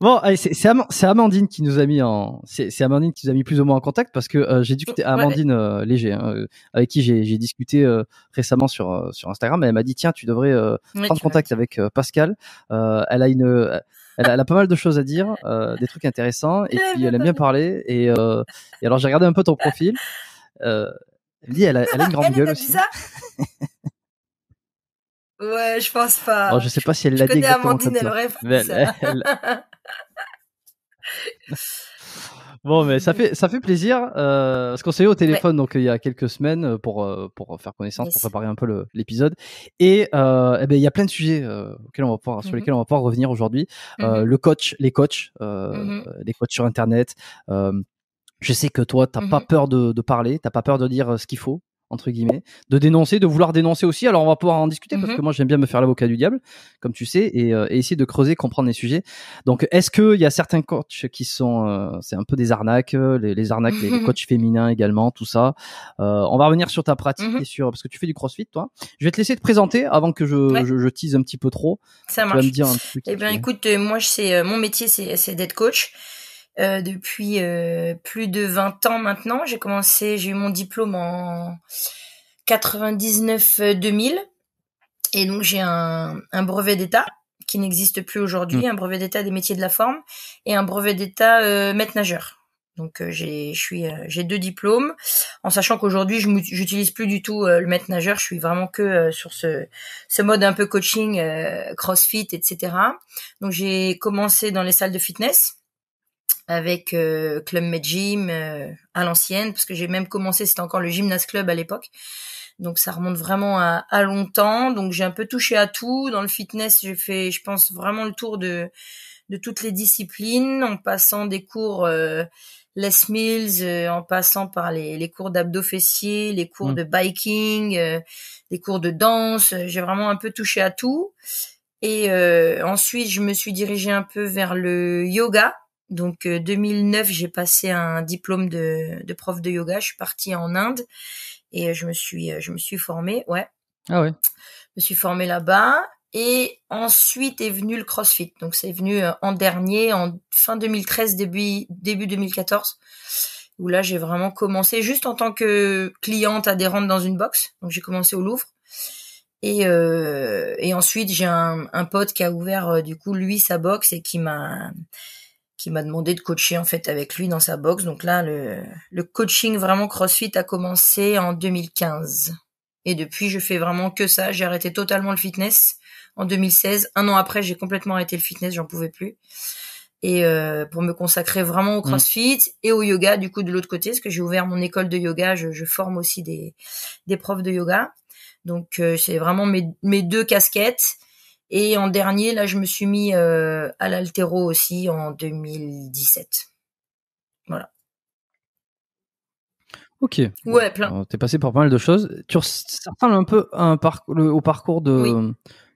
Bon, c'est c'est Amandine qui nous a mis en, c'est Amandine qui nous a mis plus ou moins en contact parce que euh, j'ai discuté à Amandine euh, Léger, hein, euh, avec qui j'ai discuté récemment sur sur Instagram. elle m'a dit tiens, tu devrais prendre contact avec Pascal. elle a une elle a, pas mal de choses à dire, des trucs intéressants, et puis elle aime bien parler. Et, et alors j'ai regardé un peu ton profil. elle elle a, elle a une grande gueule aussi. Ouais, je pense pas. Oh, je sais pas si elle l'a dit Amandine, Elle aurait ça. Bon, mais ça fait, ça fait plaisir. Euh, parce qu'on s'est eu au téléphone donc il y a quelques semaines euh, pour, euh, pour faire connaissance, pour préparer un peu l'épisode. Et, euh, eh ben, il y a plein de sujets sur mm-hmm. lesquels on va pouvoir revenir aujourd'hui. Mm-hmm. le coach, les coachs, mm-hmm. les coachs sur Internet. je sais que toi, t'as pas peur de parler, t'as pas peur de dire ce qu'il faut, entre guillemets, de dénoncer, de vouloir dénoncer aussi. Alors on va pouvoir en discuter parce mhm. que moi j'aime bien me faire l'avocat du diable, comme tu sais, et, euh, essayer de creuser, comprendre les sujets. Donc est-ce qu'il y a certains coachs qui sont, euh, c'est un peu des arnaques, euh, les, arnaques, les, mhm. coachs féminins également, tout ça. on va revenir sur ta pratique mhm. et sur parce que tu fais du CrossFit, toi. Je vais te laisser te présenter avant que je, je, tease un petit peu trop. Ça tu marche. Vas me dire un truc. Eh bien, écoute, moi c'est mon métier, c'est d'être coach. Euh, depuis euh, plus de 20 ans maintenant. J'ai commencé, j'ai eu mon diplôme en 99-2000 et donc j'ai un, brevet d'État qui n'existe plus aujourd'hui, mm. un brevet d'État des métiers de la forme et un brevet d'État euh, maître nageur. Donc euh, j'ai je suis j'ai deux diplômes en sachant qu'aujourd'hui je n'utilise plus du tout le maître nageur, je suis vraiment que sur ce ce mode un peu coaching CrossFit etc. Donc j'ai commencé dans les salles de fitness avec euh, Club Med Gym euh, à l'ancienne, parce que j'ai même commencé, c'était encore le Gymnase Club à l'époque. Donc ça remonte vraiment à, longtemps. Donc j'ai un peu touché à tout. Dans le fitness, j'ai fait, je pense, vraiment le tour de, de toutes les disciplines, en passant des cours euh, Les Mills, en passant par les, les cours d'abdos fessiers, les cours mmh. de biking, les cours de danse. J'ai vraiment un peu touché à tout. Et ensuite, je me suis dirigée un peu vers le yoga donc 2009, euh, j'ai passé un diplôme de, prof de yoga. Je suis partie en Inde et euh, je me suis euh, je me suis formée. Ah ouais. Je me suis formée là-bas et ensuite est venu le CrossFit. Donc c'est venu en dernier, en fin 2013, début début 2014 où là j'ai vraiment commencé juste en tant que cliente adhérente dans une box. Donc j'ai commencé au Louvre. Et, et ensuite j'ai un, un, pote qui a ouvert du coup lui sa box et qui m'a qui m'a demandé de coacher en fait avec lui dans sa box. Donc là, le, coaching vraiment CrossFit a commencé en 2015. Et depuis, je fais vraiment que ça. J'ai arrêté totalement le fitness en 2016. Un an après, j'ai complètement arrêté le fitness, j'en pouvais plus. Et euh, pour me consacrer vraiment au mm. CrossFit et au yoga, du coup, de l'autre côté, parce que j'ai ouvert mon école de yoga, je, je forme aussi des, des profs de yoga. Donc euh, c'est vraiment mes, mes deux casquettes. Et en dernier, là, je me suis mis euh, à l'altéro aussi en 2017. Voilà. Ok. Ouais, plein. Euh, t'es passé par pas mal de choses. Tu ressembles un peu un parc au parcours de.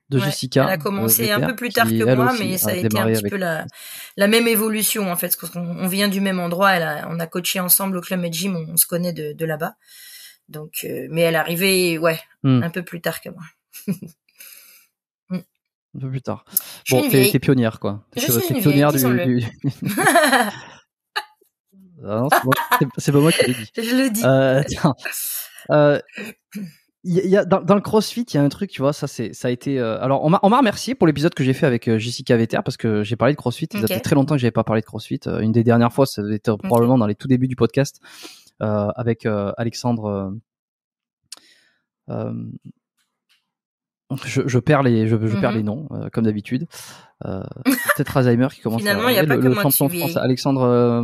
De Jessica. Elle a commencé euh, un peu plus tard que moi, mais ça a, été un petit peu la, la, même évolution en fait, parce qu'on on vient du même endroit. Elle on a coaché ensemble au club med gym, on, se connaît de, là-bas. Donc, mais elle arrivait, ouais, hmm. un peu plus tard que moi. un peu plus tard. bon, t'es, pionnière, quoi. T'es, pionnière du. du... Ah c'est, pas moi qui l'ai dit. Je le dis. Euh, tiens. Euh, y y a, dans, le CrossFit, il y a un truc, tu vois, ça, c'est, ça a été. Euh, alors, on m'a, remercié pour l'épisode que j'ai fait avec euh, Jessica Vetter parce que j'ai parlé de CrossFit. Ça fait très longtemps que j'avais pas parlé de CrossFit. Euh, une des dernières fois, ça était probablement dans les tout débuts du podcast avec Alexandre. Euh, je, perds les, je, perds les mhm. noms, euh, comme d'habitude. Euh, peut-être Alzheimer qui commence Finalement, à y a pas le, que champion de France, Alexandre. Euh,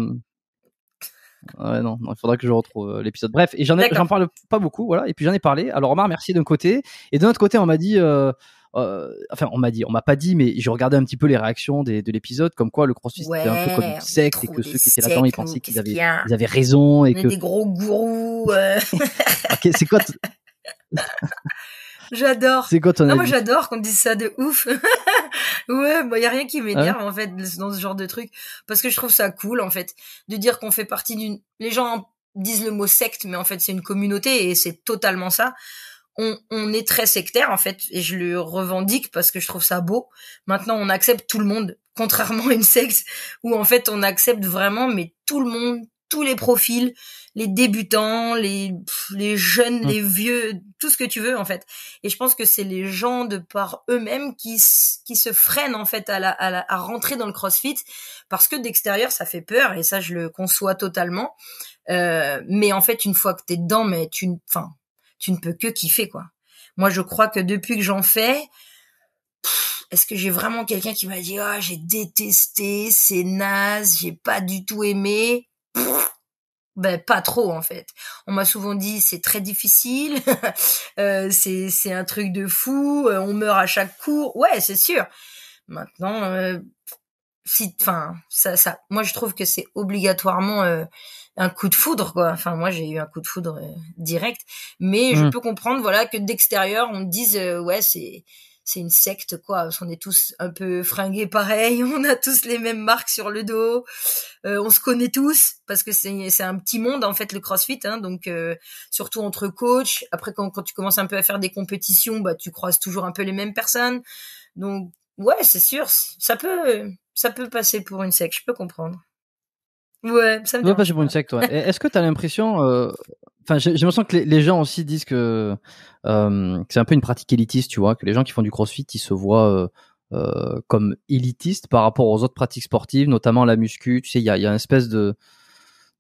ouais, non, il faudra que je retrouve euh, l'épisode. Bref, et j'en, parle pas beaucoup, voilà. Et puis j'en ai parlé. Alors, Omar, merci d'un côté, et de l'autre côté, on m'a dit. enfin, on m'a dit, on m'a pas dit, mais j'ai regardé un petit peu les réactions de l'épisode, comme quoi le CrossFit était un peu comme une et que ceux qui étaient là-dedans ils pensaient qu'ils avaient, avaient raison et on que des gros gourous. ok, c'est quoi J'adore. C'est Moi, j'adore qu'on dise ça de ouf. ouais, il bah, y a rien qui ah m'énerve, en fait, dans ce genre de truc. Parce que je trouve ça cool, en fait, de dire qu'on fait partie d'une, les gens disent le mot secte, mais en fait, c'est une communauté et c'est totalement ça. On, est très sectaire en fait et je le revendique parce que je trouve ça beau. Maintenant, on accepte tout le monde, contrairement à une sexe où en fait on accepte vraiment mais tout le monde, tous les profils, les débutants, les, les jeunes, mm. les vieux, tout ce que tu veux en fait. Et je pense que c'est les gens de par eux-mêmes qui, qui se freinent en fait à, la, à, rentrer dans le CrossFit parce que d'extérieur ça fait peur et ça je le conçois totalement. Euh, mais en fait une fois que t'es dedans, mais tu, enfin, tu ne peux que kiffer quoi. Moi je crois que depuis que j'en fais, est-ce que j'ai vraiment quelqu'un qui m'a dit oh j'ai détesté, c'est naze, j'ai pas du tout aimé ben pas trop en fait. On m'a souvent dit c'est très difficile, euh, c'est c'est un truc de fou, euh, on meurt à chaque coup. Ouais, c'est sûr. Maintenant, euh, si, enfin, ça, ça, moi je trouve que c'est obligatoirement un coup de foudre quoi. Enfin, moi j'ai eu un coup de foudre direct, mais je mmh. peux comprendre voilà que d'extérieur on me dise ouais c'est c'est une secte quoi On est tous un peu fringués pareil on a tous les mêmes marques sur le dos euh, on se connaît tous parce que c'est c'est un petit monde en fait le CrossFit hein. donc euh, surtout entre coachs après quand tu commences un peu à faire des compétitions bah tu croises toujours un peu les mêmes personnes donc ouais c'est sûr ça peut ça peut passer pour une secte je peux comprendre ouais ça me passer pour une secte ouais. est-ce que tu as l'impression euh, Enfin, j'ai l'impression que les, gens aussi disent euh, que, c'est un peu une pratique élitiste, tu vois, que les gens qui font du crossfit, ils se voient euh, euh comme élitistes par rapport aux autres pratiques sportives, notamment la muscu. Tu sais, il y a, une espèce de,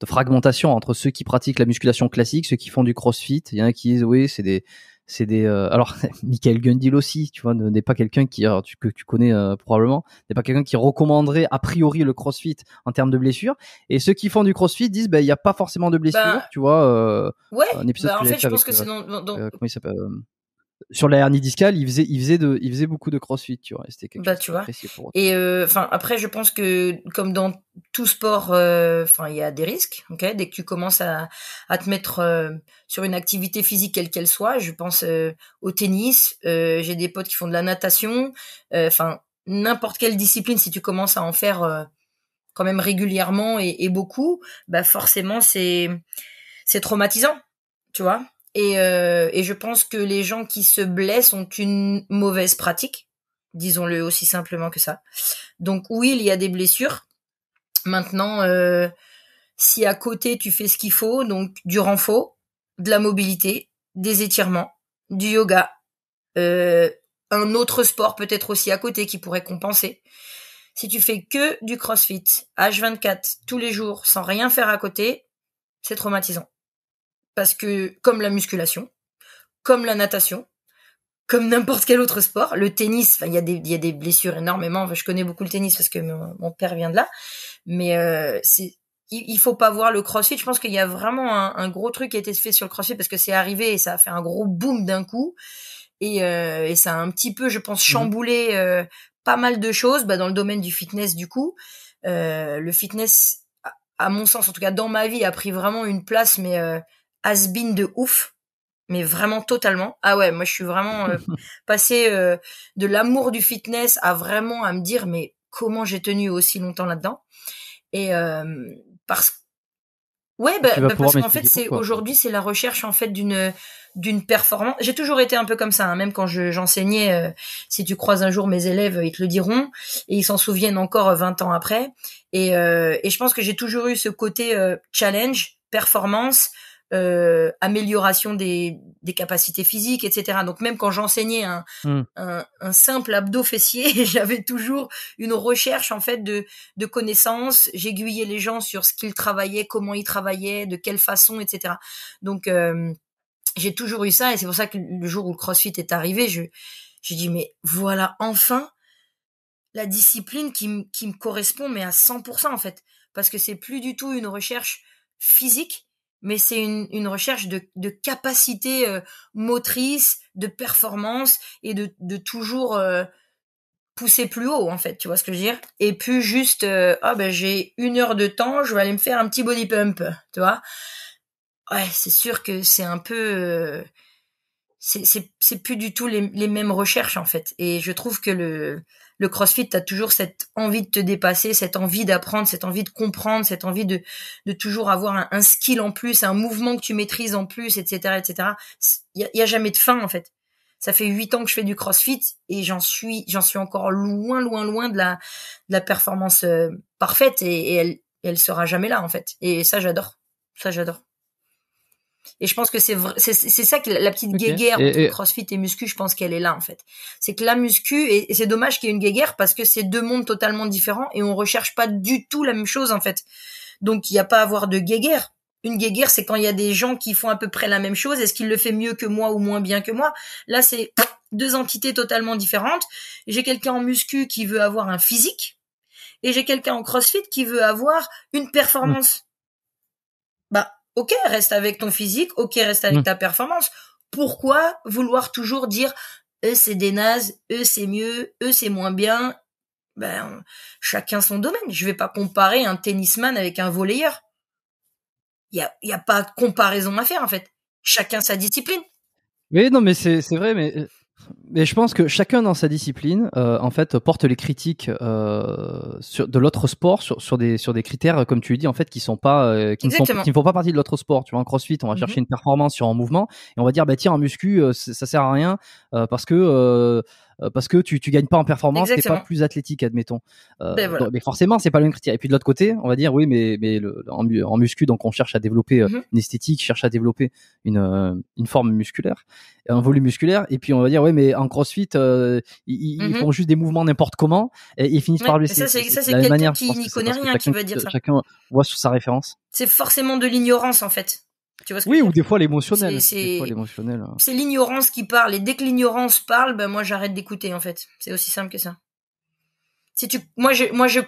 de fragmentation entre ceux qui pratiquent la musculation classique, ceux qui font du crossfit. Il y en a qui disent, oui, c'est des, c'est des euh, alors Michael Gundil aussi tu vois n'est pas quelqu'un qui que tu connais euh, probablement n'est pas quelqu'un qui recommanderait a priori le CrossFit en termes de blessures et ceux qui font du CrossFit disent ben il n'y a pas forcément de blessures bah, tu vois euh, ouais un bah, en fait je pense que c'est comment il s'appelle sur la hernie discale, il faisait, il faisait de, il faisait beaucoup de crossfit, tu vois. C'était quelque bah, chose Et euh, enfin, après, je pense que comme dans tout sport, euh, enfin, il y a des risques. Ok, dès que tu commences à, à te mettre euh, sur une activité physique quelle qu'elle soit, je pense au tennis. J'ai des potes qui font de la natation. Enfin, n'importe quelle discipline, si tu commences à en faire quand même régulièrement et, et beaucoup, bah forcément c'est c'est traumatisant, tu vois. Euh, et, je pense que les gens qui se blessent ont une mauvaise pratique, disons-le aussi simplement que ça. Donc oui, il y a des blessures. Maintenant, euh, si à côté tu fais ce qu'il faut, donc du renfort, de la mobilité, des étirements, du yoga, euh, un autre sport peut-être aussi à côté qui pourrait compenser. Si tu fais que du crossfit, H24, tous les jours, sans rien faire à côté, c'est traumatisant parce que comme la musculation, comme la natation, comme n'importe quel autre sport, le tennis, il y, a des, blessures énormément. je connais beaucoup le tennis parce que mon, père vient de là, mais euh, il, ne faut pas voir le crossfit. Je pense qu'il y a vraiment un, gros truc qui a été fait sur le crossfit parce que c'est arrivé et ça a fait un gros boom d'un coup. Et, euh, ça a un petit peu, je pense, mmh chamboulé euh, pas mal de choses bah, dans le domaine du fitness du coup. le fitness, à, à mon sens, en tout cas dans ma vie, a pris vraiment une place mais has been de ouf mais vraiment totalement. Ah ouais, moi je suis vraiment euh, passé euh, de l'amour du fitness à vraiment à me dire mais comment j'ai tenu aussi longtemps là-dedans Et euh, parce ouais, bah, bah parce qu'en fait c'est aujourd'hui c'est la recherche en fait d'une d'une performance. J'ai toujours été un peu comme ça, hein. même quand j'enseignais. Je, euh, si tu croises un jour mes élèves, ils te le diront et ils s'en souviennent encore 20 euh, ans après. Et, euh, et je pense que j'ai toujours eu ce côté challenge, performance euh, amélioration des, capacités physiques, etc. Donc même quand j'enseignais un, hmm. simple abdo fessier, j'avais toujours une recherche en fait de, de connaissances. J'aiguillais les gens sur ce qu'ils travaillaient, comment ils travaillaient, de quelle façon, etc. Donc euh, j'ai toujours eu ça et c'est pour ça que le jour où le CrossFit est arrivé, je j'ai dit mais voilà enfin la discipline qui, qui me correspond mais à 100% en fait parce que c'est plus du tout une recherche physique mais c'est une, une, recherche de, de capacité euh, motrice, de performance et de, de toujours euh, pousser plus haut en fait, tu vois ce que je veux dire Et puis juste, oh ben j'ai une heure de temps, je vais aller me faire un petit body pump, tu vois Ouais, c'est sûr que c'est un peu c'est plus du tout les, les, mêmes recherches en fait. Et je trouve que le, le CrossFit, t'as toujours cette envie de te dépasser, cette envie d'apprendre, cette envie de comprendre, cette envie de, de toujours avoir un, skill en plus, un mouvement que tu maîtrises en plus, etc., etc. Il y a, jamais de fin en fait. Ça fait huit ans que je fais du CrossFit et j'en suis, j'en suis encore loin, loin, loin de la, la performance euh, parfaite et, et, elle, elle sera jamais là en fait. Et ça, j'adore. Ça, j'adore. Et je pense que c'est c'est ça que la petite guéguerre CrossFit et muscu, je pense qu'elle est là en fait. C'est que la muscu et, c'est dommage qu'il y ait une guéguerre parce que c'est deux mondes totalement différents et on recherche pas du tout la même chose en fait. Donc il n'y a pas à avoir de guéguerre. Une guéguerre, c'est quand il y a des gens qui font à peu près la même chose. Est-ce qu'il le fait mieux que moi ou moins bien que moi Là, c'est deux entités totalement différentes. J'ai quelqu'un en muscu qui veut avoir un physique et j'ai quelqu'un en CrossFit qui veut avoir une performance. Mmh. Bah, ok, reste avec ton physique, ok, reste avec mm. ta performance. Pourquoi vouloir toujours dire eux c'est des nazes, eux c'est mieux, eux c'est moins bien Ben chacun son domaine. Je vais pas comparer un tennisman avec un volleyeur. Il y a, a pas de comparaison à faire en fait. Chacun sa discipline. Mais non, mais c'est vrai, mais euh, mais je pense que chacun dans sa discipline, euh, en fait, porte les critiques euh, sur, de l'autre sport sur, sur, des, sur des critères, comme tu dis, en fait, qui sont pas, euh, qui, ne sont, qui ne font pas partie de l'autre sport. Tu vois, en CrossFit, on va chercher mhm. une performance sur un mouvement et on va dire, bah tiens, en muscu, euh, ça sert à rien parce que euh, parce que tu tu gagnes pas en performance, t'es pas plus athlétique, admettons. Euh, ben mais forcément, c'est pas le même critère. Et puis de l'autre côté, on va dire oui, mais mais en, muscu, donc on cherche à développer euh, mhm. une esthétique, cherche à développer une forme musculaire, un volume musculaire. Et puis on va dire oui, mais en CrossFit, ils, mhm. font juste des mouvements n'importe comment et ils finissent par blesser. Ça c'est quelqu'un qui n'y connaît rien qui va dire ça. Chacun voit sur sa référence. C'est forcément de l'ignorance en fait oui, ou des fois l'émotionnel. Hein. C'est l'ignorance qui parle. Et dès que l'ignorance parle, ben, moi j'arrête d'écouter en fait. C'est aussi simple que ça. Si tu, moi je, moi je,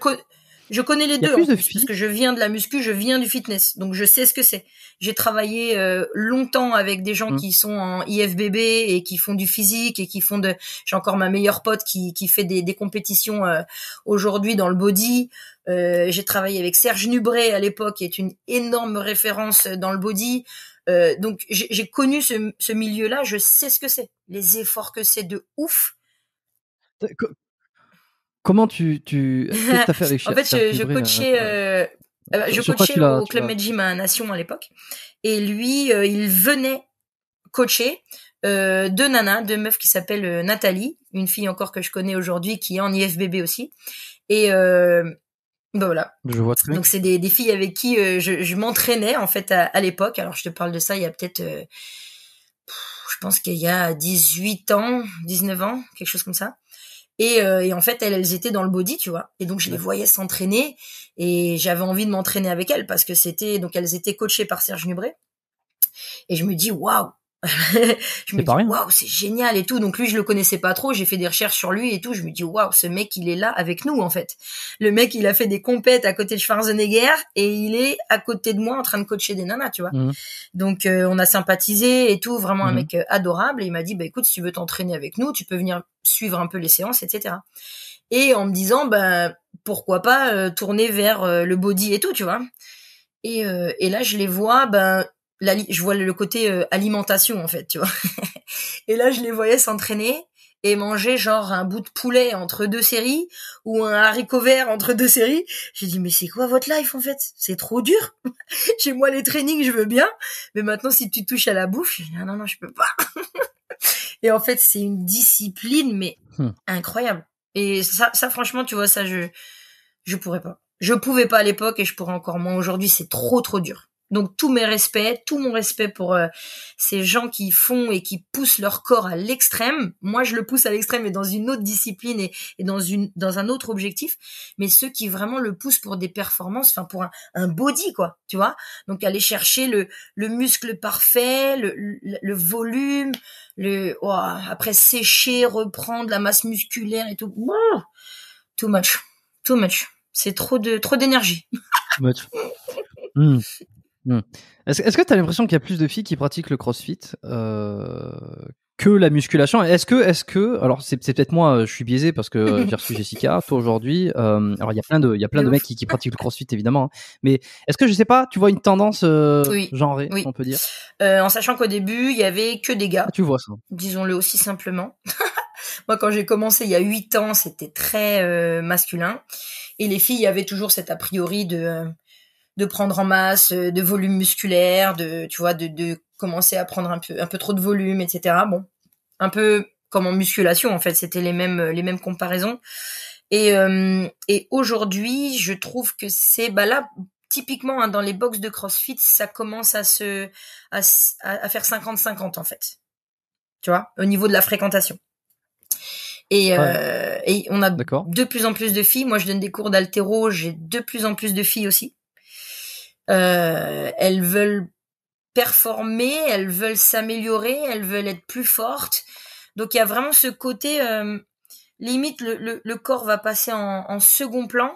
je connais les deux. En plus de parce que je viens de la muscu, je viens du fitness, donc je sais ce que c'est. J'ai travaillé euh, longtemps avec des gens mmh. qui sont en IFBB et qui font du physique et qui font de. J'ai encore ma meilleure pote qui fait des, compétitions euh, aujourd'hui dans le body. Euh, j'ai travaillé avec Serge Nubré à l'époque, qui est une énorme référence dans le body. Euh, donc j'ai connu ce, milieu-là, je sais ce que c'est, les efforts que c'est de ouf. Comment tu, as fait En fait, je, coachais, au Club Medjim à Nation à l'époque, et lui, euh, il venait coacher euh, deux nanas, deux meufs qui s'appellent Nathalie, une fille encore que je connais aujourd'hui qui est en IFBB aussi. Et, bah, voilà. Donc c'est des, filles avec qui euh, je, m'entraînais en fait à, l'époque. Alors je te parle de ça il y a peut-être, euh, je pense qu'il y a 18 ans, 19 ans, quelque chose comme ça. Euh, et, en fait elles, elles, étaient dans le body, tu vois. Et donc je les voyais s'entraîner et j'avais envie de m'entraîner avec elles parce que c'était donc elles étaient coachées par Serge Nubré. Et je me dis waouh, je me dis waouh c'est génial et tout donc lui je le connaissais pas trop j'ai fait des recherches sur lui et tout je me dis waouh ce mec il est là avec nous en fait le mec il a fait des compètes à côté de Schwarzenegger et il est à côté de moi en train de coacher des nanas tu vois mmh. donc euh, on a sympathisé et tout vraiment un mmh. mec euh, adorable et il m'a dit bah écoute si tu veux t'entraîner avec nous tu peux venir suivre un peu les séances etc et en me disant bah pourquoi pas euh, tourner vers le body et tout tu vois et, là je les vois ben je vois le côté euh, alimentation en fait, tu vois. et là, je les voyais s'entraîner et manger genre un bout de poulet entre deux séries ou un haricot vert entre deux séries. J'ai dit mais c'est quoi votre life en fait C'est trop dur. Chez moi les trainings je veux bien, mais maintenant si tu touches à la bouche, je ah non non je peux pas. et en fait c'est une discipline mais hmm. incroyable. Et ça ça franchement tu vois ça je je pourrais pas. Je pouvais pas à l'époque et je pourrais encore moins aujourd'hui. C'est trop trop dur. Donc tous mes respects, tout mon respect pour euh, ces gens qui font et qui poussent leur corps à l'extrême. Moi, je le pousse à l'extrême et dans une autre discipline et, dans une dans un autre objectif. Mais ceux qui vraiment le poussent pour des performances, enfin pour un, body quoi, tu vois. Donc aller chercher le muscle parfait, le volume, le oh, après sécher, reprendre la masse musculaire et tout. too much, too much. C'est trop de trop d'énergie. Too much. Hmm. Mmh. Est-ce que tu as l'impression qu'il y a plus de filles qui pratiquent le crossfit euh, que la musculation Est-ce que, est -ce que, alors c'est peut-être moi, je suis biaisé parce que euh, j'ai reçu Jessica, toi aujourd'hui, euh, alors il y a plein de, il y a plein de mecs qui, pratiquent le crossfit évidemment, hein. mais est-ce que je sais pas, tu vois une tendance genrée, on peut dire En sachant qu'au début, il y avait que des gars. Ah, tu vois ça. Disons-le aussi simplement. Moi, quand j'ai commencé il y a 8 ans, c'était très masculin. Et les filles y avaient toujours cet a priori de de prendre en masse, euh, de volume musculaire, de tu vois, de, de commencer à prendre un peu un peu trop de volume, etc. Bon, un peu comme en musculation en fait, c'était les mêmes les mêmes comparaisons. Et euh, et aujourd'hui, je trouve que c'est bah là typiquement hein, dans les box de CrossFit, ça commence à se à, à faire 50-50 en fait. Tu vois, au niveau de la fréquentation. Et, euh, et on a de plus en plus de filles. Moi, je donne des cours d'altéro. J'ai de plus en plus de filles aussi. Euh, elles veulent performer, elles veulent s'améliorer, elles veulent être plus fortes. Donc il y a vraiment ce côté euh, limite le, le, le, corps va passer en, en, second plan.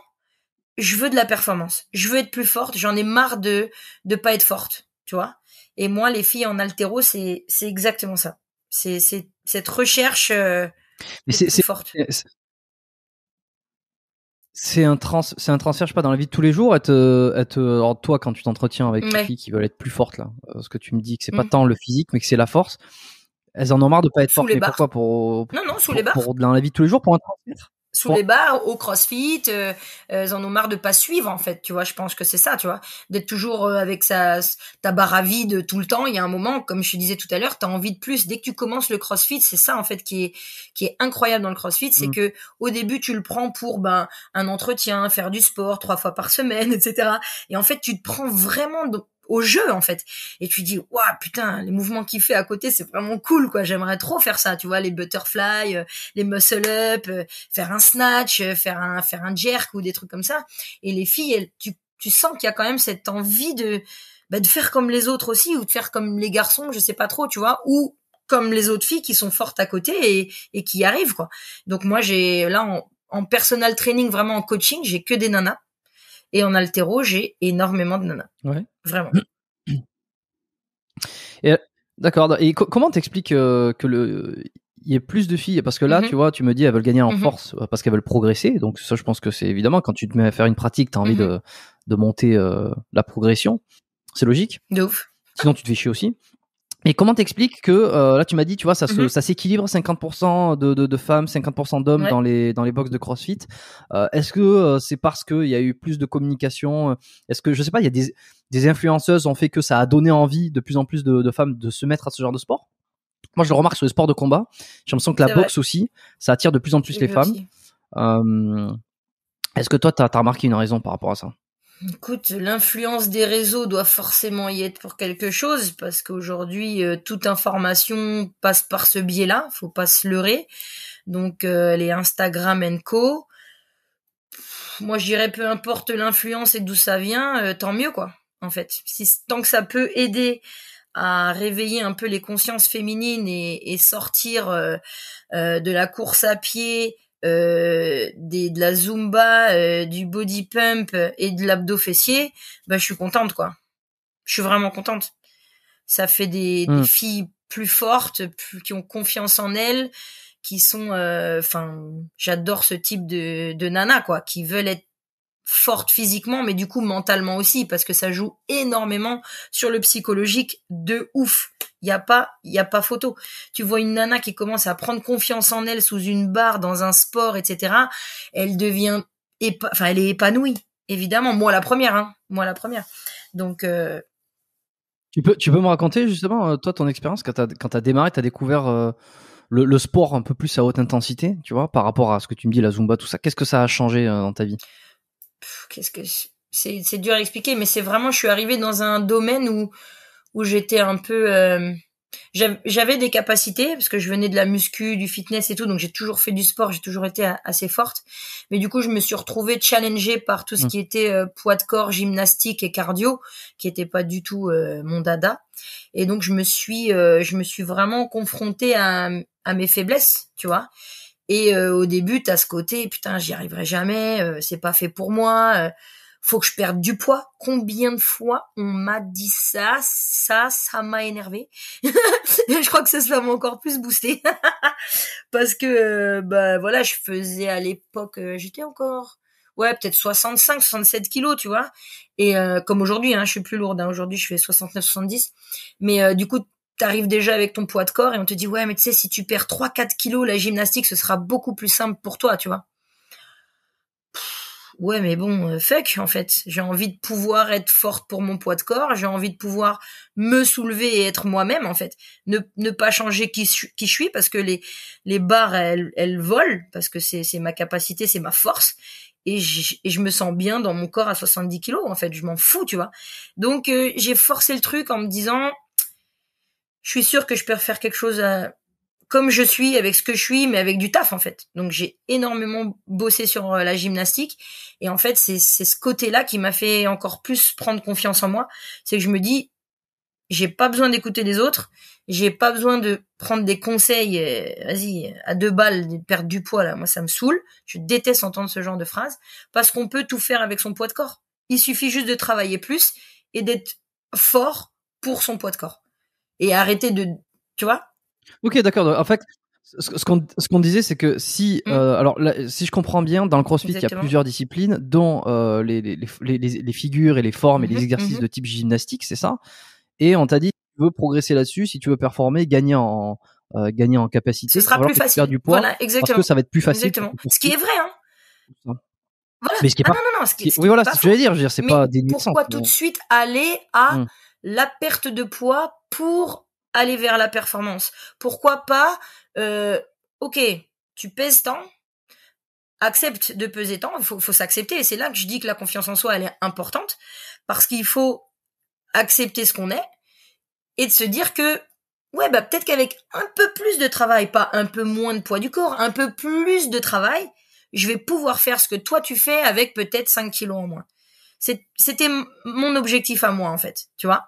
Je veux de la performance, je veux être plus forte, j'en ai marre de de pas être forte, tu vois. Et moi les filles en altéro c'est c'est exactement ça. C'est c'est cette recherche euh, mais c'est forte c'est un trans, c'est un transfert, je sais pas, dans la vie de tous les jours. être être toi, quand tu t'entretiens avec des filles qui veulent être plus fortes là, euh, ce que tu me dis que c'est pas mm. tant le physique, mais que c'est la force. Elles en ont marre de pas être fortes. mais pourquoi pour, pour, Non, non, les Pour, dans la vie de tous les jours, pour un transfert sous les barres, au crossfit, euh, euh, ils en ont marre de pas suivre en fait, tu vois, je pense que c'est ça, tu vois, d'être toujours euh, avec sa, ta barre à vide tout le temps, il y a un moment, comme je te disais tout à l'heure, tu as envie de plus, dès que tu commences le crossfit, c'est ça en fait qui est, qui est incroyable dans le crossfit, c'est mm. que au début tu le prends pour ben, un entretien, faire du sport trois fois par semaine, etc. Et en fait tu te prends vraiment au jeu en fait et tu dis waouh putain les mouvements qu'il fait à côté c'est vraiment cool quoi j'aimerais trop faire ça tu vois les butterfly euh, les muscle up euh, faire un snatch euh, faire un faire un jerk ou des trucs comme ça et les filles elles, tu tu sens qu'il y a quand même cette envie de bah, de faire comme les autres aussi ou de faire comme les garçons je sais pas trop tu vois ou comme les autres filles qui sont fortes à côté et, et qui arrivent quoi donc moi j'ai là en, en personal training vraiment en coaching j'ai que des nanas et en altéro, j'ai énormément de nanas. Ouais. Vraiment. Euh, d'accord. Et comment t'expliques expliques que le il y ait plus de filles parce que là, mm-hmm. tu vois, tu me dis elles veulent gagner en mm-hmm. force euh, parce qu'elles veulent progresser. Donc ça, je pense que c'est évidemment quand tu te mets à faire une pratique, tu as envie mm-hmm. de, de monter euh, la progression. C'est logique. De ouf. Sinon, tu te fais chier aussi. Mais comment t'expliques que euh, là tu m'as dit tu vois ça mhm. ça s'équilibre 50% de, de, femmes 50% d'hommes dans les dans les box de CrossFit euh, est-ce que euh, c'est parce que il y a eu plus de communication est-ce que je sais pas il y a des des influenceuses ont fait que ça a donné envie de plus en plus de, femmes de se mettre à ce genre de sport moi je le remarque sur les sports de combat j'ai l'impression que la boxe aussi ça attire de plus en plus les femmes est-ce que toi t'as as remarqué une raison par rapport à ça Écoute, l'influence des réseaux doit forcément y être pour quelque chose parce qu'aujourd'hui euh, toute information passe par ce biais-là, faut pas se leurrer. Donc euh, les Instagram and co. moi, je peu importe l'influence et d'où ça vient, euh, tant mieux quoi. En fait, si tant que ça peut aider à réveiller un peu les consciences féminines et, et sortir de la course à pied euh, de la zumba, euh, du body pump et de l'abdo fessier, bah je suis contente quoi. Je suis vraiment contente. Ça fait des, hmm. filles plus fortes, qui ont confiance en elles, qui sont, euh, enfin, j'adore ce type de, de nana quoi, qui veulent être forte physiquement, mais du coup mentalement aussi, parce que ça joue énormément sur le psychologique de ouf. Il y a pas, y a pas photo. Tu vois une nana qui commence à prendre confiance en elle sous une barre dans un sport, etc. Elle devient, enfin, elle est épanouie, évidemment. Moi la première, hein. Moi la première. Donc euh, tu peux, tu peux me raconter justement euh, toi ton expérience quand t'as quand as démarré, tu as découvert. Euh, le, le, sport un peu plus à haute intensité, tu vois, par rapport à ce que tu me dis, la Zumba, tout ça. Qu'est-ce que ça a changé dans ta vie qu'est-ce que c'est dur à expliquer mais c'est vraiment je suis arrivée dans un domaine où où j'étais un peu euh, j'avais des capacités parce que je venais de la muscu, du fitness et tout, donc j'ai toujours fait du sport, j'ai toujours été assez forte. Mais du coup, je me suis retrouvée challengée par tout ce mmh. qui était euh, poids de corps, gymnastique et cardio, qui n'était pas du tout euh, mon dada. Et donc je me suis, je me suis vraiment confrontée à, à mes faiblesses, tu vois. Et euh, au début, t'as ce côté, putain, j'y arriverai jamais, euh, c'est pas fait pour moi, euh, faut que je perde du poids. Combien de fois on m'a dit ça, ça, ça m'a énervé. je crois que ça, se m'a encore plus boosté. Parce que, ben voilà, je faisais à l'époque, j'étais encore, ouais, peut-être 65, 67 kilos, tu vois. Et comme aujourd'hui, hein, je suis plus lourde, hein. aujourd'hui je fais 69, 70. Mais du coup, t'arrives déjà avec ton poids de corps et on te dit ouais mais tu sais si tu perds 3 4 kilos la gymnastique ce sera beaucoup plus simple pour toi tu vois ouais mais bon euh, fuck en fait j'ai envie de pouvoir être forte pour mon poids de corps j'ai envie de pouvoir me soulever et être moi-même en fait ne, ne pas changer qui, qui je suis parce que les les barres elles, elles volent parce que c'est ma capacité c'est ma force et je, je, me sens bien dans mon corps à 70 kilos en fait je m'en fous tu vois donc euh, j'ai forcé le truc en me disant je suis sûre que je peux faire quelque chose euh, comme je suis, avec ce que je suis, mais avec du taf en fait. Donc j'ai énormément bossé sur euh, la gymnastique et en fait c'est ce côté-là qui m'a fait encore plus prendre confiance en moi, c'est que je me dis j'ai pas besoin d'écouter les autres, j'ai pas besoin de prendre des conseils, euh, vas-y, à deux balles, de perdre du poids là, moi ça me saoule, je déteste entendre ce genre de phrase, parce qu'on peut tout faire avec son poids de corps. Il suffit juste de travailler plus et d'être fort pour son poids de corps et arrêter de, tu vois Ok, d'accord. En fait, ce qu'on ce qu'on disait c'est que si mm. euh, alors si je comprends bien dans le CrossFit il y a plusieurs disciplines dont euh, les, les, les, figures et les formes et les mm-hmm, exercices mm-hmm. de type gymnastique c'est ça et on t'a dit si tu veux progresser là-dessus si tu veux performer gagner en euh, gagner en capacité ce sera plus facile du poids exactement. parce que ça va être plus facile exactement. ce qui est vrai hein voilà. mais ce qui est ah pas non, non, non, ce qui, oui voilà ce que je dire je veux dire c'est pas pourquoi tout de suite aller à hum la perte de poids pour aller vers la performance. Pourquoi pas, euh, ok, tu pèses tant, accepte de peser tant, il faut, s'accepter. Et c'est là que je dis que la confiance en soi, elle est importante, parce qu'il faut accepter ce qu'on est et de se dire que ouais bah peut-être qu'avec un peu plus de travail, pas un peu moins de poids du corps, un peu plus de travail, je vais pouvoir faire ce que toi tu fais avec peut-être 5 kilos en moins. C'était mon objectif à moi en fait, tu vois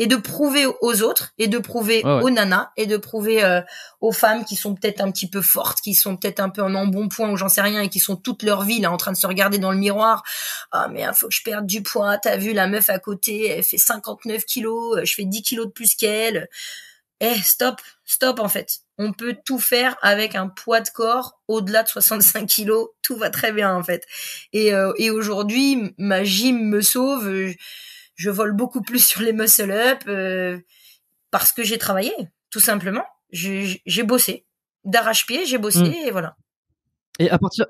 et de prouver aux autres et de prouver aux nanas et de prouver euh, aux femmes qui sont peut-être un petit peu fortes, qui sont peut-être un peu en point ou j'en sais rien et qui sont toute leur vie là en train de se regarder dans le miroir. Ah mais il ah, faut que je perde du poids, t'as vu la meuf à côté, elle fait 59 kilos, euh, je fais 10 kilos de plus qu'elle. Eh stop, stop en fait. On peut tout faire avec un poids de corps au-delà de 65 kilos, tout va très bien en fait. Et, euh, et aujourd'hui, ma gym me sauve je vole beaucoup plus sur les muscle up euh, parce que j'ai travaillé, tout simplement. J'ai bossé. D'arrache-pied, j'ai bossé hmm. et voilà. Et à partir,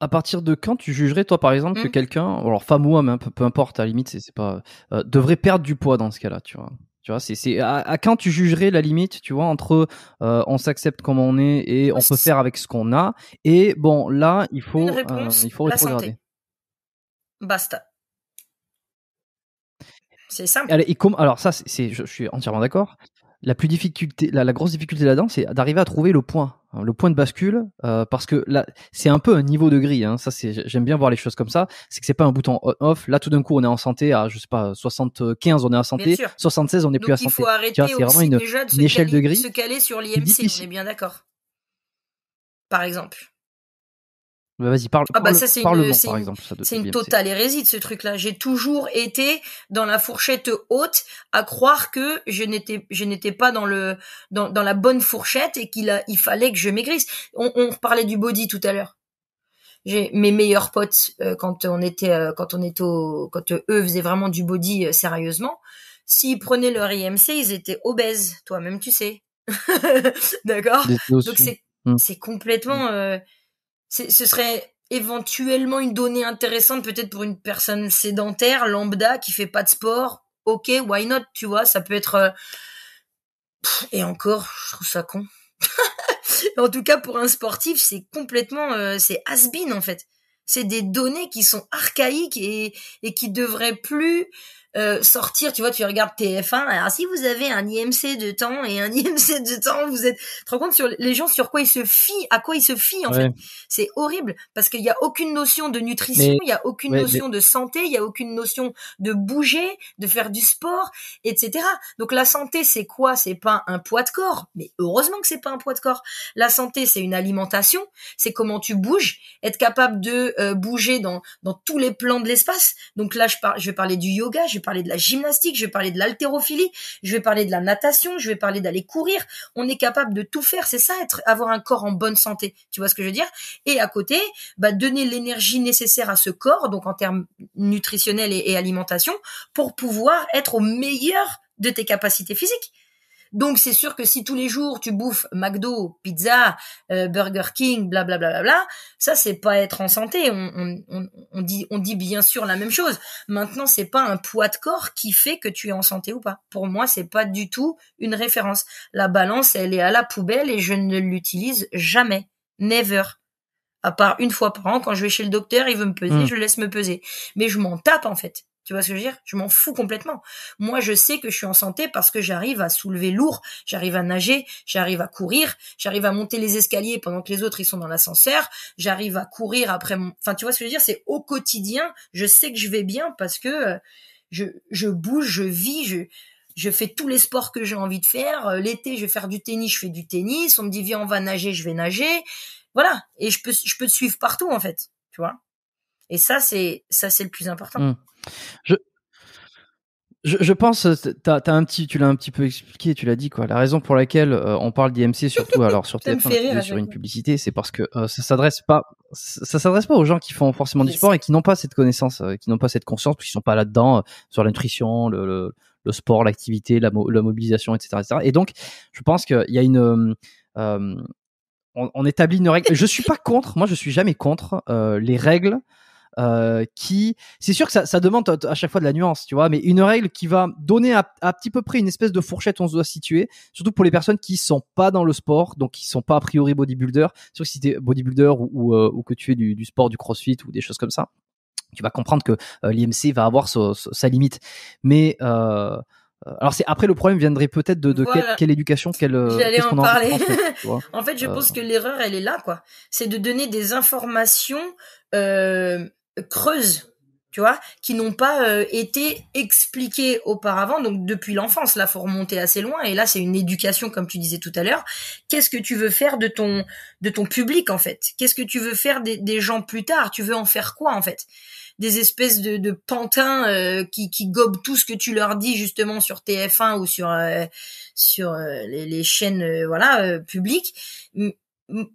à partir de quand tu jugerais, toi, par exemple, que hmm. quelqu'un, alors femme ou homme, hein, peu, importe, à la limite, c'est pas, euh, devrait perdre du poids dans ce cas-là, tu vois tu vois, c'est à, quand tu jugerais la limite, tu vois, entre euh, on s'accepte comme on est et on peut faire avec ce qu'on a, et bon, là, il faut, réponse, il faut regarder. Basta. C'est simple. alors ça, je, suis entièrement d'accord. La plus difficulté, la, grosse difficulté là-dedans, c'est d'arriver à trouver le point, hein, le point de bascule, euh, parce que là, c'est un peu un niveau de gris hein. ça, j'aime bien voir les choses comme ça. C'est que c'est pas un bouton on/off. Là, tout d'un coup, on est en santé à, je sais pas, 75, on est en santé, 76, on n'est plus à santé. Il faut arrêter de se échelle caler, de Se caler sur l'IMC, on est bien d'accord. Par exemple. Bah vas-y, parle. Ah bah, c'est une, totale hérésie de ce truc-là. J'ai toujours été dans la fourchette haute à croire que je n'étais pas dans le dans, la bonne fourchette et qu'il il fallait que je maigrisse. On, parlait du body tout à l'heure. J'ai mes meilleurs potes euh, quand on était euh, quand on était au, quand euh, eux faisaient vraiment du body sérieusement. S'ils prenaient leur IMC, ils étaient obèses. Toi-même tu sais. D'accord. Donc c'est hmm. c'est complètement hmm ce serait éventuellement une donnée intéressante peut-être pour une personne sédentaire, lambda, qui fait pas de sport. Ok, why not, tu vois, ça peut être... Euh, et encore, je trouve ça con. en tout cas, pour un sportif, c'est complètement... Euh, c'est has-been, en fait. C'est des données qui sont archaïques et, et qui devraient plus euh, sortir, tu vois, tu regardes TF1. Alors ah, si vous avez un IMC de temps et un IMC de temps, vous êtes. Tu te compte sur les gens sur quoi ils se fient, à quoi ils se fient en fait. C'est horrible parce qu'il n'y a aucune notion de nutrition, il y n'y a aucune notion de santé, il n'y a aucune notion de bouger, de faire du sport, etc. Donc la santé, c'est quoi C'est pas un poids de corps, mais heureusement que c'est pas un poids de corps. La santé, c'est une alimentation, c'est comment tu bouges, être capable de euh, bouger dans dans tous les plans de l'espace. Donc là, je, parle je vais parler du yoga, je vais parler de la gymnastique, je vais parler de l'haltérophilie, je vais parler de la natation, je vais parler d'aller courir. On est capable de tout faire, c'est ça être avoir un corps en bonne santé. Tu vois ce que je veux dire Et à côté, bah, donner l'énergie nécessaire à ce corps, donc en termes nutritionnels et alimentation, pour pouvoir être au meilleur de tes capacités physiques. Donc c'est sûr que si tous les jours tu bouffes McDo, pizza, euh, Burger King, bla bla, bla, bla, ça c'est pas être en santé. On, dit, bien sûr la même chose. Maintenant c'est pas un poids de corps qui fait que tu es en santé ou pas. Pour moi c'est pas du tout une référence. La balance elle est à la poubelle et je ne l'utilise jamais, never à part une fois par an quand je vais chez le docteur, il veut me peser, hmm. je laisse me peser. Mais je m'en tape en fait. Tu vois ce que je veux dire Je m'en fous complètement. Moi, je sais que je suis en santé parce que j'arrive à soulever lourd, j'arrive à nager, j'arrive à courir, j'arrive à monter les escaliers pendant que les autres ils sont dans l'ascenseur, j'arrive à courir après mon. Enfin, tu vois ce que je veux dire C'est au quotidien. Je sais que je vais bien parce que euh, je je bouge, je vis, je je fais tous les sports que j'ai envie de faire. Euh, l'été, je vais faire du tennis, je fais du tennis. On me dit viens, on va nager, je vais nager. Voilà. Et je peux je peux te suivre partout en fait. Tu vois et ça, c'est ça, c'est le plus important. Mmh. Je, je, pense, euh, as, un petit, tu l'as un petit peu expliqué, tu l'as dit quoi. La raison pour laquelle euh, on parle d'IMC surtout alors sur sur une publicité, c'est parce que euh, ça s'adresse pas, ça s'adresse pas aux gens qui font forcément du sport et qui n'ont pas cette connaissance, qui n'ont pas cette conscience, puisqu'ils sont pas là-dedans sur la nutrition, le, le, sport, l'activité, la, mobilisation, etc., Et donc, je pense qu'il y a une on, on, établit une règle. Je suis pas contre, moi je suis jamais contre les règles euh, qui, c'est sûr que ça, demande à chaque fois de la nuance, tu vois, mais une règle qui va donner à, petit peu près une espèce de fourchette où on se doit situer, surtout pour les personnes qui sont pas dans le sport, donc qui sont pas a priori bodybuilder, surtout si tu es bodybuilder ou, euh, ou, que tu es du, sport, du crossfit ou des choses comme ça, tu vas comprendre que euh, l'IMC va avoir sa limite, mais alors c'est après le problème viendrait peut-être de, quelle, éducation, quelle. J'allais en parler. En fait, en fait, je pense que l'erreur elle est là quoi. C'est de donner des informations creuses, tu vois, qui n'ont pas euh, été expliquées auparavant. Donc depuis l'enfance, là, faut remonter assez loin. Et là, c'est une éducation, comme tu disais tout à l'heure. Qu'est-ce que tu veux faire de ton de ton public en fait Qu'est-ce que tu veux faire des, gens plus tard Tu veux en faire quoi en fait des espèces de, de pantins euh, qui, qui gobent tout ce que tu leur dis justement sur TF1 ou sur euh, sur les, les, chaînes voilà publiques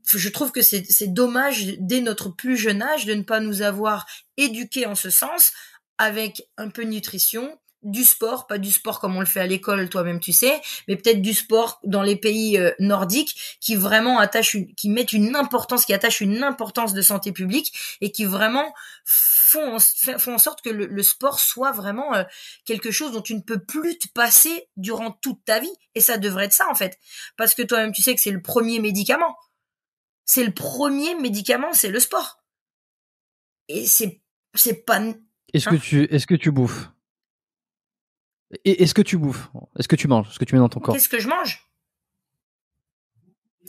je trouve que c'est dommage dès notre plus jeune âge de ne pas nous avoir éduqués en ce sens avec un peu de nutrition, du sport, pas du sport comme on le fait à l'école, toi-même tu sais, mais peut-être du sport dans les pays euh, nordiques qui vraiment attachent, qui mettent une importance, qui attachent une importance de santé publique et qui vraiment font en, font en sorte que le, sport soit vraiment euh, quelque chose dont tu ne peux plus te passer durant toute ta vie. Et ça devrait être ça en fait, parce que toi-même tu sais que c'est le premier médicament c'est le premier médicament, c'est le sport. Et c'est c'est pas. Est-ce que hein tu est-ce que tu bouffes Est-ce que tu bouffes Est-ce que tu manges Est Ce que tu mets dans ton corps Qu'est-ce que je mange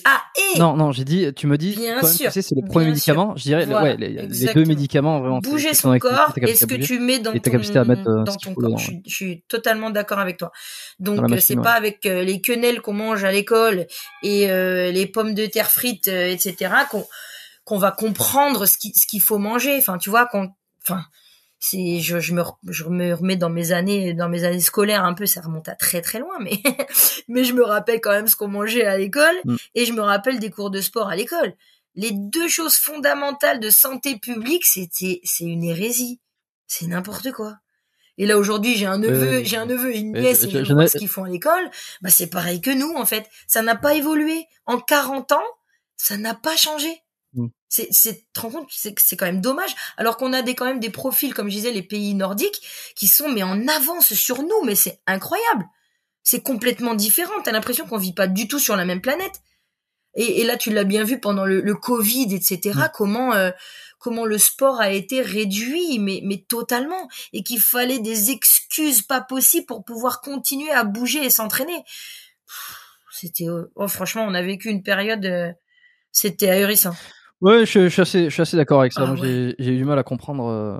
ah, et Non, non, j'ai dit, tu me dis, bien c'est le premier médicament. Je dirais, les, deux médicaments, vraiment. Bouger son corps et ce que tu mets dans ton, corps. je, suis totalement d'accord avec toi. Donc, euh, c'est pas avec euh, les quenelles qu'on mange à l'école et euh, les pommes de terre frites, etc., qu'on va comprendre ce qu'il faut manger. Enfin, tu vois, qu'on... Enfin, c'est je, me remets dans mes années dans mes années scolaires un peu ça remonte à très très loin mais je me rappelle quand même ce qu'on mangeait à l'école mm. et je me rappelle des cours de sport à l'école. Les deux choses fondamentales de santé publique, c'était c'est une hérésie. C'est n'importe quoi. Et là aujourd'hui, j'ai un neveu, j'ai un neveu et une nièce, et je, ce qu'ils font à l'école, bah c'est pareil que nous en fait. Ça n'a pas évolué en 40 ans, ça n'a pas changé. Mm. C'est, c'est, rends compte, c'est, c'est quand même dommage. Alors qu'on a des, quand même des profils, comme je disais, les pays nordiques, qui sont, mais en avance sur nous, mais c'est incroyable. C'est complètement différent. T'as l'impression qu'on vit pas du tout sur la même planète. Et, là, tu l'as bien vu pendant le, Covid, etc. Mm. Comment, euh, comment le sport a été réduit, mais, mais totalement, et qu'il fallait des excuses pas possibles pour pouvoir continuer à bouger et s'entraîner. C'était, oh, oh, franchement, on a vécu une période, euh, c'était ahurissant. Ouais, je, suis assez, d'accord avec ça. Ah j'ai eu du mal à comprendre. Euh,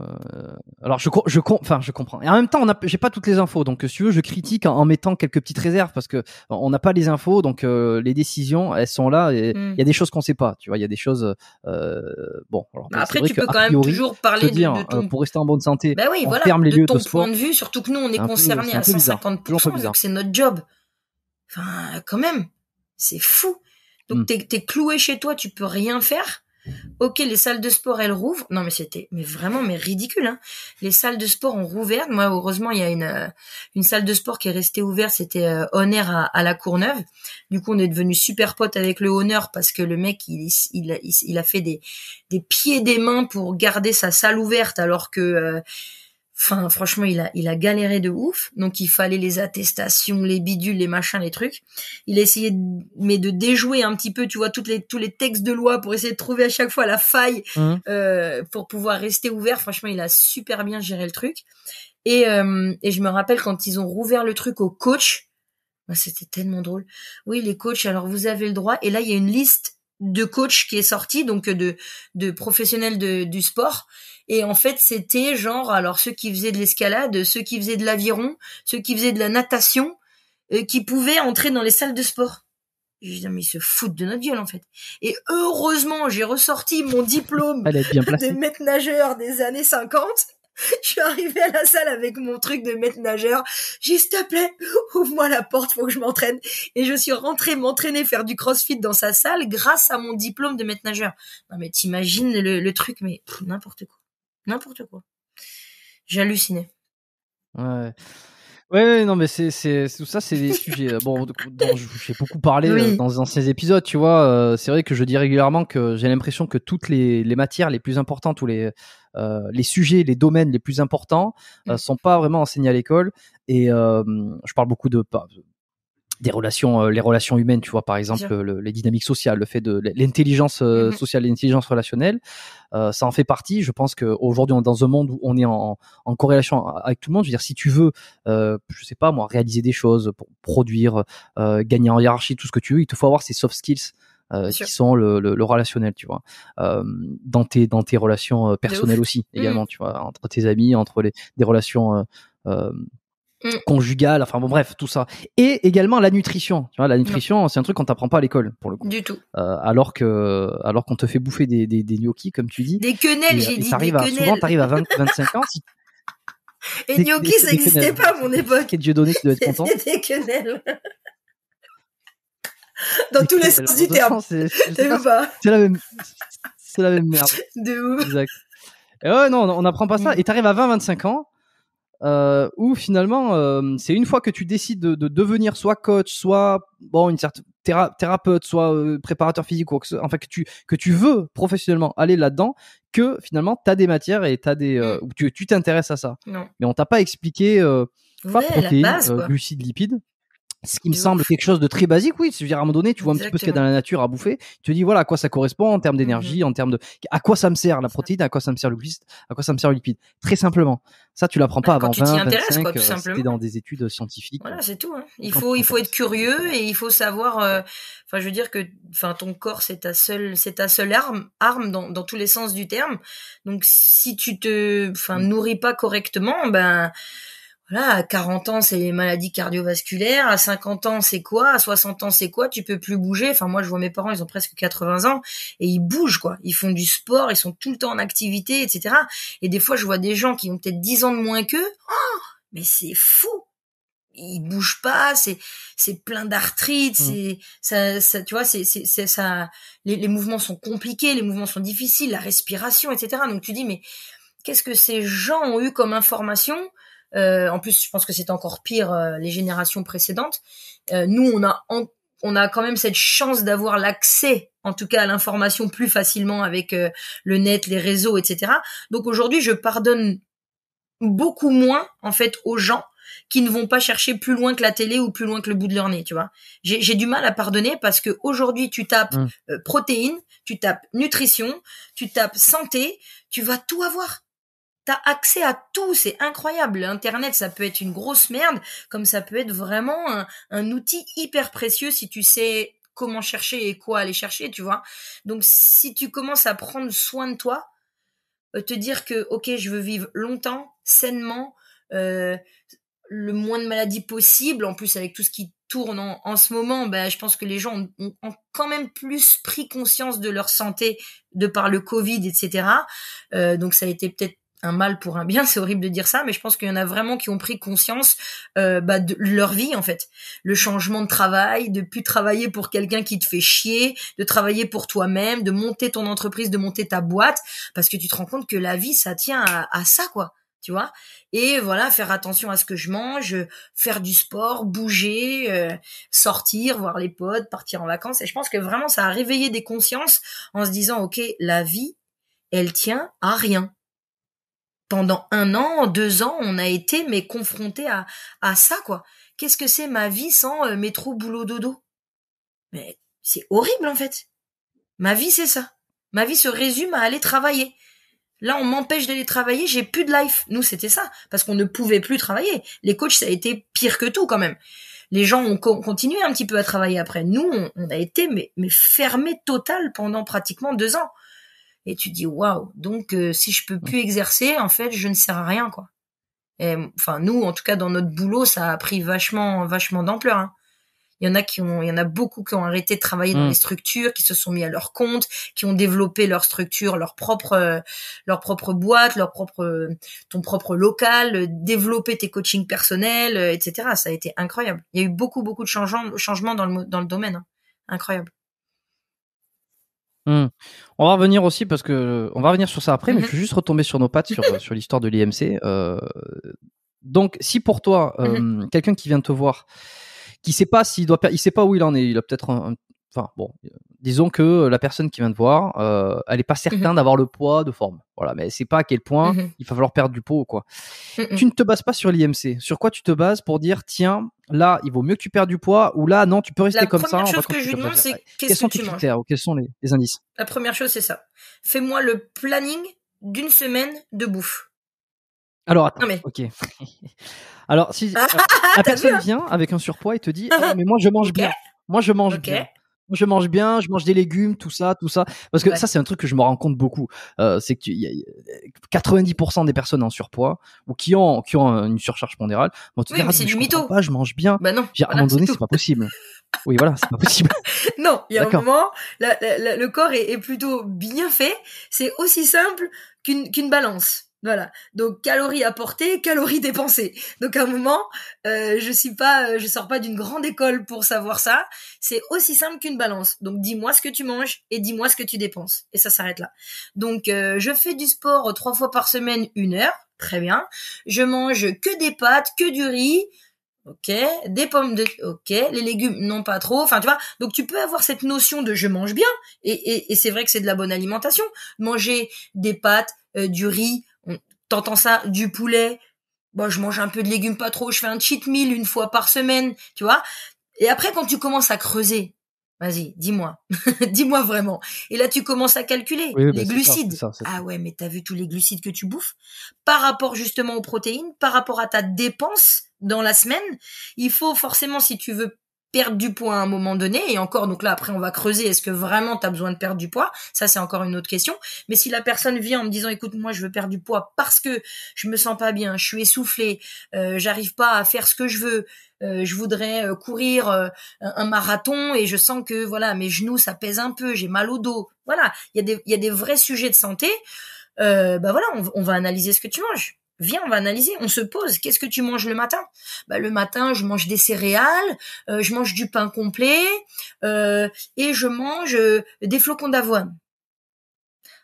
alors, je, je, enfin, je comprends. Et en même temps, j'ai pas toutes les infos. Donc, euh, si tu veux, je critique en, mettant quelques petites réserves parce que on n'a pas les infos. Donc, euh, les décisions, elles sont là. Il hmm. y a des choses qu'on sait pas. Tu vois, il y a des choses. bon. Bah, après, tu peux quand même toujours parler pour rester en bonne santé. Bah oui, voilà, ferme les de ton point de vue. Surtout que nous, on est, concerné concernés à 150 c'est notre job. Enfin, quand même, c'est fou. Donc, hmm. t'es cloué chez toi, tu peux rien faire. Ok, les salles de sport, elles rouvrent. Non, mais c'était, mais vraiment, mais ridicule. Hein. Les salles de sport ont rouvert. Moi, heureusement, il y a une euh, une salle de sport qui est restée ouverte. C'était euh, Honor à, la Courneuve. Du coup, on est devenu super pote avec le Honor parce que le mec, il il, a fait des des pieds des mains pour garder sa salle ouverte alors que euh, franchement, il a, il a galéré de ouf. Donc, il fallait les attestations, les bidules, les machins, les trucs. Il essayait de, mais de déjouer un petit peu, tu vois, toutes les, tous les textes de loi pour essayer de trouver à chaque fois la faille mmh. euh, pour pouvoir rester ouvert. Franchement, il a super bien géré le truc. Et, euh, et je me rappelle quand ils ont rouvert le truc au coach. Bah, C'était tellement drôle. Oui, les coachs, alors vous avez le droit. Et là, il y a une liste de coach qui est sorti, donc euh, de, de professionnels de, du sport. Et en fait, c'était genre, alors ceux qui faisaient de l'escalade, ceux qui faisaient de l'aviron, ceux qui faisaient de la natation, euh, qui pouvaient entrer dans les salles de sport. Je dis, mais ils se foutent de notre gueule, en fait. Et heureusement, j'ai ressorti mon diplôme des de maître nageur des années 50 je suis arrivée à la salle avec mon truc de maître nageur. J'ai s'il te plaît, ouvre-moi la porte, faut que je m'entraîne. Et je suis rentrée m'entraîner faire du crossfit dans sa salle grâce à mon diplôme de maître nageur. Non mais t'imagines le, le truc, mais n'importe quoi. N'importe quoi. J'hallucinais. Ouais. Ouais, non, mais c'est, c'est, tout ça, c'est des sujets. Euh, bon, dont j'ai beaucoup parlé euh, dans ces épisodes, tu vois. Euh, c'est vrai que je dis régulièrement que j'ai l'impression que toutes les, les, matières les plus importantes ou les, euh, les sujets, les domaines les plus importants mm. sont pas vraiment enseignés à l'école. Et euh, je parle beaucoup de, des relations, euh, les relations humaines, tu vois, par exemple, les dynamiques sociales, le fait de l'intelligence euh, mmh sociale, l'intelligence relationnelle, euh, ça en fait partie. Je pense qu'aujourd'hui, dans un monde où on est en, en, corrélation avec tout le monde, je veux dire, si tu veux, je sais pas moi, réaliser des choses, pour produire, gagner en hiérarchie, tout ce que tu veux, il te faut avoir ces soft skills. qui sont le, le, relationnel, tu vois, dans tes dans tes relations personnelles aussi, mmh également, tu vois, entre tes amis, entre les des relations Mm. conjugale, enfin bon bref, tout ça. Et également la nutrition. Tu vois, la nutrition, mm. c'est un truc qu'on t'apprend pas à l'école pour le coup. Du tout. Euh, alors que alors qu'on te fait bouffer des des, gnocchis comme tu dis. Des quenelles, j'ai dit. souvent t'arrives à 25 ans et gnocchis ça n'existait pas à mon époque. Et Dieu donné, tu dois être content. des quenelles. Dans tous les sens du terme. C'est la même, c'est la même merde. De ouf. Exact. Et ouais, non, on n'apprend pas ça. Mm. Et t'arrives à 20-25 ans, euh, où finalement, euh, c'est une fois que tu décides de, devenir soit coach, soit bon une certaine thérapeute, soit euh, préparateur physique, ou que, enfin que tu que tu veux professionnellement aller là-dedans, que finalement tu as des matières et as des euh, mm. tu t'intéresses à ça. Non. Mais on t'a pas expliqué euh, ouais, protéines, base, lipides ce qui me semble quelque chose de très basique, oui. Je veux dire, à un moment donné, tu vois un petit peu ce qu'il y a dans la nature à bouffer. Tu te dis, voilà, à quoi ça correspond en termes mmh d'énergie, en termes de, à quoi ça me sert la protéine, à quoi ça me sert le glucide, à quoi ça me sert le lipide. Très simplement. Ça, tu l'apprends pas avant 20, 25, quoi, tout euh, simplement. dans des études scientifiques. Voilà, euh, c'est tout. Hein. Il faut, il faut être curieux et il faut savoir, euh, enfin, je veux dire que, enfin, ton corps, c'est ta seule, c'est ta seule arme, arme dans, dans tous les sens du terme. Donc, si tu te, enfin, mmh. nourris pas correctement, ben, voilà, à 40 ans, c'est les maladies cardiovasculaires, à 50 ans, c'est quoi, à 60 ans, c'est quoi, tu peux plus bouger. Enfin, moi, je vois mes parents, ils ont presque 80 ans et ils bougent, quoi. Ils font du sport, ils sont tout le temps en activité, etc. Et des fois, je vois des gens qui ont peut-être 10 ans de moins qu'eux. Oh, mais c'est fou! Ils bougent pas, c'est, c'est plein d'arthrite, mmh. c'est, ça, ça, tu vois, c'est, c'est, ça, les, les mouvements sont compliqués, les mouvements sont difficiles, la respiration, etc. Donc, tu dis, mais qu'est-ce que ces gens ont eu comme information euh, en plus, je pense que c'est encore pire euh, les générations précédentes. Euh, nous, on a on a quand même cette chance d'avoir l'accès, en tout cas, à l'information plus facilement avec le net, les réseaux, etc. Donc aujourd'hui, je pardonne beaucoup moins en fait aux gens qui ne vont pas chercher plus loin que la télé ou plus loin que le bout de leur nez, tu vois. J'ai du mal à pardonner parce que aujourd'hui tu tapes mmh. protéines, tu tapes nutrition, tu tapes santé, tu vas tout avoir t'as accès à tout, c'est incroyable. Internet, ça peut être une grosse merde, comme ça peut être vraiment un, outil hyper précieux si tu sais comment chercher et quoi aller chercher, tu vois. Donc si tu commences à prendre soin de toi, euh, te dire que ok, je veux vivre longtemps, sainement, euh, le moins de maladies possible. En plus, avec tout ce qui tourne en, ce moment, ben, je pense que les gens ont, quand même plus pris conscience de leur santé de par le Covid, etc. Euh, donc, ça a été peut-être un mal pour un bien, c'est horrible de dire ça, mais je pense qu'il y en a vraiment qui ont pris conscience euh, bah, de leur vie en fait, le changement de travail, de plus travailler pour quelqu'un qui te fait chier, de travailler pour toi-même, de monter ton entreprise, de monter ta boîte, parce que tu te rends compte que la vie ça tient à, ça quoi tu vois et voilà faire attention à ce que je mange faire du sport bouger euh, sortir voir les potes partir en vacances et je pense que vraiment ça a réveillé des consciences en se disant ok la vie elle tient à rien pendant un an, deux ans, on a été mais confronté à, à ça quoi. Qu'est-ce que c'est ma vie sans euh, métro boulot dodo Mais c'est horrible en fait. Ma vie c'est ça. Ma vie se résume à aller travailler. Là, on m'empêche d'aller travailler, j'ai plus de life. Nous, c'était ça, parce qu'on ne pouvait plus travailler. Les coachs, ça a été pire que tout quand même. Les gens ont continué un petit peu à travailler après. Nous, on, a été mais, mais fermés total pendant pratiquement deux ans et tu dis waouh. Donc euh, si je peux plus exercer, en fait, je ne sers à rien quoi. Et, enfin nous, en tout cas dans notre boulot, ça a pris vachement vachement d'ampleur. Hein. Il y en a qui ont, il y en a beaucoup qui ont arrêté de travailler dans les mm. structures, qui se sont mis à leur compte, qui ont développé leur structure, leur propre, euh, leur propre boîte, leur propre, euh, ton propre local, développer tes coachings personnels, etc. Ça a été incroyable. Il y a eu beaucoup, beaucoup de changements, changements dans le, dans le domaine. Hein. Incroyable. Mmh. On va revenir aussi parce que on va revenir sur ça après, mais mmh je suis juste retombé sur nos pattes sur, l'histoire de l'IMC. Euh, donc, si pour toi, mmh euh, quelqu'un qui vient te voir, qui sait pas s'il doit, il sait pas où il en est, il a peut-être un, enfin bon, euh, disons que la personne qui vient de voir, euh, elle n'est pas mmh certaine d'avoir le poids de forme. Voilà, mais c'est pas à quel point mmh il va falloir perdre du poids quoi. Mmh tu ne te bases pas sur l'IMC. Sur quoi tu te bases pour dire tiens, là, il vaut mieux que tu perdes du poids ou là, non, tu peux rester comme ça. La première chose que je lui demande, c'est quels sont tes critères ou quels sont les, indices La première chose, c'est ça. Fais-moi le planning d'une semaine de bouffe. Alors attends, ok. Alors si ah, euh, la personne hein? vient avec un surpoids et te dit eh, mais moi je mange bien, moi je mange bien je mange bien, je mange des légumes, tout ça, tout ça. Parce que ça, c'est un truc que je me rends compte beaucoup. Euh, c'est que y a 90% des personnes en surpoids ou qui ont, qui ont une surcharge pondérale Moi, tu oui, du ah, Pas, je mange bien. Bah non. à un moment donné, c'est pas possible. Oui, voilà, c'est pas possible. non, il y a un moment, le corps est, plutôt bien fait. C'est aussi simple qu'une qu'une balance. Voilà. Donc calories apportées, calories dépensées. Donc à un moment, euh, je suis pas, euh, je sors pas d'une grande école pour savoir ça. C'est aussi simple qu'une balance. Donc dis-moi ce que tu manges et dis-moi ce que tu dépenses. Et ça s'arrête là. Donc euh, je fais du sport trois fois par semaine, une heure, très bien. Je mange que des pâtes, que du riz. Ok, des pommes de, ok, les légumes non pas trop. Enfin, tu vois, donc tu peux avoir cette notion de je mange bien et, et, c'est vrai que c'est de la bonne alimentation. Manger des pâtes, du riz, T'entends ça Du poulet. Bon, je mange un peu de légumes pas trop. Je fais un cheat meal une fois par semaine, tu vois. Et après, quand tu commences à creuser, vas-y, dis-moi, dis-moi vraiment. Et là, tu commences à calculer les bah, glucides. ah ouais, mais t'as vu tous les glucides que tu bouffes par rapport justement aux protéines, par rapport à ta dépense dans la semaine. Il faut forcément, si tu veux perdre du poids à un moment donné et encore donc là après on va creuser est-ce que vraiment tu as besoin de perdre du poids ça c'est encore une autre question mais si la personne vient en me disant écoute moi je veux perdre du poids parce que je me sens pas bien je suis essoufflée euh, j'arrive pas à faire ce que je veux euh, je voudrais euh, courir un marathon et je sens que voilà mes genoux ça pèse un peu j'ai mal au dos voilà il y a des il y a des vrais sujets de santé bah voilà on va analyser ce que tu manges Viens, on va analyser. On se pose. Qu'est-ce que tu manges le matin bah, le matin, je mange des céréales, euh, je mange du pain complet euh, et je mange euh, des flocons d'avoine.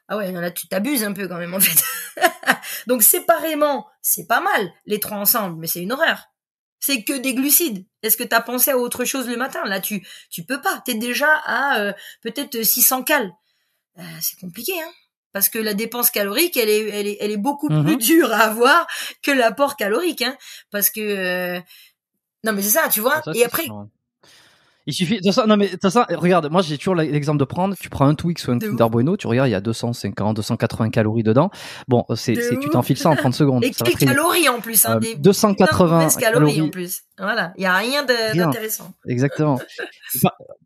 Ah ouais, là tu t'abuses un peu quand même en fait. Donc séparément, c'est pas mal. Les trois ensemble, mais c'est une horreur. C'est que des glucides. Est-ce que tu as pensé à autre chose le matin Là, tu tu peux pas. tu es déjà à peut-être 600 cales. c'est compliqué, hein parce que la dépense calorique, elle est, elle est, beaucoup mhm. plus dure à avoir que l'apport calorique, hein, parce que euh, non mais c'est ça, tu vois. Ah, et après, il suffit. De ça, non mais ça, regarde, moi j'ai toujours l'exemple de prendre. Tu prends un Twix ou un Kinder Bueno, tu regardes, il y a 250, 280 calories dedans. Bon, c'est, tu t'enfiles ça en 30 secondes. Et ça calories en plus, hein, 280 euh, calories, en plus. Voilà, il y a rien d'intéressant. Exactement.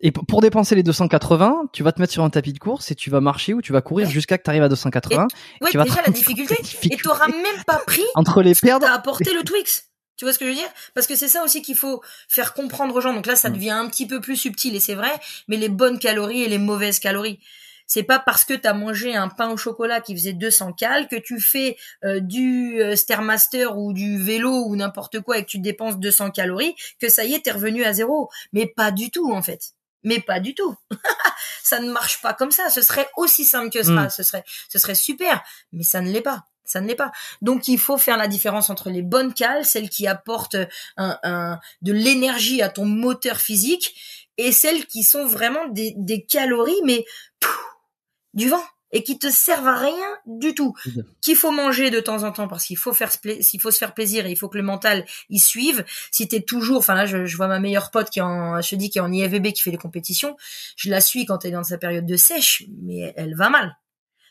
Et pour dépenser les 280, tu vas te mettre sur un tapis de course et tu vas marcher ou tu vas courir jusqu'à que tu arrives à 280. Oui, tu vas déjà la difficulté, Et Et t'auras même pas pris entre les perdre. T'as apporté le Twix. Tu vois ce que je veux dire Parce que c'est ça aussi qu'il faut faire comprendre aux gens. Donc là, ça mm. devient un petit peu plus subtil et c'est vrai, mais les bonnes calories et les mauvaises calories. C'est pas parce que t'as mangé un pain au chocolat qui faisait 200 cal que tu fais euh, du euh, Stairmaster ou du vélo ou n'importe quoi et que tu dépenses 200 calories que ça y est, t'es revenu à zéro. Mais pas du tout en fait mais pas du tout. ça ne marche pas comme ça. Ce serait aussi simple que ça. Hmm. Ce serait, ce serait super, mais ça ne l'est pas. Ça ne l'est pas. Donc il faut faire la différence entre les bonnes cales, celles qui apportent un, de l'énergie à ton moteur physique, et celles qui sont vraiment des, calories, mais du vent et qui te servent à rien du tout. Qu'il faut manger de temps en temps parce qu'il faut faire s'il faut se faire plaisir et il faut que le mental y suive. Si t'es toujours, enfin là, je, je, vois ma meilleure pote qui est en, je qui est en IFBB qui fait des compétitions. Je la suis quand elle est dans sa période de sèche, mais elle va mal.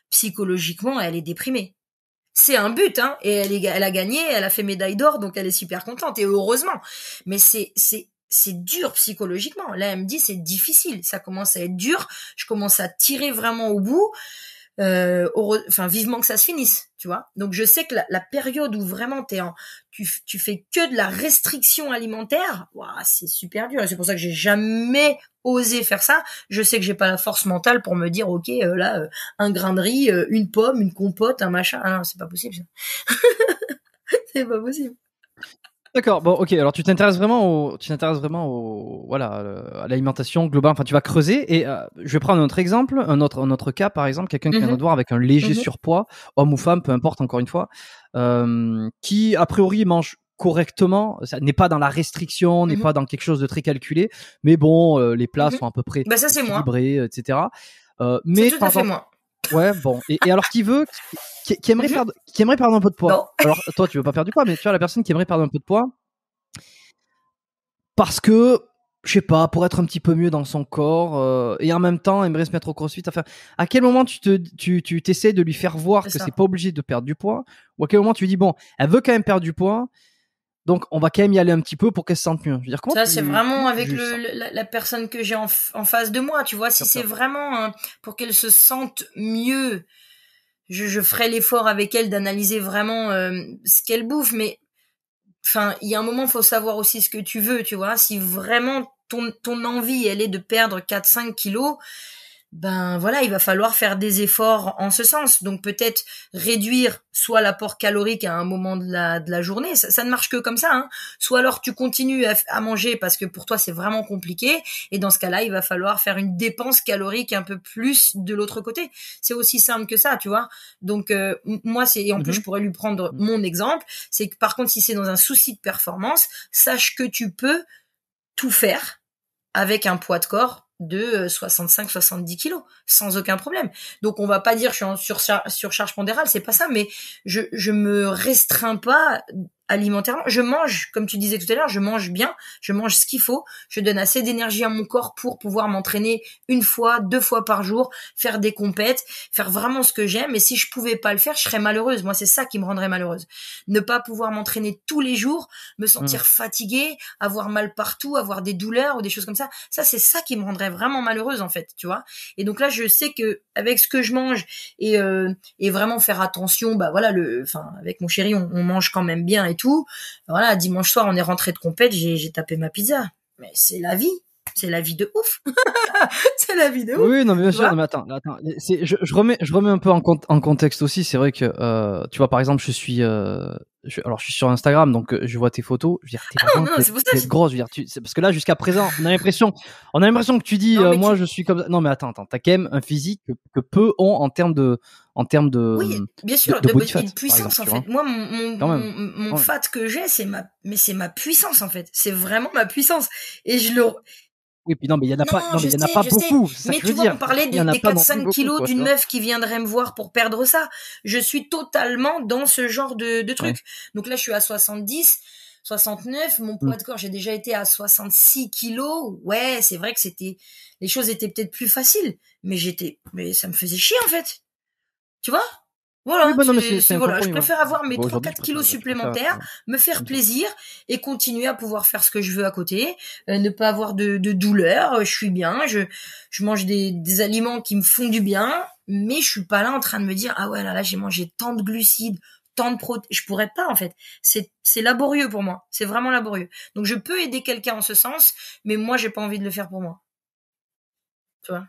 Psychologiquement, elle est déprimée c'est un but, hein. Et elle, est, elle a gagné, elle a fait médaille d'or, donc elle est super contente et heureusement. Mais c'est, c'est, c'est dur psychologiquement. Là, elle me dit c'est difficile, ça commence à être dur. Je commence à tirer vraiment au bout euh, enfin vivement que ça se finisse, tu vois. Donc je sais que la, période où vraiment t'es en, tu, fais que de la restriction alimentaire, waouh, c'est super dur. C'est pour ça que j'ai jamais osé faire ça. Je sais que j'ai pas la force mentale pour me dire ok euh, là euh, un grain de riz, euh, une pomme, une compote, un machin. Ah c'est pas possible. c'est pas possible. D'accord. Bon, ok. Alors, tu t'intéresses vraiment au, tu t'intéresses vraiment au, voilà, euh, à l'alimentation globale. Enfin, tu vas creuser. Et euh, je vais prendre un autre exemple, un autre, un autre cas, par exemple, quelqu'un qui a un devoir mhm. avec un léger mhm. surpoids, homme ou femme, peu importe, encore une fois, euh, qui a priori mange correctement, ça n'est pas dans la restriction, n'est mhm. pas dans quelque chose de très calculé, mais bon, les plats sont à peu près bah, équilibrés, etc. mais Ouais, bon. Et, alors, qui veut, qui, aimerait, perdre, qui aimerait perdre un peu de poids Alors, toi, tu veux pas perdre du poids, mais tu vois, la personne qui aimerait perdre un peu de poids, parce que, je sais pas, pour être un petit peu mieux dans son corps, euh, et en même temps, aimerait se mettre au crossfit. Enfin, à quel moment tu te, tu, tu de lui faire voir que c'est pas obligé de perdre du poids Ou à quel moment tu lui dis, bon, elle veut quand même perdre du poids donc, on va quand même y aller un petit peu pour qu'elle se sente mieux. Je veux dire, ça, c'est vraiment avec la, personne que j'ai en, face de moi, tu vois. Si c'est vraiment hein, pour qu'elle se sente mieux, je, je ferai l'effort avec elle d'analyser vraiment euh, ce qu'elle bouffe. Mais, enfin, il y a un moment, faut savoir aussi ce que tu veux, tu vois. Si vraiment ton, ton envie, elle est de perdre 4-5 kilos, ben voilà, il va falloir faire des efforts en ce sens. Donc peut-être réduire soit l'apport calorique à un moment de la, de la journée, ça, ne marche que comme ça, hein. soit alors tu continues à, manger parce que pour toi c'est vraiment compliqué, et dans ce cas-là, il va falloir faire une dépense calorique un peu plus de l'autre côté. C'est aussi simple que ça, tu vois. Donc euh, moi, c'est et en plus mm-hmm. je pourrais lui prendre mm-hmm. mon exemple, c'est que par contre si c'est dans un souci de performance, sache que tu peux tout faire avec un poids de corps de 65-70 euh, kilos sans aucun problème. Donc on va pas dire je suis en surcharge, pondérale, c'est pas ça, mais je je me restreins pas alimentairement. Je mange, comme tu disais tout à l'heure, je mange bien, je mange ce qu'il faut, je donne assez d'énergie à mon corps pour pouvoir m'entraîner une fois, deux fois par jour, faire des compètes, faire vraiment ce que j'aime. Et si je pouvais pas le faire, je serais malheureuse. Moi, c'est ça qui me rendrait malheureuse. Ne pas pouvoir m'entraîner tous les jours, me sentir mmh. fatiguée, avoir mal partout, avoir des douleurs ou des choses comme ça. Ça, c'est ça qui me rendrait vraiment malheureuse, en fait, tu vois. Et donc là, je sais que avec ce que je mange et, euh, et vraiment faire attention, bah voilà, le, enfin, avec mon chéri, on, mange quand même bien tout. Voilà, dimanche soir, on est rentré de compète, j'ai tapé ma pizza. Mais c'est la vie. C'est la vie de ouf. c'est la vie de ouf. Oui, non, mais bien sûr. mais attends, Je, remets, je remets un peu en, en contexte aussi. C'est vrai que, euh, tu vois, par exemple, je suis, euh, alors je suis sur Instagram, donc euh, je vois tes photos. Je veux dire, t'es ah grosse. Je veux dire, tu, parce que là, jusqu'à présent, on a l'impression, on a l'impression que tu dis, euh, moi, je suis comme. ça. Non, mais attends, attends, t'as quand même un physique que, peu ont en termes de, en termes de. Oui, bien sûr, de, puissance en fait. Moi, mon, mon, mon, mon fat que j'ai, c'est ma, mais c'est ma puissance en fait. C'est vraiment ma puissance. Et je le, oui, puis non, mais il n'y en a pas, non, mais il y en a pas beaucoup. mais tu vois, on parlait des, 4-5 kilos d'une meuf qui viendrait me voir pour perdre ça. Je suis totalement dans ce genre de, de truc. Donc là, je suis à 70, 69. Mon mm. poids de corps, j'ai déjà été à 66 kilos. Ouais, c'est vrai que c'était, les choses étaient peut-être plus faciles, mais j'étais, mais ça me faisait chier, en fait. Tu vois? Bah voilà, je hein. préfère avoir mes 3-4 kilos supplémentaires, me faire mm. plaisir et continuer à pouvoir faire ce que je veux à côté, euh, ne pas avoir de, de douleur, euh, je suis bien, je, je mange des, aliments qui me font du bien, mais je suis pas là en train de me dire ah ouais là là j'ai mangé tant de glucides, tant de protéines, je pourrais pas en fait. C'est, c'est laborieux pour moi, c'est vraiment laborieux. Donc je peux aider quelqu'un en ce sens, mais moi j'ai pas envie de le faire pour moi. Tu vois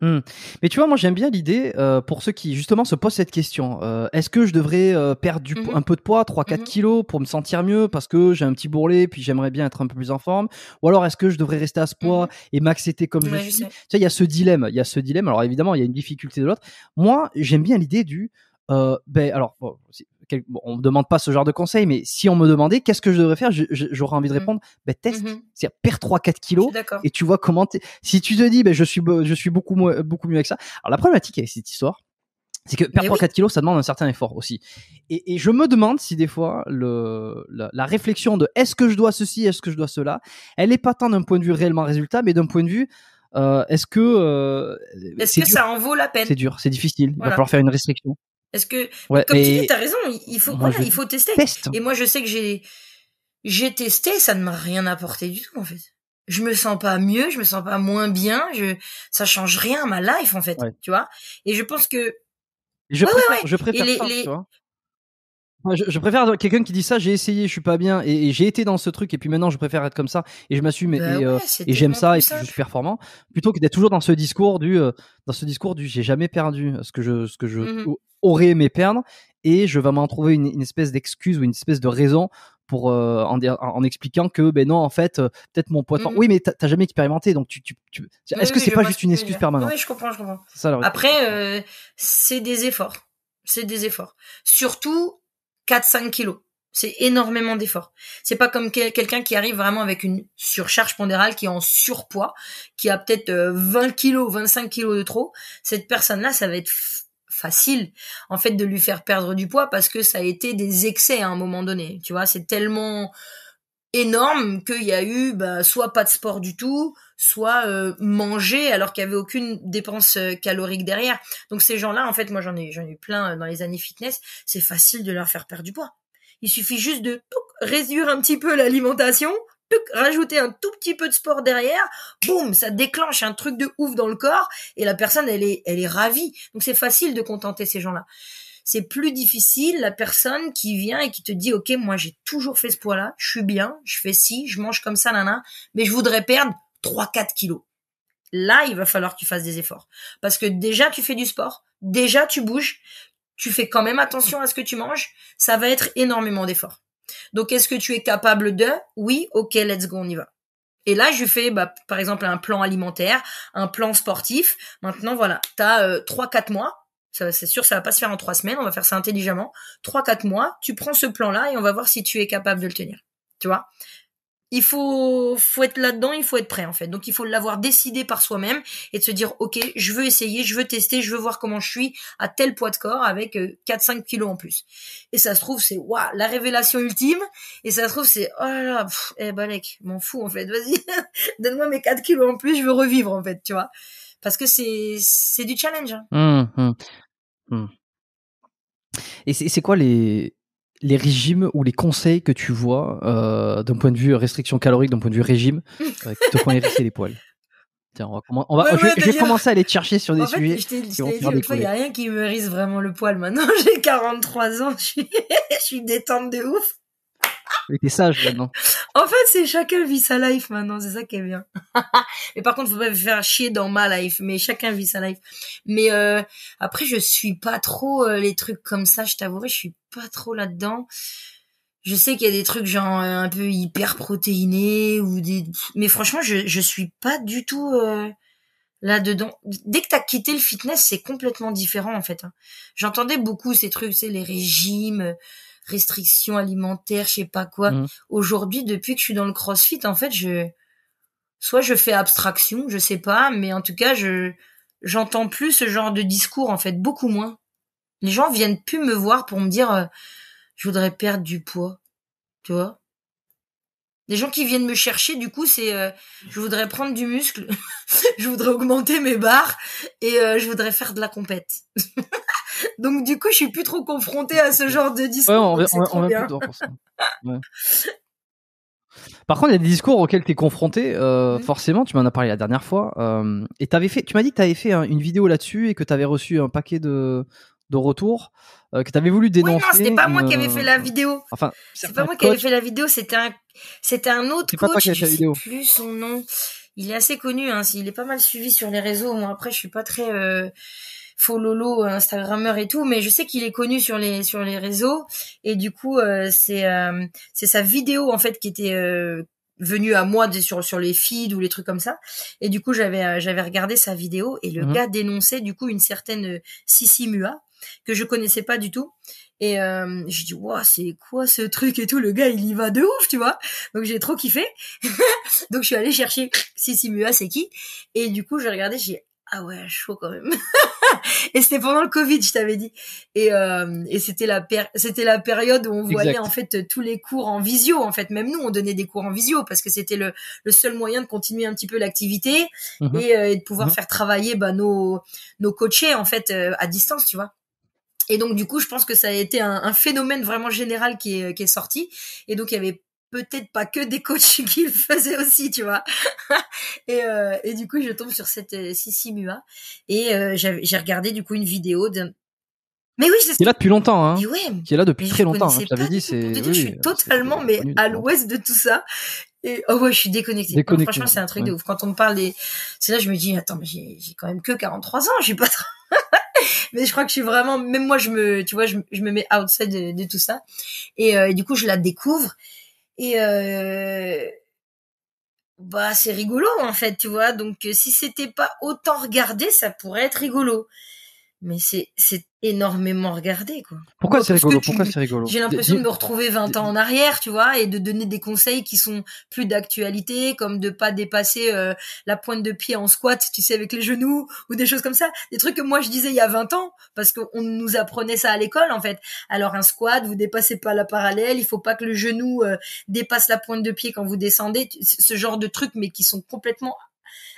Mmh. Mais tu vois, moi j'aime bien l'idée euh, pour ceux qui justement se posent cette question. Euh, est-ce que je devrais euh, perdre mmh un peu de poids, 3-4 mmh kilos, pour me sentir mieux parce que j'ai un petit bourrelet puis j'aimerais bien être un peu plus en forme Ou alors est-ce que je devrais rester à ce poids et m'accepter comme je, suis Tu sais, il y a ce dilemme. Il y a ce dilemme. Alors évidemment, il y a une difficulté de l'autre. Moi, j'aime bien l'idée du. ben alors, on me demande pas ce genre de conseil, mais si on me demandait qu'est-ce que je devrais faire, j'aurais envie de mm. répondre, ben, test, mm-hmm. c'est-à-dire perds 3-4 kilos et tu vois comment. Si tu te dis, ben je suis je suis beaucoup beaucoup mieux avec ça. Alors la problématique avec cette histoire, c'est que perdre 3-4 kilos, ça demande un certain effort aussi. Et, je me demande si des fois le, la, réflexion de est-ce que je dois ceci, est-ce que je dois cela, elle n'est pas tant d'un point de vue réellement résultat, mais d'un point de vue euh, est-ce que euh, est-ce que ça en vaut la peine C'est dur, c'est difficile. Il va falloir faire une restriction. Est-ce que comme tu dis, t'as raison, il faut il faut tester. Et moi je sais que j'ai j'ai testé, ça ne m'a rien apporté du tout en fait. Je me sens pas mieux, je me sens pas moins bien, je ça change rien à ma life en fait, tu vois. Et je pense que je prépare préfère, je les, tu vois je, préfère quelqu'un qui dit ça, j'ai essayé, je suis pas bien, et, j'ai été dans ce truc, et puis maintenant je préfère être comme ça, et je m'assume, et, bah euh, j'aime ça, et je suis performant, plutôt que d'être toujours dans ce discours du, euh, dans ce discours du, j'ai jamais perdu ce que je, ce que je mmh aurais aimé perdre, et je vais m'en trouver une, espèce d'excuse ou une espèce de raison pour euh, en, en, expliquant que ben non en fait peut-être mon poids mmh oui mais t'as jamais expérimenté donc tu, tu, est-ce que c'est pas juste une excuse permanente oui je comprends je comprends après c'est des efforts c'est des efforts surtout 4-5 kilos. C'est énormément d'efforts. C'est pas comme quelqu'un qui arrive vraiment avec une surcharge pondérale, qui est en surpoids, qui a peut-être 20 euh, kilos, 25 kilos de trop. Cette personne-là, ça va être facile, en fait, de lui faire perdre du poids parce que ça a été des excès à un moment donné. Tu vois, c'est tellement énorme qu'il y a eu bah, soit pas de sport du tout, soit euh, manger alors qu'il y avait aucune dépense euh, calorique derrière. Donc ces gens-là, en fait, moi j'en ai j'en ai eu plein euh, dans les années fitness. C'est facile de leur faire perdre du poids. Il suffit juste de réduire un petit peu l'alimentation, rajouter un tout petit peu de sport derrière, boum, ça déclenche un truc de ouf dans le corps et la personne elle est elle est ravie. Donc c'est facile de contenter ces gens-là c'est plus difficile la personne qui vient et qui te dit ok moi j'ai toujours fait ce poids là je suis bien je fais ci je mange comme ça nana mais je voudrais perdre 3 4 kilos là il va falloir que tu fasses des efforts parce que déjà tu fais du sport déjà tu bouges tu fais quand même attention à ce que tu manges ça va être énormément d'efforts donc est-ce que tu es capable de oui ok let's go on y va et là, je fais bah, par exemple un plan alimentaire, un plan sportif. Maintenant, voilà, tu as 3-4 mois c'est sûr, ça va pas se faire en trois semaines. On va faire ça intelligemment. Trois, quatre mois. Tu prends ce plan-là et on va voir si tu es capable de le tenir. Tu vois Il faut, faut être là-dedans. Il faut être prêt en fait. Donc il faut l'avoir décidé par soi-même et de se dire ok, je veux essayer, je veux tester, je veux voir comment je suis à tel poids de corps avec 4-5 euh, kilos en plus. Et ça se trouve c'est waouh la révélation ultime. Et ça se trouve c'est oh là là, eh ben, m'en fous en fait. Vas-y, donne-moi mes 4 kilos en plus, je veux revivre en fait. Tu vois parce que c'est du challenge. Hein. Mmh, mmh. Mmh. Et c'est quoi les, les régimes ou les conseils que tu vois euh, d'un point de vue restriction calorique, d'un point de vue régime, euh, qui te font hérisser les poils Tiens, on va, on va je, vais commencer à aller chercher sur des en sujets. il n'y a rien qui me hérisse vraiment le poil maintenant. J'ai 43 ans, je suis, je suis détente de ouf. En fait, c'est chacun vit sa life maintenant, c'est ça qui est bien. mais par contre, faut pas me faire chier dans ma life, mais chacun vit sa life. Mais euh, après, je suis pas trop euh, les trucs comme ça, je t'avouerai, je suis pas trop là-dedans. Je sais qu'il y a des trucs genre euh, un peu hyper protéinés ou des mais franchement, je je suis pas du tout là-dedans. Dès que t'as quitté le fitness, c'est complètement différent en fait. Hein. J'entendais beaucoup ces trucs, c'est les régimes restrictions alimentaires, je sais pas quoi. Mm. Aujourd'hui, depuis que je suis dans le CrossFit, en fait, je soit je fais abstraction, je sais pas, mais en tout cas, je j'entends plus ce genre de discours en fait, beaucoup moins. Les gens viennent plus me voir pour me dire euh, je voudrais perdre du poids. Tu vois les gens qui viennent me chercher, du coup, c'est euh, je voudrais prendre du muscle, je voudrais augmenter mes barres et euh, je voudrais faire de la compète. Donc du coup, je suis plus trop confrontée à ce genre de discours. Ouais, on, Par contre, il y a des discours auxquels tu es confronté, euh, forcément, tu m'en as parlé la dernière fois. Euh, et avais fait, tu m'as dit que tu avais fait une vidéo là-dessus et que tu avais reçu un paquet de, de retours, euh, que tu avais voulu dénoncer. Oui, non, c'était pas moi qui avais fait la vidéo. Enfin, c'est pas moi qui avais fait la vidéo, c'était un, c'était un autre coach, plus son nom. Il est assez connu, hein, il est pas mal suivi sur les réseaux. Moi, après, je suis pas très Fololo, euh, Instagrammeur et tout, mais je sais qu'il est connu sur les sur les réseaux et du coup euh, c'est euh, c'est sa vidéo en fait qui était venue à moi sur sur les feeds ou les trucs comme ça et du coup j'avais j'avais regardé sa vidéo et le mhm. gars dénonçait du coup une certaine Sissi Mua que je connaissais pas du tout et euh, j'ai dit c'est quoi ce truc et tout le gars il y va de ouf tu vois donc j'ai trop kiffé donc je suis allée chercher Sissi Mua c'est qui et du coup j'ai regardé j'ai ah ouais, chaud quand même. et c'était pendant le Covid, je t'avais dit. Et, euh, et c'était la c'était la période où on voyait en fait tous les cours en visio. En fait, même nous, on donnait des cours en visio parce que c'était le, le seul moyen de continuer un petit peu l'activité mhm. euh, et, de pouvoir mhm. faire travailler bah, nos nos coachés en fait euh, à distance, tu vois. Et donc du coup, je pense que ça a été un, un phénomène vraiment général qui est, qui est sorti. Et donc il y avait peut-être pas que des coachs qui le faisaient aussi, tu vois. et, euh, et du coup, je tombe sur cette Sissi euh, Mua et euh, j'ai regardé du coup une vidéo de mais oui, c'est qui est là depuis longtemps, hein. qui est là depuis très longtemps. Hein. dit, c'est. je suis euh, totalement, mais à l'ouest de tout ça. Et oh ouais, je suis déconnectée. franchement, c'est un truc de ouf. Quand on me parle des, c'est là, je me dis, attends, mais j'ai quand même que 43 ans, je suis pas. Trop... mais je crois que je suis vraiment, même moi, je me, tu vois, je, me mets outside de, tout ça. Et, euh, et, du coup, je la découvre et euh, bah c'est rigolo en fait, tu vois. Donc euh, si c'était pas autant regardé, ça pourrait être rigolo mais c'est énormément regardé quoi. Pourquoi c'est rigolo Pourquoi c'est rigolo J'ai l'impression de me retrouver 20 ans en arrière, tu vois, et de donner des conseils qui sont plus d'actualité, comme de pas dépasser euh, la pointe de pied en squat, tu sais, avec les genoux ou des choses comme ça, des trucs que moi je disais il y a 20 ans parce qu'on nous apprenait ça à l'école en fait. Alors un squat, vous dépassez pas la parallèle, il faut pas que le genou euh, dépasse la pointe de pied quand vous descendez, ce genre de trucs mais qui sont complètement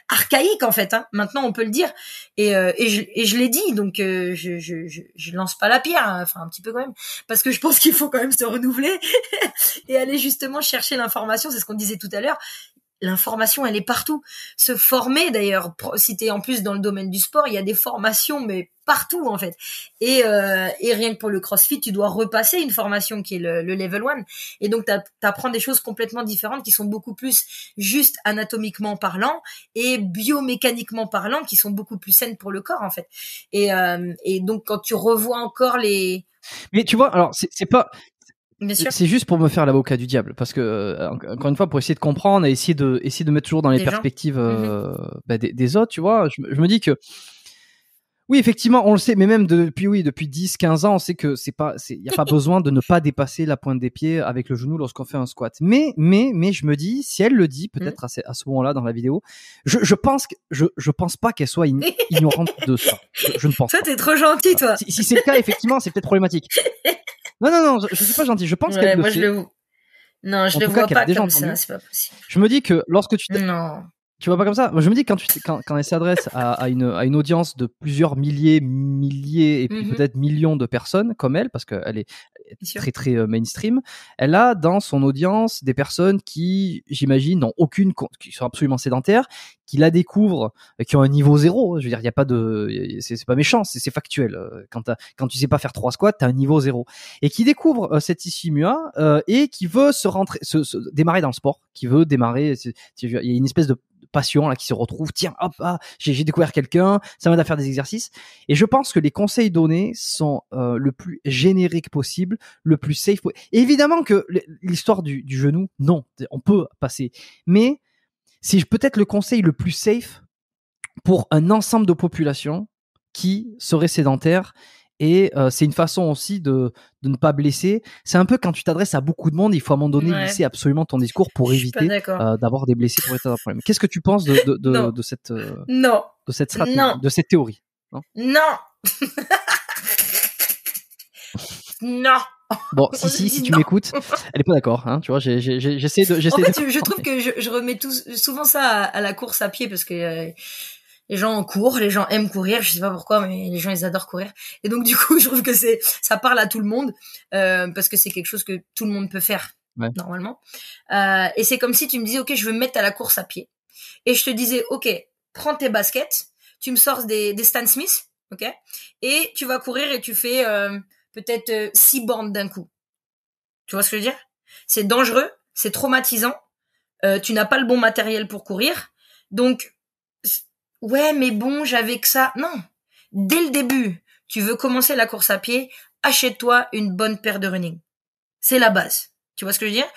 archaïque en fait. Hein. Maintenant, on peut le dire. Et, euh, et je, l'ai dit, donc euh, je, je, lance pas la pierre, hein. enfin un petit peu quand même, parce que je pense qu'il faut quand même se renouveler et aller justement chercher l'information. C'est ce qu'on disait tout à l'heure. L'information, elle est partout. Se former d'ailleurs, si t'es en plus dans le domaine du sport, il y a des formations, mais partout en fait. Euh, et, rien que pour le CrossFit, tu dois repasser une formation qui est le, level 1. Et donc, tu apprends des choses complètement différentes qui sont beaucoup plus juste anatomiquement parlant et biomécaniquement parlant, qui sont beaucoup plus saines pour le corps en fait. Et, euh, donc, quand tu revois encore les... Mais tu vois, alors c'est pas c'est juste pour me faire l'avocat du diable, parce que euh, encore une fois, pour essayer de comprendre et essayer de essayer de mettre toujours dans les perspectives mmh bah, des, autres, tu vois, je me dis que oui, effectivement, on le sait, mais même depuis oui, depuis 10, 15 ans, on sait que c'est pas il n'y a pas besoin de ne pas dépasser la pointe des pieds avec le genou lorsqu'on fait un squat. Mais mais mais je me dis si elle le dit mmh. peut-être à, ce moment-là dans la vidéo, je, je pense que je, pense pas qu'elle soit ignorante de ça. Je, ne pense. Toi t'es trop gentil toi. Si, c'est le cas effectivement, c'est peut-être problématique. Non non non, je, suis pas gentil, je pense qu'elle le moi Je le... Non, je ne le vois pas comme ça, c'est pas possible. Je me dis que lorsque tu Non tu vois pas comme ça. Je me dis quand, tu, quand, quand elle s'adresse à, à, une, à, une, audience de plusieurs milliers, milliers et mhm. peut-être millions de personnes comme elle, parce qu'elle est très très euh, mainstream, elle a dans son audience des personnes qui, j'imagine, n'ont aucune, qui sont absolument sédentaires, qui la découvrent, qui ont un niveau zéro. Je veux dire, il y a pas de, c'est pas méchant, c'est factuel. Euh, quand, quand tu sais pas faire trois squats, t'as un niveau zéro et qui découvre euh, cette Ishimua et qui veut se rentrer, se, démarrer dans le sport, qui veut démarrer. Il y a une espèce de passion là qui se retrouve. Tiens, hop, ah, j'ai découvert quelqu'un, ça m'aide à faire des exercices. Et je pense que les conseils donnés sont euh, le plus générique possible, le plus safe. évidemment que l'histoire du, du, genou, non, on peut passer. Mais c'est peut-être le conseil le plus safe pour un ensemble de populations qui seraient sédentaires et euh, c'est une façon aussi de, de ne pas blesser. C'est un peu quand tu t'adresses à beaucoup de monde, il faut à un moment donné lisser absolument ton discours pour éviter euh, d'avoir des blessés pour être un problème. Qu'est-ce que tu penses de, de, de, de cette euh, de cette stratégie, de cette théorie Non. Non. Bon, si, si, si tu m'écoutes, elle est pas d'accord, hein, tu vois, j'essaie de, En fait, je trouve que je, remets tout, souvent ça à, la course à pied parce que, les gens courent, les gens aiment courir, je sais pas pourquoi, mais les gens ils adorent courir. Et donc du coup, je trouve que c'est ça parle à tout le monde euh, parce que c'est quelque chose que tout le monde peut faire normalement. Euh, et c'est comme si tu me disais, ok, je veux me mettre à la course à pied, et je te disais, ok, prends tes baskets, tu me sors des, des Stan Smith, ok, et tu vas courir et tu fais euh, peut-être six bornes d'un coup. Tu vois ce que je veux dire C'est dangereux, c'est traumatisant. tu n'as pas le bon matériel pour courir, donc ouais, mais bon, j'avais que ça. Non. Dès le début, tu veux commencer la course à pied, achète-toi une bonne paire de running. C'est la base. Tu vois ce que je veux dire?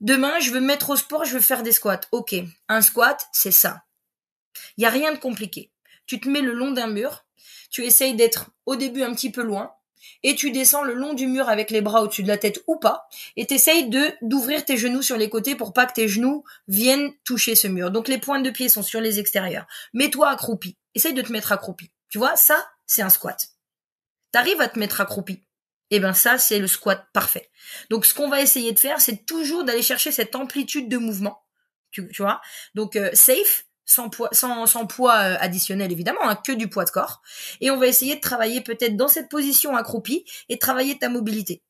Demain, je veux me mettre au sport, je veux faire des squats. Ok. Un squat, c'est ça. Il n'y a rien de compliqué. Tu te mets le long d'un mur, tu essayes d'être au début un petit peu loin, et tu descends le long du mur avec les bras au-dessus de la tête ou pas, et t'essayes de d'ouvrir tes genoux sur les côtés pour pas que tes genoux viennent toucher ce mur. Donc les pointes de pied sont sur les extérieurs. Mets-toi accroupi. Essaye de te mettre accroupi. Tu vois, ça, c'est un squat. T'arrives à te mettre accroupi. Eh ben ça, c'est le squat parfait. Donc ce qu'on va essayer de faire, c'est toujours d'aller chercher cette amplitude de mouvement. Tu, vois. Donc euh, safe, sans poids, sans, poids euh, additionnel évidemment, hein, que du poids de corps. Et on va essayer de travailler peut-être dans cette position accroupie et travailler ta mobilité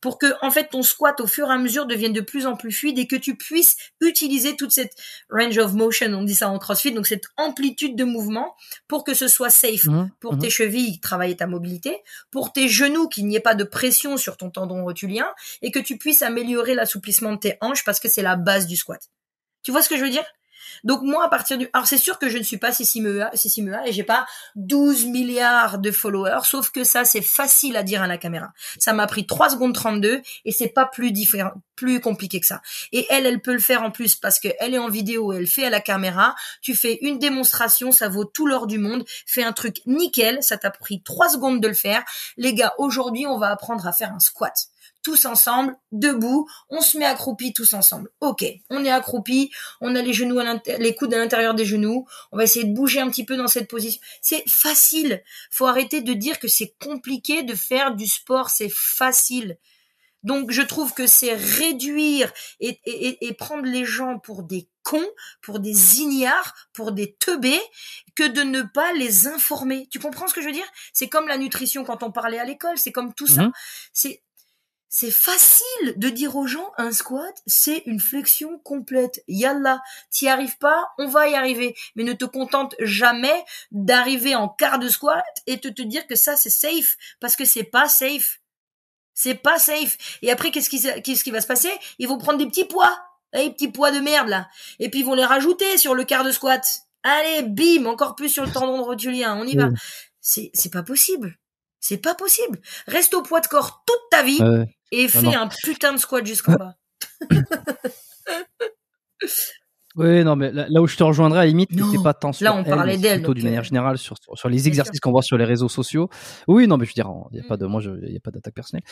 pour que en fait ton squat au fur et à mesure devienne de plus en plus fluide et que tu puisses utiliser toute cette range of motion, on dit ça en CrossFit, donc cette amplitude de mouvement pour que ce soit safe mmh, pour tes mmh. chevilles, travailler ta mobilité, pour tes genoux qu'il n'y ait pas de pression sur ton tendon rotulien et que tu puisses améliorer l'assouplissement de tes hanches parce que c'est la base du squat. Tu vois ce que je veux dire donc moi, à partir du... Alors c'est sûr que je ne suis pas Sissi Mea et j'ai pas 12 milliards de followers, sauf que ça, c'est facile à dire à la caméra. Ça m'a pris 3 secondes 32 et c'est pas plus différent, plus compliqué que ça. Et elle, elle peut le faire en plus parce qu'elle est en vidéo, elle fait à la caméra. Tu fais une démonstration, ça vaut tout l'or du monde. Fais un truc nickel, ça t'a pris 3 secondes de le faire. Les gars, aujourd'hui, on va apprendre à faire un squat tous ensemble, debout, on se met accroupi tous ensemble. Ok, on est accroupi, on a les genoux à les coudes à l'intérieur des genoux, on va essayer de bouger un petit peu dans cette position. C'est facile. Faut arrêter de dire que c'est compliqué de faire du sport, c'est facile. Donc je trouve que c'est réduire et, et, et, prendre les gens pour des cons, pour des ignares, pour des teubés, que de ne pas les informer. Tu comprends ce que je veux dire C'est comme la nutrition quand on parlait à l'école, c'est comme tout ça. Mhm. C'est c'est facile de dire aux gens un squat, c'est une flexion complète. Yallah, t'y arrives pas, on va y arriver. Mais ne te contente jamais d'arriver en quart de squat et de te dire que ça c'est safe parce que c'est pas safe. C'est pas safe. Et après qu'est-ce qui qu'est-ce qui va se passer Ils vont prendre des petits poids, des petits poids de merde là. Et puis ils vont les rajouter sur le quart de squat. Allez, bim, encore plus sur le tendon rotulien, on y va. Mm. C'est pas possible. C'est pas possible. Reste au poids de corps toute ta vie et fait un putain de squat jusqu'en bas. Oui, non, mais là, où je te rejoindrais à la limite, c'était pas tant sur là, on parlait d'elle, plutôt d'une manière euh, générale sur, sur, les exercices qu'on voit sur les réseaux sociaux. Oui, non, mais je veux dire, il n'y a mm. pas de, moi, y a pas d'attaque personnelle.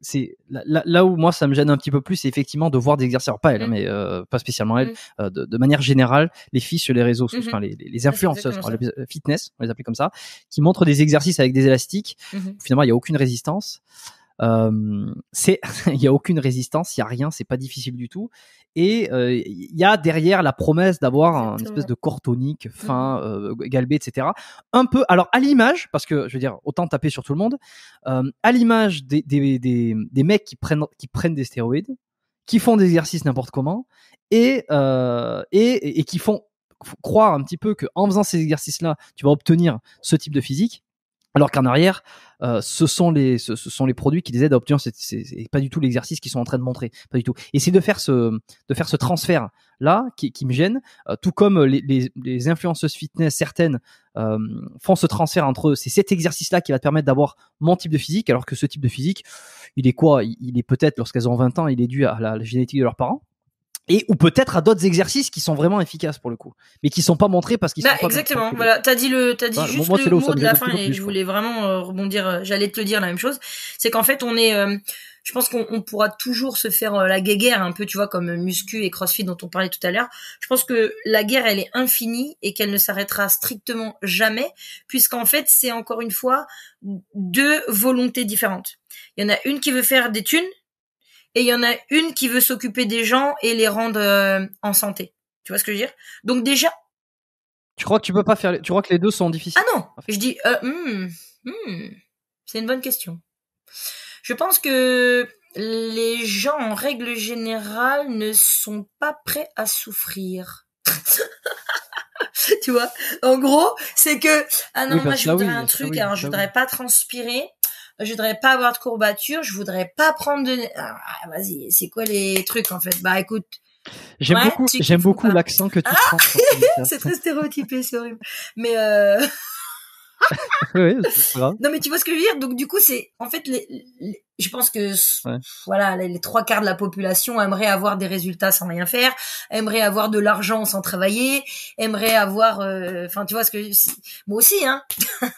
c'est là, là, où moi, ça me gêne un petit peu plus, c'est effectivement de voir des exercices, alors pas elle, hein, mm. mais euh, pas spécialement elle, mm. euh, de, manière générale, les filles sur les réseaux mm-hmm. enfin les, ah, influenceuses, fitness, on les appelle comme ça, qui montrent des exercices avec des élastiques. Mm-hmm. Finalement, il n'y a aucune résistance. Euh, c'est il n'y a aucune résistance, il n'y a rien, c'est pas difficile du tout. Et euh, il y a derrière la promesse d'avoir un espèce de corps tonique, mm. fin, euh, galbé, etc. Un peu, alors à l'image, parce que je veux dire, autant taper sur tout le monde, euh, à l'image des, des, des, des, mecs qui prennent, qui prennent des stéroïdes, qui font des exercices n'importe comment, et, et, et qui font croire un petit peu que en faisant ces exercices-là, tu vas obtenir ce type de physique alors qu'en arrière, euh, ce sont les ce, sont les produits qui les aident à obtenir c'est pas du tout l'exercice qu'ils sont en train de montrer pas du tout et c'est de faire ce de faire ce transfert là qui, me gêne euh, tout comme les, les, influenceuses fitness certaines euh, font ce transfert entre eux, c'est cet exercice là qui va te permettre d'avoir mon type de physique alors que ce type de physique il est quoi il, est peut-être lorsqu'elles ont 20 ans il est dû à la génétique de leurs parents et ou peut-être à d'autres exercices qui sont vraiment efficaces pour le coup, mais qui sont pas montrés parce qu'ils sont bah, pas exactement. Voilà, t'as dit le, t'as dit bah, juste le mot de la fin et je voulais vraiment euh, rebondir. Euh, j'allais te le dire la même chose, c'est qu'en fait on est, euh, je pense qu'on pourra toujours se faire la guerre un peu, tu vois, comme muscu et CrossFit dont on parlait tout à l'heure. Je pense que la guerre elle est infinie et qu'elle ne s'arrêtera strictement jamais, puisqu'en fait c'est encore une fois deux volontés différentes. Il y en a une qui veut faire des thunes et il y en a une qui veut s'occuper des gens et les rendre euh, en santé. Tu vois ce que je veux dire Donc déjà. Tu crois que tu peux pas faire. Les... Tu crois que les deux sont difficiles Ah non. Je dis. Euh, hmm, hmm. c'est une bonne question. Je pense que les gens en règle générale ne sont pas prêts à souffrir. tu vois En gros, c'est que ah non, moi je voudrais un truc, alors bah je voudrais pas transpirer je voudrais pas avoir de courbature, je voudrais pas prendre de ah, ah, vas-y, c'est quoi les trucs en fait Bah écoute, J'aime beaucoup, j'aime beaucoup l'accent que tu ah prends. c'est très stéréotypé, c'est horrible. Mais euh... oui, Non, mais tu vois ce que je veux dire. Donc du coup, c'est en fait, les, je pense que voilà, les, trois quarts de la population aimerait avoir des résultats sans rien faire, aimerait avoir de l'argent sans travailler, aimerait avoir, euh, enfin, tu vois ce que moi aussi, hein.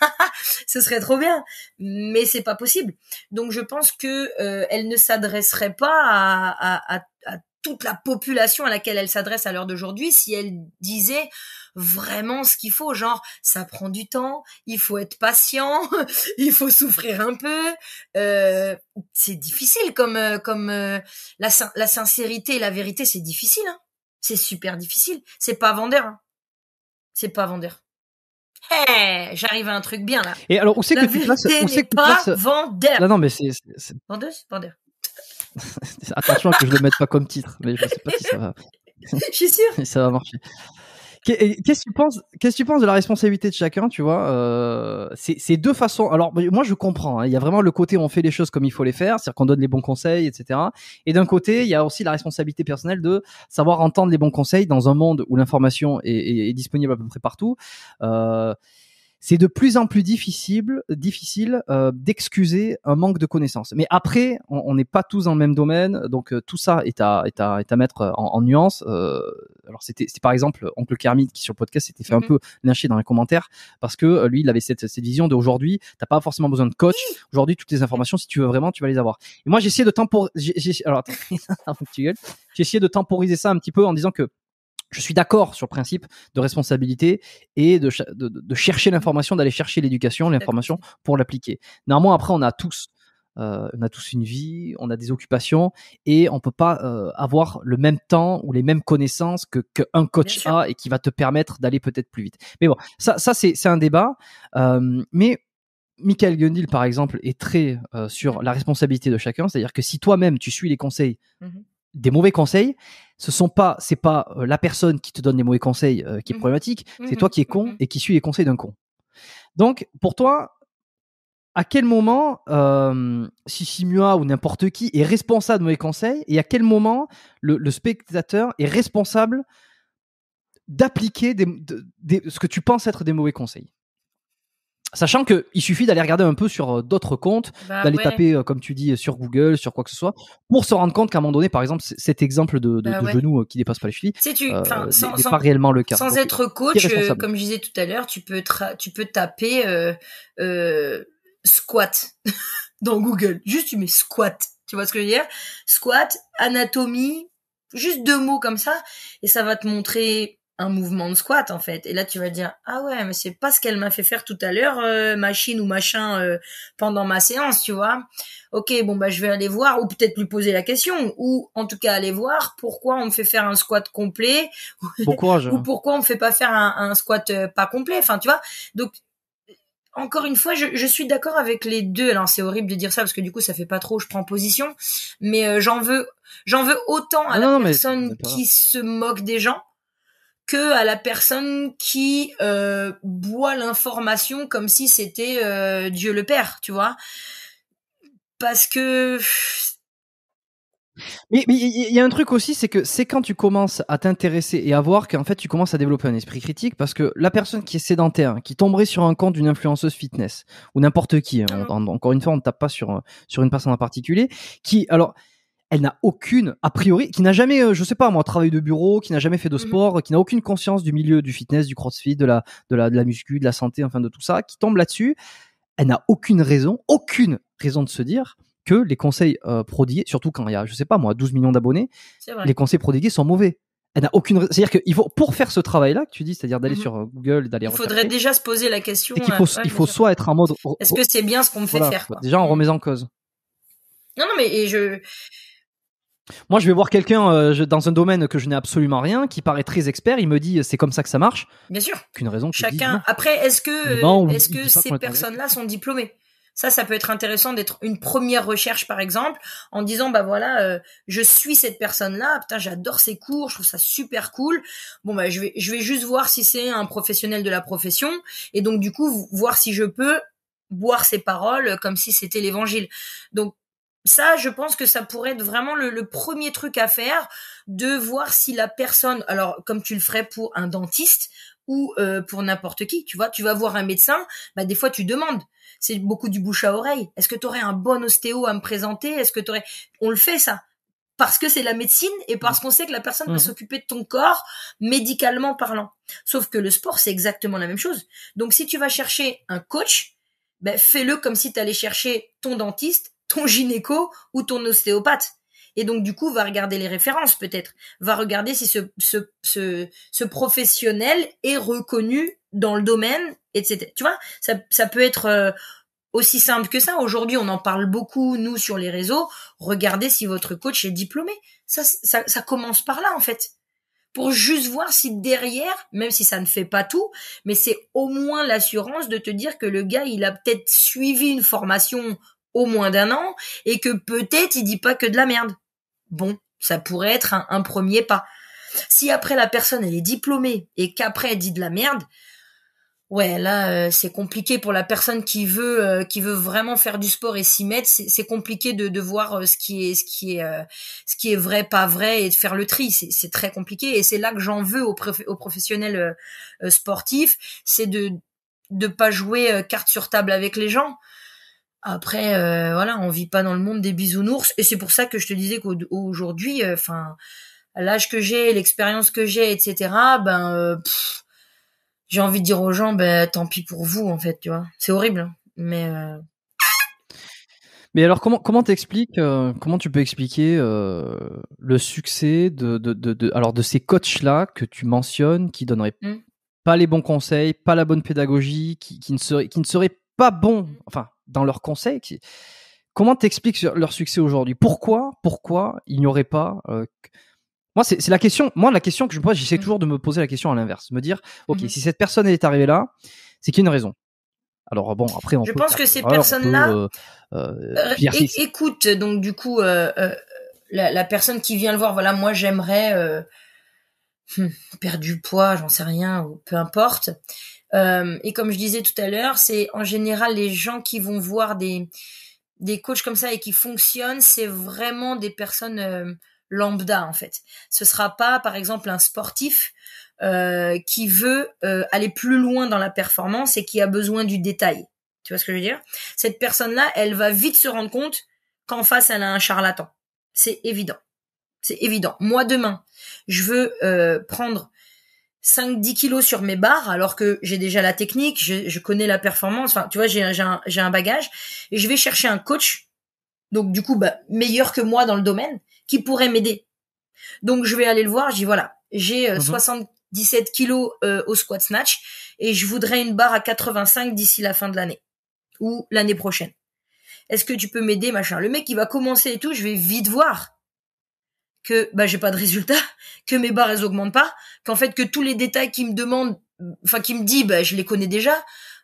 ce serait trop bien, mais c'est pas possible. Donc je pense que euh, elle ne s'adresserait pas à, à, à toute la population à laquelle elle s'adresse à l'heure d'aujourd'hui si elle disait vraiment ce qu'il faut. Genre, ça prend du temps, il faut être patient, il faut souffrir un peu. Euh, c'est difficile comme euh, comme euh, la, la sincérité et la vérité, c'est difficile. Hein. C'est super difficile. C'est pas vendeur. Hein. C'est pas vendeur. j'arrive à un truc bien là. Et alors, où c'est que tu places Où que tu vendeur Non, non, mais c'est vendeuse, vendeur. Attention que je le mette pas comme titre, mais je sais pas si ça va. je suis sûr. ça va marcher. Qu'est-ce que tu penses Qu'est-ce que tu penses de la responsabilité de chacun Tu vois, euh, c'est deux façons. Alors moi, je comprends. Hein. Il y a vraiment le côté où on fait les choses comme il faut les faire, c'est-à-dire qu'on donne les bons conseils, etc. Et d'un côté, il y a aussi la responsabilité personnelle de savoir entendre les bons conseils dans un monde où l'information est, est, est, disponible à peu près partout. Euh, c'est de plus en plus difficile, difficile euh, d'excuser un manque de connaissances. Mais après, on n'est pas tous dans le même domaine, donc euh, tout ça est à, est à, est à mettre euh, en, nuance. alors c'était par exemple Oncle Kermit qui sur le podcast s'était fait un mhm. peu lyncher dans les commentaires parce que lui, il avait cette, cette vision d'aujourd'hui, t'as pas forcément besoin de coach. Aujourd'hui, toutes les informations, si tu veux vraiment, tu vas les avoir. Et moi, essayé de temporiser, alors, j'ai essayé de temporiser ça un petit peu en disant que je suis d'accord sur le principe de responsabilité et de, de, chercher l'information, d'aller chercher l'éducation, l'information pour l'appliquer. Néanmoins, après, on a tous, euh, on a tous une vie, on a des occupations et on peut pas euh, avoir le même temps ou les mêmes connaissances que qu'un coach a et qui va te permettre d'aller peut-être plus vite. Mais bon, ça, ça c'est un débat. mais Michael Gundil, par exemple, est très euh, sur la responsabilité de chacun, c'est-à-dire que si toi-même tu suis les conseils, mmh des mauvais conseils, ce sont pas, c'est pas euh, la personne qui te donne les mauvais conseils euh, qui est mmh. problématique, c'est mmh toi qui es con mmh et qui suis les conseils d'un con. Donc, pour toi, à quel moment euh, Shishimua ou n'importe qui est responsable de mauvais conseils et à quel moment le, le spectateur est responsable d'appliquer des, ce que tu penses être des mauvais conseils Sachant que il suffit d'aller regarder un peu sur euh, d'autres comptes, bah d'aller taper, euh, comme tu dis, sur Google, sur quoi que ce soit, pour se rendre compte qu'à un moment donné, par exemple, cet exemple de, de, bah genou euh, qui dépasse pas les chevilles, c'est n'est pas réellement le cas. Sans être coach, comme je disais tout à l'heure, tu peux tu peux taper squat dans Google. Juste tu mets squat. Tu vois ce que je veux dire Squat, anatomie, juste deux mots comme ça, et ça va te montrer un mouvement de squat en fait. Et là tu vas dire ah ouais mais c'est pas ce qu'elle m'a fait faire tout à l'heure euh, machine ou machin euh, pendant ma séance tu vois. Ok bon bah je vais aller voir ou peut-être lui poser la question ou en tout cas aller voir pourquoi on me fait faire un squat complet ou hein. pourquoi on me fait pas faire un, squat euh, pas complet. Enfin tu vois donc encore une fois, je, suis d'accord avec les deux. Alors c'est horrible de dire ça parce que du coup ça fait pas trop. Je prends position, mais j'en veux, j'en veux autant à ah la personne qui se moque des gens que à la personne qui euh, boit l'information comme si c'était euh, Dieu le Père, tu vois. Parce que mais il y a un truc aussi, c'est que c'est quand tu commences à t'intéresser et à voir qu'en fait tu commences à développer un esprit critique parce que la personne qui est sédentaire, qui tomberait sur un compte d'une influenceuse fitness ou n'importe qui, hein, mmh. encore une fois, on ne tape pas sur, sur une personne en particulier, qui, alors, elle n'a aucune, a priori, qui n'a jamais, euh, je sais pas moi, travaillé de bureau, qui n'a jamais fait de mhm. sport, euh, qui n'a aucune conscience du milieu du fitness, du crossfit, de la, de la, de la muscu, de la santé, enfin de tout ça, qui tombe là-dessus, elle n'a aucune raison, aucune raison de se dire que les conseils euh, prodigués, surtout quand il y a, je sais pas moi, 12 millions d'abonnés, les conseils prodigués sont mauvais. Elle n'a aucune, c'est-à-dire qu'il faut pour faire ce travail-là que tu dis, c'est-à-dire d'aller mhm. sur Google, d'aller. Il faudrait déjà se poser la question. il faut soit être en mode. Est-ce que c'est bien ce qu'on me fait faire Déjà, on mmh. remet en cause. Non, non, mais je moi, je vais voir quelqu'un euh, dans un domaine que je n'ai absolument rien, qui paraît très expert, il me dit c'est comme ça que ça marche. Bien sûr. Qu'une raison. Chacun. Après, est-ce que, est-ce que ces personnes-là sont diplômées ça, ça peut être intéressant d'être une première recherche, par exemple, en disant, bah voilà, euh, je suis cette personne-là, putain, j'adore ses cours, je trouve ça super cool. Bon, bah, je vais, je vais juste voir si c'est un professionnel de la profession, et donc, du coup, voir si je peux boire ses paroles comme si c'était l'évangile. Donc, ça, je pense que ça pourrait être vraiment le, premier truc à faire, de voir si la personne, alors comme tu le ferais pour un dentiste ou euh, pour n'importe qui, tu vois, tu vas voir un médecin, bah des fois tu demandes, c'est beaucoup du bouche à oreille. Est-ce que tu aurais un bon ostéo à me présenter Est-ce que tu aurais On le fait ça parce que c'est la médecine et parce mmh. qu'on sait que la personne va mmh. s'occuper de ton corps médicalement parlant. Sauf que le sport, c'est exactement la même chose. Donc si tu vas chercher un coach, ben, fais-le comme si tu allais chercher ton dentiste ton gynéco ou ton ostéopathe. Et donc du coup, va regarder les références peut-être, va regarder si ce, ce, ce, professionnel est reconnu dans le domaine, etc. Tu vois, ça, ça peut être euh, aussi simple que ça. Aujourd'hui, on en parle beaucoup, nous, sur les réseaux. Regardez si votre coach est diplômé. Ça, ça, ça commence par là, en fait. Pour juste voir si derrière, même si ça ne fait pas tout, mais c'est au moins l'assurance de te dire que le gars, il a peut-être suivi une formation au moins d'un an et que peut-être il dit pas que de la merde. Bon, ça pourrait être un, premier pas. Si après la personne elle est diplômée et qu'après elle dit de la merde, ouais là euh, c'est compliqué pour la personne qui veut euh, qui veut vraiment faire du sport et s'y mettre, c'est compliqué de, de voir euh, ce qui est ce qui est ce qui est vrai pas vrai et de faire le tri, c'est très compliqué et c'est là que j'en veux aux, aux professionnels sportifs, c'est de de pas jouer carte sur table avec les gens. Après, euh, voilà, on vit pas dans le monde des bisounours, et c'est pour ça que je te disais qu'aujourd'hui, euh, enfin, l'âge que j'ai, l'expérience que j'ai, etc. Ben, euh, j'ai envie de dire aux gens, ben, tant pis pour vous, en fait, tu vois. C'est horrible, hein. mais. Mais alors, comment comment Comment tu peux expliquer le succès de, alors de ces coachs là que tu mentionnes qui donneraient mmh. pas les bons conseils, pas la bonne pédagogie, qui, ne seraient qui ne serait pas bons, mmh. enfin dans leurs conseils. Comment t'expliques leur succès aujourd'hui Pourquoi, pourquoi il n'y aurait pas euh, Moi, c'est la question. Moi, la question que je me pose, j'essaie mmh. toujours de me poser la question à l'inverse, me dire, ok, mmh. si cette personne est arrivée là, c'est qu'il y a une raison. Alors bon, après on. Je pense que ces personnes-là euh, euh, Écoute, donc du coup la, personne qui vient le voir. Voilà, moi j'aimerais hmm, perdre du poids, j'en sais rien, ou peu importe. Euh, et comme je disais tout à l'heure, c'est en général les gens qui vont voir des, des coachs comme ça et qui fonctionnent, c'est vraiment des personnes euh, lambda en fait. Ce sera pas par exemple un sportif euh, qui veut euh, aller plus loin dans la performance et qui a besoin du détail. Tu vois ce que je veux dire Cette personne-là, elle va vite se rendre compte qu'en face, elle a un charlatan. C'est évident. C'est évident. Moi demain, je veux prendre 5-10 kilos sur mes barres alors que j'ai déjà la technique, je, connais la performance, enfin tu vois j'ai un, un, bagage et je vais chercher un coach, donc du coup bah, meilleur que moi dans le domaine, qui pourrait m'aider. Donc je vais aller le voir, je voilà, j'ai 77 euh, mhm. kilos euh, au squat snatch et je voudrais une barre à 85 d'ici la fin de l'année ou l'année prochaine. Est-ce que tu peux m'aider machin Le mec il va commencer et tout, je vais vite voir que bah j'ai pas de résultat, que mes barres elles augmentent pas, qu'en fait que tous les détails qui me demandent, enfin qui me dit, bah je les connais déjà.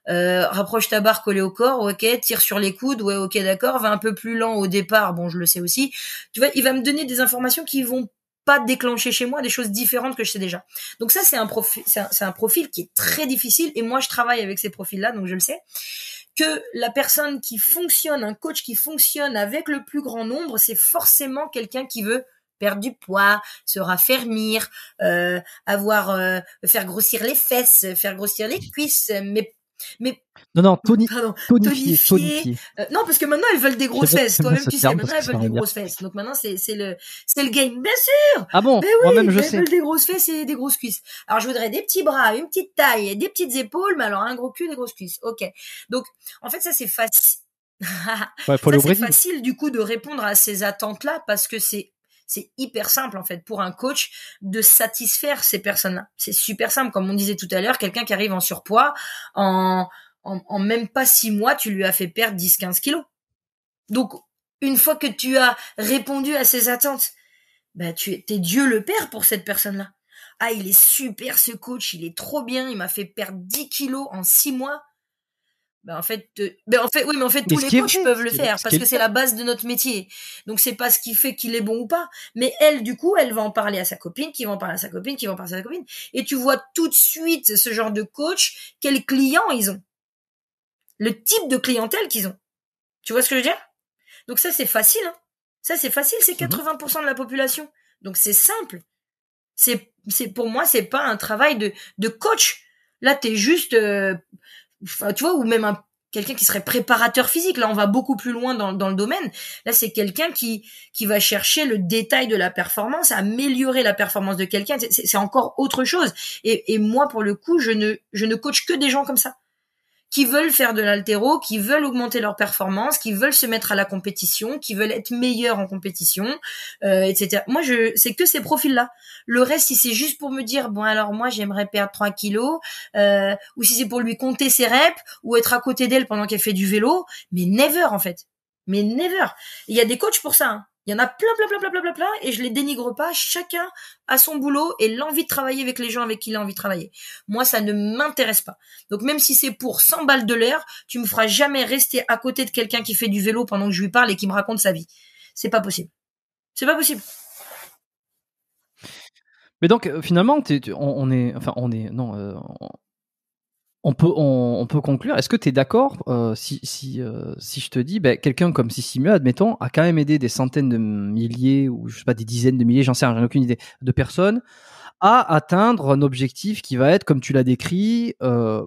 Euh, rapproche ta barre collée au corps, ok, tire sur les coudes, ouais, ok, d'accord, va un peu plus lent au départ, bon, je le sais aussi. Tu vois, il va me donner des informations qui vont pas déclencher chez moi des choses différentes que je sais déjà. Donc ça, c'est un profil, c'est un, profil qui est très difficile et moi, je travaille avec ces profils-là, donc je le sais. Que la personne qui fonctionne, un coach qui fonctionne avec le plus grand nombre, c'est forcément quelqu'un qui veut perdre du poids, se raffermir, euh, avoir euh, faire grossir les fesses, faire grossir les cuisses, mais mais non non Tony, tonifier, euh, non parce que maintenant elles veulent des grosses fesses. Toi-même tu sais maintenant elles veulent des grosses fesses. Donc maintenant c'est c'est le c'est le game bien sûr. Ah bon. Ben oui, moi-même je veulent des grosses fesses et des grosses cuisses. Alors je voudrais des petits bras, une petite taille, des petites épaules, mais alors un gros cul, des grosses cuisses. Ok. Donc en fait ça c'est facile. ouais, c'est facile du coup de répondre à ces attentes là parce que c'est c'est hyper simple en fait pour un coach de satisfaire ces personnes-là. C'est super simple, comme on disait tout à l'heure, quelqu'un qui arrive en surpoids, en, en, même pas six mois, tu lui as fait perdre 10-15 kilos. Donc, une fois que tu as répondu à ses attentes, bah tu es Dieu le Père pour cette personne-là. Ah, il est super ce coach, il est trop bien, il m'a fait perdre 10 kilos en six mois ben en fait, ben en fait, oui, mais en fait, tous les coachs peuvent le faire parce que c'est la base de notre métier. Donc c'est pas ce qui fait qu'il est bon ou pas. Mais elle, du coup, elle va en parler à sa copine, qui va en parler à sa copine, qui va en parler à sa copine. Et tu vois tout de suite ce genre de coach, quels clients ils ont, le type de clientèle qu'ils ont. Tu vois ce que je veux dire Donc ça, c'est facile. Hein ça, c'est facile. C'est 80% mhm. de la population. Donc c'est simple. C'est, c'est pour moi, c'est pas un travail de de coach. Là, t'es juste euh, tu vois, ou même un quelqu'un qui serait préparateur physique. Là, on va beaucoup plus loin dans, le domaine. Là, c'est quelqu'un qui qui va chercher le détail de la performance, améliorer la performance de quelqu'un. C'est encore autre chose. Et, et moi, pour le coup, je ne je ne coach que des gens comme ça qui veulent faire de l'altéro, qui veulent augmenter leur performance, qui veulent se mettre à la compétition, qui veulent être meilleurs en compétition, euh, etc. Moi, je c'est que ces profils-là. Le reste, si c'est juste pour me dire, bon alors moi j'aimerais perdre 3 kilos, euh, ou si c'est pour lui compter ses reps, ou être à côté d'elle pendant qu'elle fait du vélo, mais never en fait. Mais never. Il y a des coachs pour ça. Hein. Il y en a plein, plein, plein, plein, plein, plein, plein, et je les dénigre pas. Chacun a son boulot et l'envie de travailler avec les gens avec qui il a envie de travailler. Moi, ça ne m'intéresse pas. Donc, même si c'est pour 100 balles de l'air, tu me feras jamais rester à côté de quelqu'un qui fait du vélo pendant que je lui parle et qui me raconte sa vie. C'est pas possible. C'est pas possible. Mais donc euh, finalement, on, est, enfin on est, non, euh, on peut, on, peut conclure. Est-ce que tu es d'accord euh, si, si, euh, si je te dis, ben, quelqu'un comme Sissimu, admettons, a quand même aidé des centaines de milliers, ou je sais pas, des dizaines de milliers, j'en sais rien, j'en aucune idée, de personnes à atteindre un objectif qui va être, comme tu l'as décrit, euh,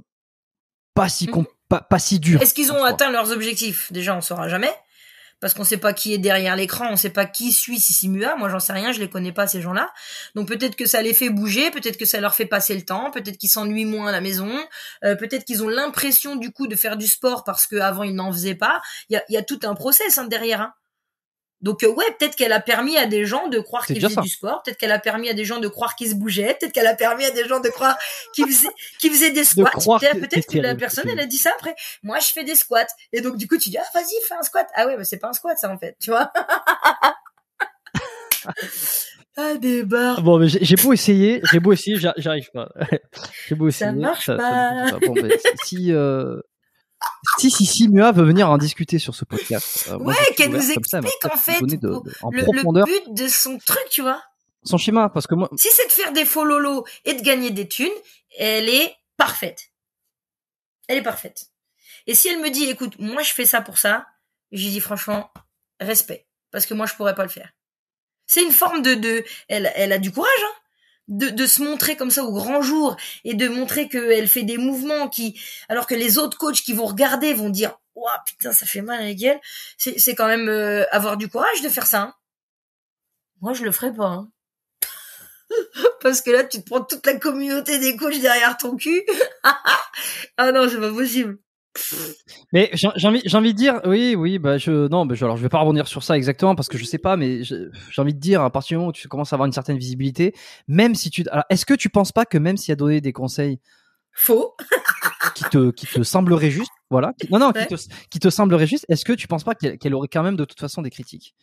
pas, si mm. pas si dur. Est-ce qu'ils ont atteint leurs objectifs Déjà, on saura jamais parce qu'on sait pas qui est derrière l'écran, on sait pas qui suit Sissimua. Moi, j'en sais rien, je les connais pas ces gens-là. Donc peut-être que ça les fait bouger, peut-être que ça leur fait passer le temps, peut-être qu'ils s'ennuient moins à la maison, euh, peut-être qu'ils ont l'impression du coup de faire du sport parce qu'avant ils n'en faisaient pas. Il y a, tout un process hein, derrière. Hein. Donc euh, ouais, peut-être qu'elle a permis à des gens de croire qu'ils faisaient du sport, peut-être qu'elle a permis à des gens de croire qu'ils se bougeaient, peut-être qu'elle a permis à des gens de croire qu'ils faisaient, des squats. peut-être que, la personne elle a dit ça après. Moi je fais des squats et donc du coup tu dis ah vas-y fais un squat. Ah ouais mais c'est pas un squat ça en fait, tu vois. Ah, des barres. Bon, mais j'ai beau essayer, j'ai beau essayer, j'arrive pas. j'ai beau essayer. Ça marche pas. Ben, si, euh, si, si, si, Mua veut venir en discuter sur ce podcast. Euh, ouais, qu'elle nous explique en fait le, le, but de son truc, tu vois. Son schéma, parce que moi. Si c'est de faire des faux lolos et de gagner des thunes, elle est parfaite. Elle est parfaite. Et si elle me dit, écoute, moi je fais ça pour ça, j'ai dit franchement, respect, parce que moi je pourrais pas le faire. C'est une forme de, de, elle, elle a du courage, hein de, se montrer comme ça au grand jour et de montrer qu'elle fait des mouvements qui, alors que les autres coachs qui vont regarder vont dire, waouh putain ça fait mal avec elle, c'est quand même euh, avoir du courage de faire ça. Hein. Moi je le ferai pas. Hein. Parce que là tu te prends toute la communauté des coachs derrière ton cul. ah non c'est pas possible. Mais j'ai envie, de dire, oui, oui, bah je, non, bah alors je vais pas rebondir sur ça exactement parce que je sais pas, mais j'ai envie de dire à partir du moment où tu commences à avoir une certaine visibilité, même si tu, alors est-ce que tu penses pas que même s'il a donné des conseils faux qui te, qui te sembleraient juste voilà, non, non, qui, te, qui te est-ce que tu penses pas qu'elle, aurait quand même de toute façon des critiques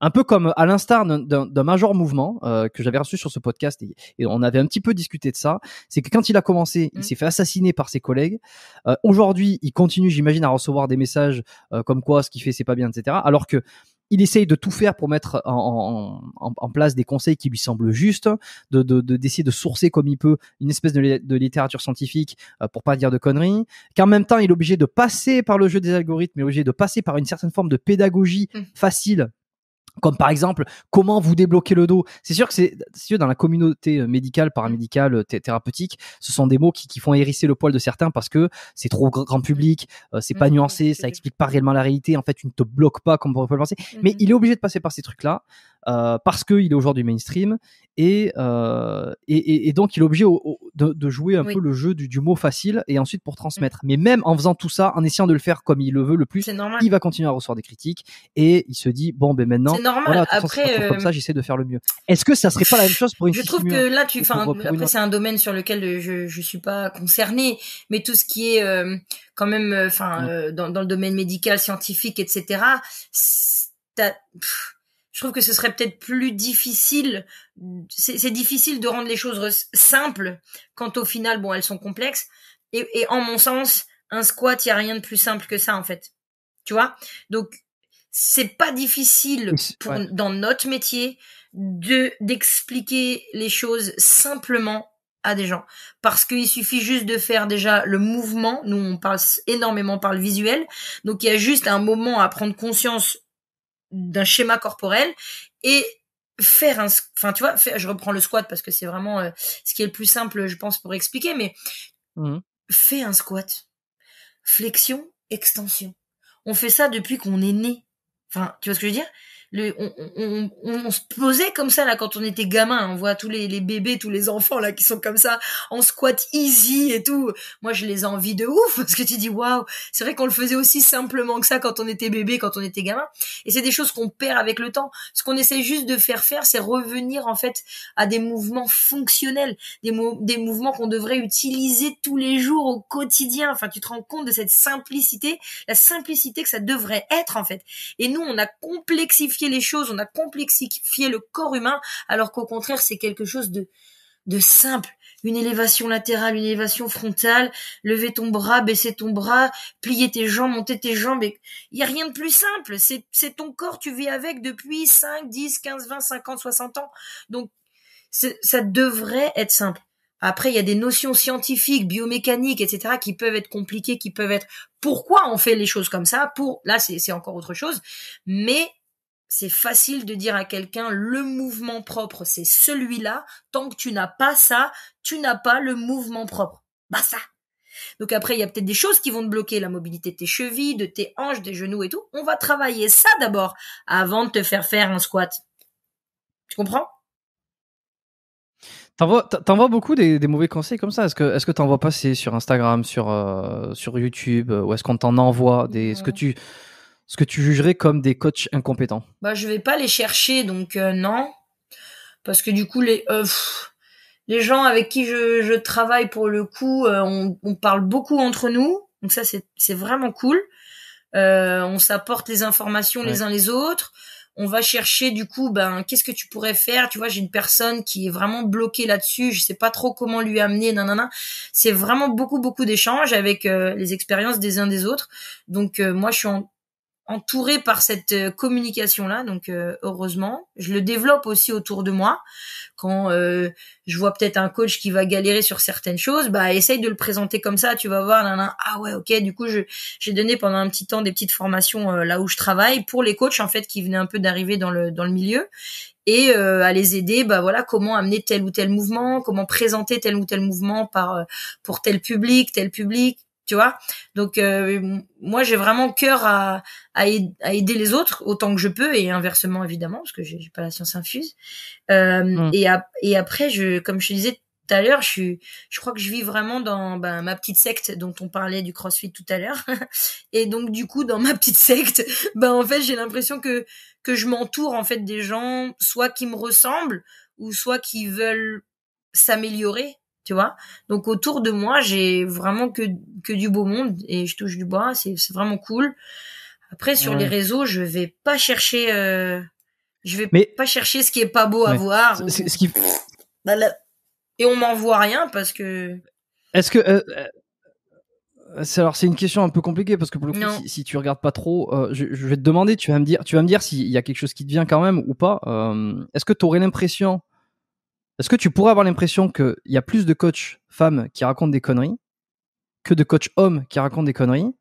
un peu comme à l'instar d'un major mouvement euh, que j'avais reçu sur ce podcast et, on avait un petit peu discuté de ça, c'est que quand il a commencé, il mm. s'est fait assassiner par ses collègues. Euh, aujourd'hui, il continue, j'imagine, à recevoir des messages euh, comme quoi ce qu'il fait c'est pas bien, etc. Alors que il essaye de tout faire pour mettre en, place des conseils qui lui semblent justes, de d'essayer de, sourcer comme il peut une espèce de, littérature scientifique pour pas dire de conneries. Qu'en même temps, il est obligé de passer par le jeu des algorithmes, il est obligé de passer par une certaine forme de pédagogie mm. facile comme par exemple comment vous débloquer le dos. C'est sûr que c'est dans la communauté euh, médicale, paramédicale, euh, thérapeutique, ce sont des mots qui, qui font hérisser le poil de certains parce que c'est trop grand public, euh, c'est pas mmh, nuancé, ça explique pas réellement la réalité. En fait, tu ne te bloques pas comme on pourrait le penser. Mais mmh. il est obligé de passer par ces trucs-là euh, parce qu'il est aujourd'hui mainstream et, euh, et, et, donc il est obligé de, de, jouer un peu le jeu du, du, mot facile et ensuite pour transmettre. Mm. Mais même en faisant tout ça, en essayant de le faire comme il le veut le plus, il va continuer à recevoir des critiques et il se dit bon ben maintenant, après euh, comme ça, j'essaie de faire le mieux. Est-ce que ça serait pas la même chose pour une Je trouve que là tu, enfin après c'est un domaine sur lequel euh, je je suis pas concerné, mais tout ce qui est quand même, enfin mm. dans, dans le domaine médical, scientifique, etc. T'as, je trouve que ce serait peut-être plus difficile. C'est difficile de rendre les choses simples quand au final, bon, elles sont complexes. Et, en mon sens, un squat, il y a rien de plus simple que ça en fait. Tu vois Donc c'est pas difficile dans notre métier de d'expliquer les choses simplement à des gens parce qu'il suffit juste de faire déjà le mouvement. Nous on passe énormément par le visuel, donc il y a juste un moment à prendre conscience d'un schéma corporel et faire un enfin tu vois je reprends le squat parce que c'est vraiment euh, ce qui est le plus simple je pense pour expliquer mais mmh. fais un squat flexion extension on fait ça depuis qu'on est né enfin tu vois ce que je veux dire le, on, on, se posait comme ça là quand on était gamin. Hein. On voit tous les, bébés, tous les enfants là qui sont comme ça en squat easy et tout. Moi, je les envie de ouf parce que tu dis waouh, c'est vrai qu'on le faisait aussi simplement que ça quand on était bébé, quand on était gamin. Et c'est des choses qu'on perd avec le temps. Ce qu'on essaie juste de faire faire, c'est revenir en fait à des mouvements fonctionnels, des, des mouvements qu'on devrait utiliser tous les jours au quotidien. Enfin, tu te rends compte de cette simplicité, la simplicité que ça devrait être en fait. Et nous, on a complexifié les choses, on a complexifié le corps humain, alors qu'au contraire, c'est quelque chose de, simple. Une élévation latérale, une élévation frontale, lever ton bras, baisser ton bras, plier tes jambes, monter tes jambes. Il n'y a rien de plus simple. C'est ton corps, tu vis avec depuis 5, 10, 15, 20, 50, 60 ans. Donc, ça devrait être simple. Après, il y a des notions scientifiques, biomécaniques, etc., qui peuvent être compliquées, qui peuvent être pourquoi on fait les choses comme ça. Pour là, c'est encore autre chose. Mais c'est facile de dire à quelqu'un le mouvement propre, c'est celui-là. Tant que tu n'as pas ça, tu n'as pas le mouvement propre. Bah ça. Donc après, il y a peut-être des choses qui vont te bloquer, la mobilité de tes chevilles, de tes hanches, des genoux et tout. On va travailler ça d'abord avant de te faire faire un squat. Tu comprends T'en beaucoup des, mauvais conseils comme ça Est-ce que est que passer sur Instagram, sur euh, sur YouTube euh, Ou est-ce qu'on t'en envoie des Est-ce que tu ce que tu jugerais comme des coachs incompétents Bah, je vais pas les chercher, donc euh, non, parce que du coup les euh, les gens avec qui je, travaille pour le coup, euh, on, parle beaucoup entre nous, donc ça c'est vraiment cool. on s'apporte les informations les uns les autres. On va chercher du coup, ben qu'est-ce que tu pourrais faire Tu vois, j'ai une personne qui est vraiment bloquée là-dessus, je sais pas trop comment lui amener, C'est vraiment beaucoup beaucoup d'échanges avec les expériences des uns des autres. Donc moi je suis en entouré par cette euh, communication là donc euh, heureusement je le développe aussi autour de moi quand euh, je vois peut-être un coach qui va galérer sur certaines choses bah essaye de le présenter comme ça tu vas voir là, ah ouais ok du coup j'ai donné pendant un petit temps des petites formations là où je travaille pour les coachs en fait qui venaient un peu d'arriver dans le dans le milieu et à les aider bah voilà comment amener tel ou tel mouvement comment présenter tel ou tel mouvement par pour tel public tel public tu vois. Donc euh, moi j'ai vraiment cœur à, à, aider les autres autant que je peux et inversement évidemment parce que j'ai pas la science infuse. Euh, mm. et, et après je comme je te disais tout à l'heure, je je crois que je vis vraiment dans ben, ma petite secte dont on parlait du CrossFit tout à l'heure. et donc du coup, dans ma petite secte, ben en fait, j'ai l'impression que que je m'entoure en fait des gens soit qui me ressemblent ou soit qui veulent s'améliorer tu vois. Donc autour de moi, j'ai vraiment que du beau monde et je touche du bois, c'est vraiment cool. Après sur les réseaux, je vais pas chercher euh, je vais pas chercher ce qui est pas beau à voir. Ce qui bah, et on m'envoie rien parce que Est-ce que euh, euh, Alors c'est une question un peu compliquée parce que si, tu regardes pas trop, je, vais te demander, tu vas me dire, tu vas me dire s'il y a quelque chose qui te vient quand même ou pas. Est-ce que tu aurais l'impression est-ce que tu pourrais avoir l'impression qu'il y a plus de coachs femmes qui racontent des conneries que de coachs hommes qui racontent des conneries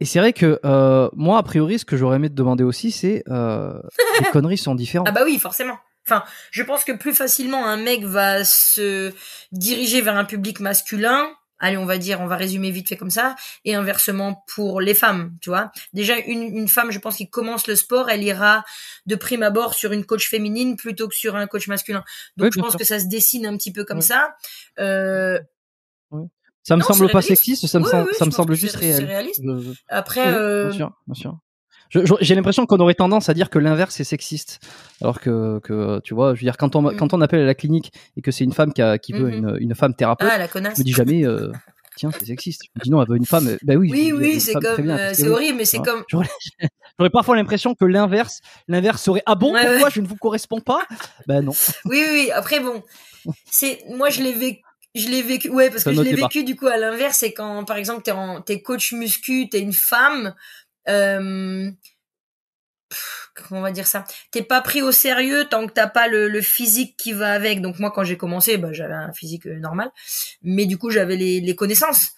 Et c'est vrai que euh, moi, a priori, ce que j'aurais aimé te demander aussi, c'est euh, les conneries sont différentes. Ah bah oui, forcément. Enfin, je pense que plus facilement un mec va se diriger vers un public masculin Allez, on va dire, on va résumer vite fait comme ça, et inversement pour les femmes, tu vois. Déjà, une, femme, je pense, qui commence le sport, elle ira de prime abord sur une coach féminine plutôt que sur un coach masculin. Donc, je pense que ça se dessine un petit peu comme ça. Euh, Ça me semble pas sexiste, ça me, ça me semble juste réel. Réaliste. Après, bien euh, sûr, bien sûr. J'ai l'impression qu'on aurait tendance à dire que l'inverse est sexiste, alors que, que, tu vois, je veux dire quand on mm. quand on appelle à la clinique et que c'est une femme qui, a, qui veut mm-hmm. une, une, femme thérapeute, ah, la me dis jamais. Euh, tiens, c'est sexiste. Je me dis non, elle veut une femme. Ben oui. Oui, oui, c'est comme, euh, horrible, mais c'est comme. J'aurais parfois l'impression que l'inverse, l'inverse serait ah bon, pourquoi je ne vous correspond pas Ben non. Oui, oui. Après bon, c'est moi je l'ai vécu je l'ai vécu ouais parce que je l'ai vécu du coup à l'inverse c'est quand par exemple t'es en... t'es coach muscu t'es une femme euh, comment on va dire ça T'es pas pris au sérieux tant que t'as pas le, physique qui va avec. Donc moi, quand j'ai commencé, bah, j'avais un physique euh, normal, mais du coup, j'avais les, connaissances.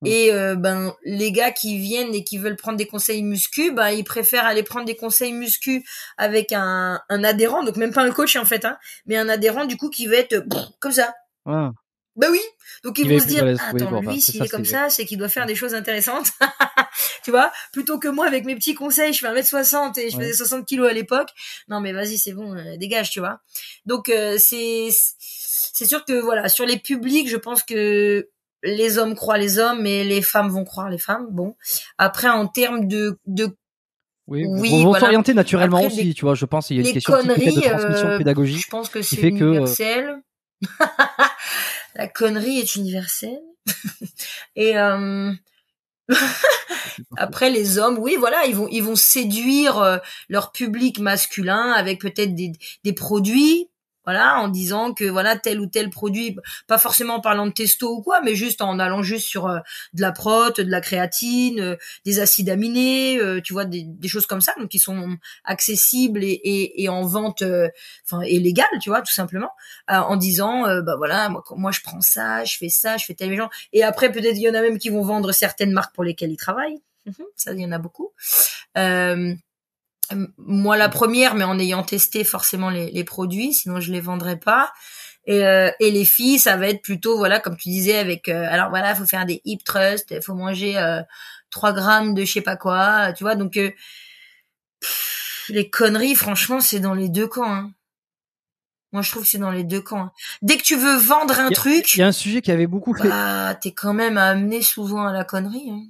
Mm. Et euh, ben les gars qui viennent et qui veulent prendre des conseils muscu, ben ils préfèrent aller prendre des conseils muscu avec un, adhérent, donc même pas un coach en fait, hein, mais un adhérent du coup qui va être comme ça. Ah. Bah oui. Donc ils il vont se dire, attends, lui, s'il est, comme ça, c'est qu'il doit faire des choses intéressantes. tu vois, plutôt que moi avec mes petits conseils, je fais 1m60 et je faisais 60 kilos à l'époque. Non, mais vas-y, c'est bon, euh, dégage, tu vois. Donc euh, c'est c'est sûr que voilà, sur les publics, je pense que les hommes croient les hommes et les femmes vont croire les femmes. Bon, après en termes de de oui, oui on voilà. s'orienter naturellement aussi, tu vois, je pense il y a une question de transmission euh, pédagogique. Je pense que c'est universel. la connerie est universelle. et euh, après les hommes, oui, voilà, ils vont ils vont séduire euh, leur public masculin avec peut-être des, des produits voilà, en disant que voilà tel ou tel produit, pas forcément en parlant de testo ou quoi, mais juste en allant juste sur euh, de la prot, de la créatine, euh, des acides aminés, euh, tu vois des, choses comme ça, donc qui sont accessibles et, en vente, enfin et légales, tu vois tout simplement, en disant bah voilà moi, je prends ça, je fais ça, je fais tel genre, et après peut-être il y en a même qui vont vendre certaines marques pour lesquelles ils travaillent, mhm. ça il y en a beaucoup moi la première, mais en ayant testé forcément les, produits, sinon je les vendrais pas. Euh, et, les filles, ça va être plutôt, voilà, comme tu disais, avec, euh, alors voilà, faut faire des hip thrust, il faut manger 3 euh, grammes de je sais pas quoi, tu vois. Donc, les conneries, franchement, c'est dans les deux camps. Hein. Moi, je trouve que c'est dans les deux camps. Hein. Dès que tu veux vendre un truc... Il y a un sujet qui avait beaucoup Bah, t'es quand même amené souvent à la connerie. Hein.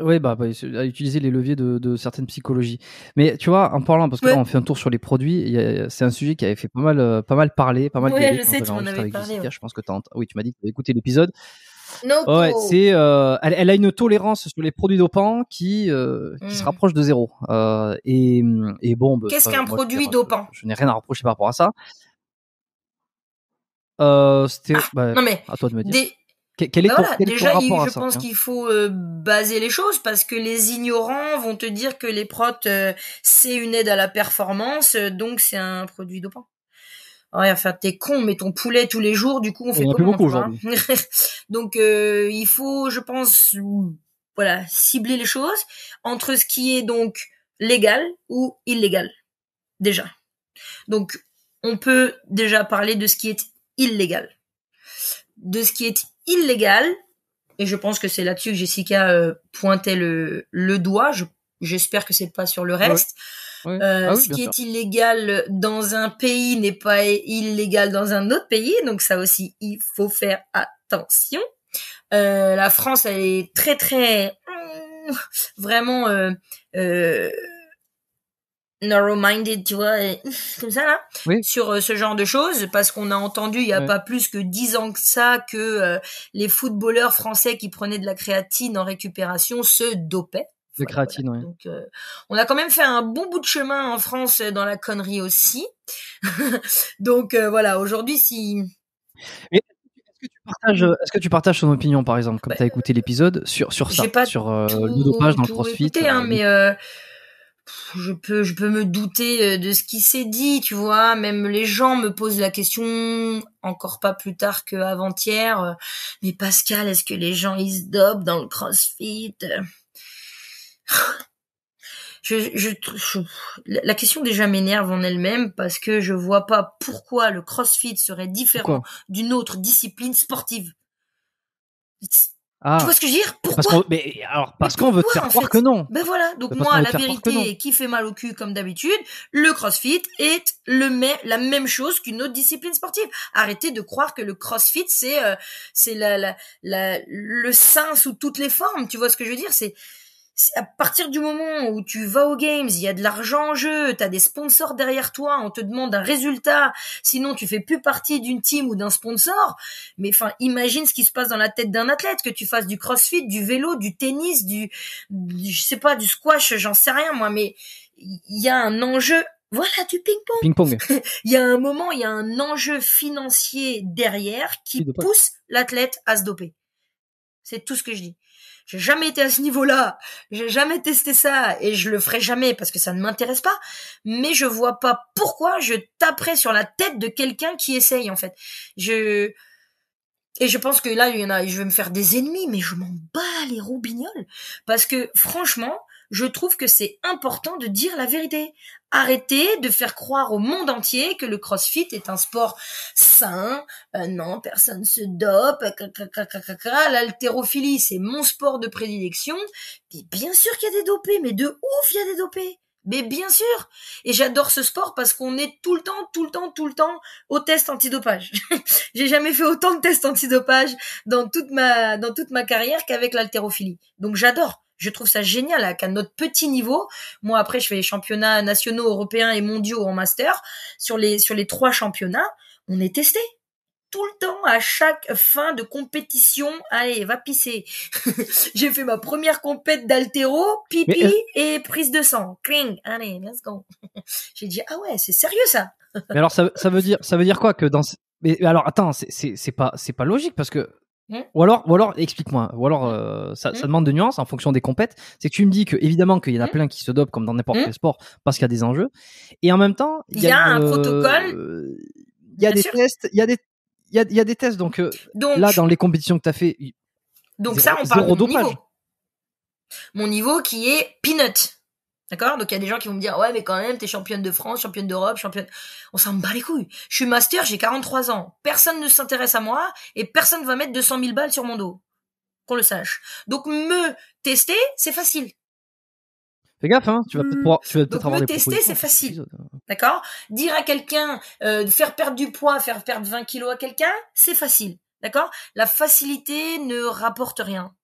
Oui, bah, bah à utiliser les leviers de, certaines psychologies. Mais tu vois, en parlant, parce que là, on fait un tour sur les produits, c'est un sujet qui avait fait pas mal, euh, pas mal parler, pas mal. Oui, je sais, tu en avais parlé. Je pense que oui, tu m'as dit que tu avais écouté l'épisode. No ouais, oh. c'est, euh, elle, a une tolérance sur les produits dopants qui, euh, se hmm. rapproche de zéro. Hmm, et, bon. Bah, Qu'est-ce qu'un produit dopant Je, n'ai rien à reprocher par rapport à ça. c'était. Ah, bah, non mais. À toi de me dire. Ben quel est ton, voilà, déjà, rapport je pense qu'il faut euh, baser les choses parce que les ignorants vont te dire que les protes euh, c'est une aide à la performance, euh, donc c'est un produit dopant. enfin t'es con, mais ton poulet tous les jours, du coup on fait beaucoup hein? donc il faut, je pense, voilà, cibler les choses entre ce qui est donc légal ou illégal déjà. Donc on peut déjà parler de ce qui est illégal de ce qui est illégal et je pense que c'est là-dessus que Jessica euh, pointait le, doigt, j'espère que c'est pas sur le reste. Euh, ah ce qui est illégal dans un pays n'est pas illégal dans un autre pays, donc ça aussi, il faut faire attention. Euh, la France, elle est très très mm, vraiment narrow-minded, tu vois, comme ça là, sur euh, ce genre de choses, parce qu'on a entendu il n'y a pas plus que dix ans que ça que euh, les footballeurs français qui prenaient de la créatine en récupération se dopaient. De créatine, oui Donc, euh, on a quand même fait un bon bout de chemin en France dans la connerie aussi. Donc voilà, aujourd'hui, si. est-ce que tu partages son opinion, par exemple, comme bah, tu as écouté l'épisode, sur, sur ça, sur le dopage dans le crossfit écouté, hein, mais je peux je peux me douter euh, de ce qui s'est dit, tu vois, même les gens me posent la question encore pas plus tard que avant-hier euh, mais Pascal, est-ce que les gens ils se dopent dans le CrossFit euh? je, je, la question déjà m'énerve en elle-même parce que je vois pas pourquoi le CrossFit serait différent d'une autre discipline sportive. Ah. Tu vois ce que je veux dire Pourquoi parce qu'on, alors, parce qu'on veut te faire croire que non. Ben voilà, donc moi, la vérité qui fait mal au cul comme d'habitude, le crossfit est le mais, la même chose qu'une autre discipline sportive. Arrêtez de croire que le crossfit, c'est euh, c'est la, le sein sous toutes les formes, tu vois ce que je veux dire c'est à partir du moment où tu vas aux games, il y a de l'argent en jeu, tu as des sponsors derrière toi, on te demande un résultat, sinon tu fais plus partie d'une team ou d'un sponsor. Mais enfin, imagine ce qui se passe dans la tête d'un athlète que tu fasses du crossfit, du vélo, du tennis, du, je sais pas, du squash, j'en sais rien moi, mais il y a un enjeu voilà du ping Ping-pong. il y a un moment, il y a un enjeu financier derrière qui pousse l'athlète à se doper. C'est tout ce que je dis. J'ai jamais été à ce niveau-là. J'ai jamais testé ça et je le ferai jamais parce que ça ne m'intéresse pas. Mais je vois pas pourquoi je taperais sur la tête de quelqu'un qui essaye, en fait. Je, et je pense que là, il y en a, je vais me faire des ennemis, mais je m'en bats les roubignoles. Parce que, franchement, je trouve que c'est important de dire la vérité. Arrêtez de faire croire au monde entier que le crossfit est un sport sain. Euh, non, personne se dope. L'haltérophilie, c'est mon sport de prédilection. Puis bien sûr qu'il y a des dopés, mais de ouf, il y a des dopés. Mais bien sûr Et j'adore ce sport parce qu'on est tout le temps, tout le temps, tout le temps au test antidopage. J'ai jamais fait autant de tests antidopage dans toute ma dans toute ma carrière qu'avec l'haltérophilie. Donc j'adore je trouve ça génial qu'à notre petit niveau, moi après je fais les championnats nationaux, européens et mondiaux en master, sur les sur les trois championnats, on est testé tout le temps à chaque fin de compétition. Allez, va pisser. J'ai fait ma première compète d'altéro, pipi euh, et prise de sang. Cling. Allez, let's go. J'ai dit ah ouais, c'est sérieux ça. mais alors ça, veut dire ça veut dire quoi que dans mais alors attends, c'est pas c'est pas logique parce que Mmh. Ou alors, ou alors explique-moi, ou alors mmh. euh, ça, mmh. demande de nuances en fonction des compètes. C'est que tu me dis que évidemment qu'il y en a plein qui se dopent comme dans n'importe quel sport parce qu'il y a des enjeux. Et en même temps, il y, a un protocole. Il y a des tests, il y tests donc, là dans les compétitions que tu as fait. Donc ça on parle Mon niveau qui est peanut. D'accord Donc il y a des gens qui vont me dire ouais mais quand même t'es championne de France, championne d'Europe, championne. On s'en bat les couilles. Je suis master, j'ai 43 ans. Personne ne s'intéresse à moi et personne va mettre 200 000 balles sur mon dos. Qu'on le sache. Donc me tester, c'est facile. Fais gaffe, hein, tu vas peut-être me tester, c'est facile. Hein. D'accord Dire à quelqu'un, euh, de faire perdre du poids, faire perdre 20 kilos à quelqu'un, c'est facile. D'accord La facilité ne rapporte rien.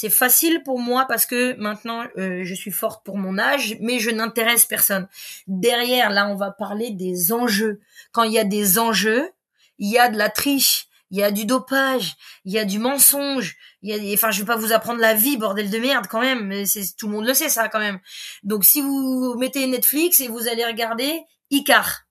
C'est facile pour moi parce que maintenant euh, je suis forte pour mon âge, mais je n'intéresse personne. Derrière, là, on va parler des enjeux. Quand il y a des enjeux, il y a de la triche, il y a du dopage, il y a du mensonge, il y a enfin je vais pas vous apprendre la vie bordel de merde quand même, c'est tout le monde le sait ça quand même. Donc si vous mettez Netflix et vous allez regarder Icar.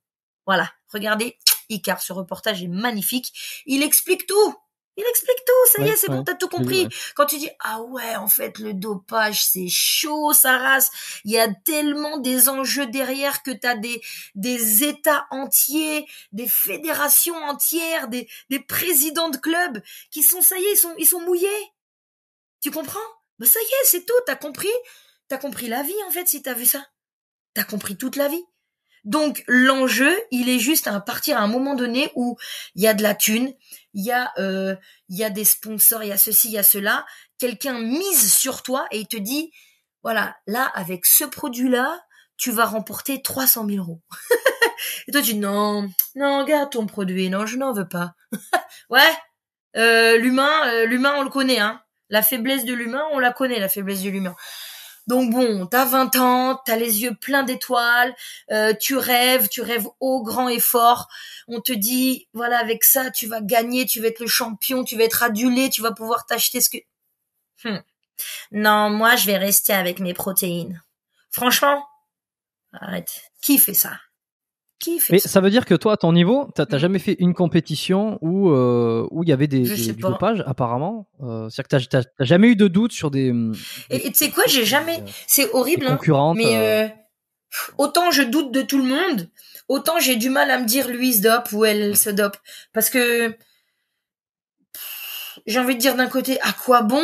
Voilà, regardez Icar, ce reportage est magnifique, il explique tout. Il explique tout, ça y est, c'est bon, t'as tout compris. Quand tu dis ah ouais, en fait le dopage c'est chaud, ça race. Il y a tellement des enjeux derrière que t'as des des États entiers, des fédérations entières, des des présidents de clubs qui sont ça y est, ils sont ils sont mouillés. Tu comprends Mais bah, ça y est, c'est tout. T'as compris T'as compris la vie en fait si t'as vu ça. T'as compris toute la vie. Donc l'enjeu, il est juste à partir à un moment donné où il y a de la thune, il y a euh, il y a des sponsors, il y a ceci, il y a cela, quelqu'un mise sur toi et il te dit voilà, là avec ce produit-là, tu vas remporter 300 000 euros. et toi tu dis non, non, garde ton produit, non, je n'en veux pas. ouais, euh, l'humain, euh, l'humain on le connaît hein. La faiblesse de l'humain, on la connaît, la faiblesse de l'humain. Donc bon, t'as 20 ans, t'as les yeux pleins d'étoiles, euh, tu rêves, tu rêves au grand et fort. On te dit, voilà, avec ça, tu vas gagner, tu vas être le champion, tu vas être adulé, tu vas pouvoir t'acheter ce que... Hum. Non, moi, je vais rester avec mes protéines. Franchement, arrête. Qui fait ça mais ça veut dire que toi, à ton niveau, t'as mm. jamais fait une compétition où euh, il y avait des, dopages, apparemment. Euh, c'est-à-dire que t'as jamais eu de doute sur des. Euh, et tu quoi, j'ai jamais. C'est horrible. Hein, mais autant je doute de tout le monde, autant j'ai du mal à me dire lui se dope ou elle mm. se dope, parce que j'ai envie de dire d'un côté à quoi bon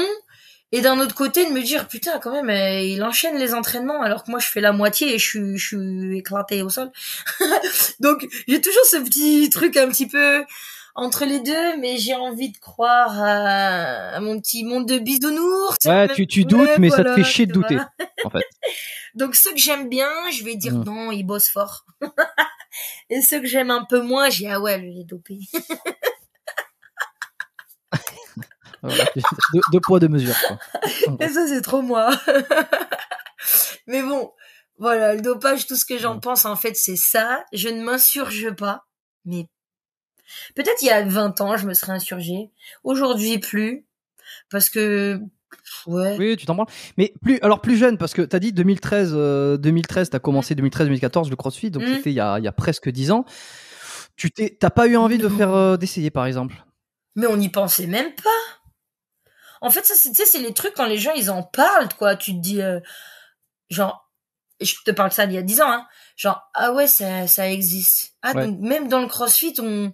et d'un autre côté, de me dire, putain, quand même, eh, il enchaîne les entraînements alors que moi, je fais la moitié et je suis, je suis au sol. Donc, j'ai toujours ce petit truc un petit peu entre les deux, mais j'ai envie de croire à, mon petit monde de bisounours. Ouais, tu, tu doutes, mais ça te fait chier de douter, en fait. Donc, ceux que j'aime bien, je vais dire mm. non, ils bossent fort. et ceux que j'aime un peu moins, j'ai ah ouais, lui, il est dopé de deux, poids, de mesure Et ça, c'est trop moi. Mais bon, voilà, le dopage, tout ce que j'en pense, en fait, c'est ça. Je ne m'insurge pas. Mais peut-être il y a 20 ans, je me serais insurgée. Aujourd'hui, plus. Parce que Oui, tu t'en parles. Mais plus, alors plus jeune, parce que t'as dit 2013, 2013, tu commencé 2013-2014 le CrossFit, donc mmh. c'était il y a, presque 10 ans. Tu t'as pas eu envie de faire euh, d'essayer, par exemple Mais on n'y pensait même pas. En fait, ça, c'est, c'est les trucs quand les gens, ils en parlent, quoi. Tu te dis, euh, genre, je te parle ça il y a 10 ans, hein. Genre, ah ouais, ça, ça existe. Ah, même dans le crossfit, on,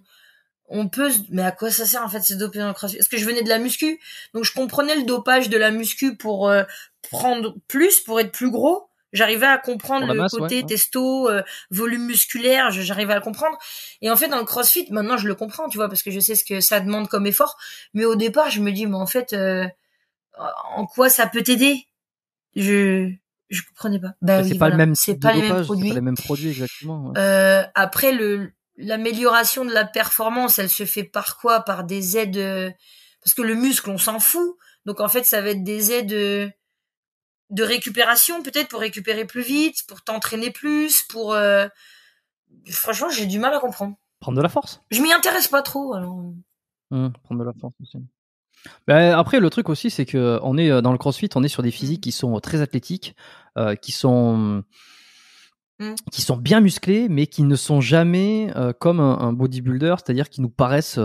on peut, mais à quoi ça sert, en fait, se doper dans le crossfit? Est-ce que je venais de la muscu. Donc, je comprenais le dopage de la muscu pour euh, prendre plus, pour être plus gros. J'arrivais à comprendre le côté testo, euh, volume musculaire, j'arrivais à le comprendre. Et en fait, dans le crossfit, maintenant, je le comprends, tu vois, parce que je sais ce que ça demande comme effort. Mais au départ, je me dis, mais en fait, euh, en quoi ça peut t'aider Je je comprenais pas. Bah, bah c'est pas le même, c'est pas, les mêmes produits. exactement. Euh, après, le l'amélioration de la performance, elle se fait par quoi Par des aides, euh, parce que le muscle, on s'en fout. Donc en fait, ça va être des aides de récupération peut-être pour récupérer plus vite, pour t'entraîner plus, pour euh, franchement j'ai du mal à comprendre. Prendre de la force. Je m'y intéresse pas trop alors. Hum, prendre de la force aussi. Bah, après le truc aussi c'est que euh, on est euh, dans le CrossFit, on est sur des physiques qui sont très athlétiques, qui sont hum. qui sont bien musclés, mais qui ne sont jamais comme un, bodybuilder, c'est-à-dire qui nous paraissent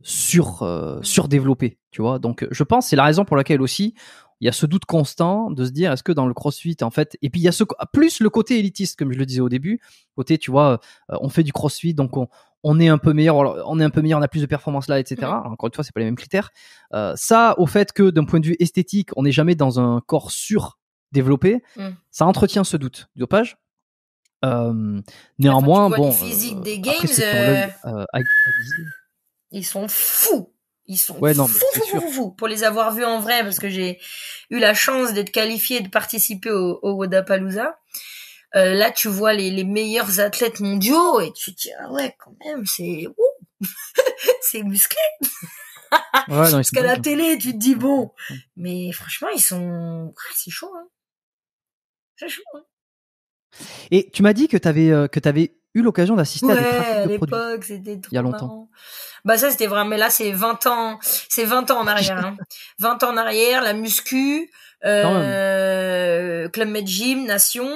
sur hum. surdéveloppés, tu vois. Donc je pense c'est la raison pour laquelle aussi il y a ce doute constant de se dire est-ce que dans le crossfit en fait et puis il y a ce plus le côté élitiste comme je le disais au début côté tu vois euh, on fait du crossfit donc on, on est un peu meilleur on est un peu meilleur on a plus de performances là etc encore une fois c'est pas les mêmes critères euh, ça au fait que d'un point de vue esthétique on n'est jamais dans un corps sur développé mm. ça entretient ce doute du dopage euh, néanmoins bon des games ils sont fous ils sont non, pour les avoir vus en vrai parce que j'ai eu la chance d'être qualifié de participer au, au Wodapalooza. Euh, là, tu vois les, meilleurs athlètes mondiaux et tu te dis ah ouais quand même c'est c'est musclé. ouais, parce la hein. télé tu te dis bon mais franchement ils sont ah, c'est chaud hein. c'est chaud. Hein. Et tu m'as dit que tu avais euh, que tu avais eu l'occasion d'assister à des trafics de produits. C'était trop il y a longtemps. Bah ça c'était vraiment mais là c'est 20 ans, c'est 20 ans en arrière hein. 20 ans en arrière, la muscu, euh, club med gym, nation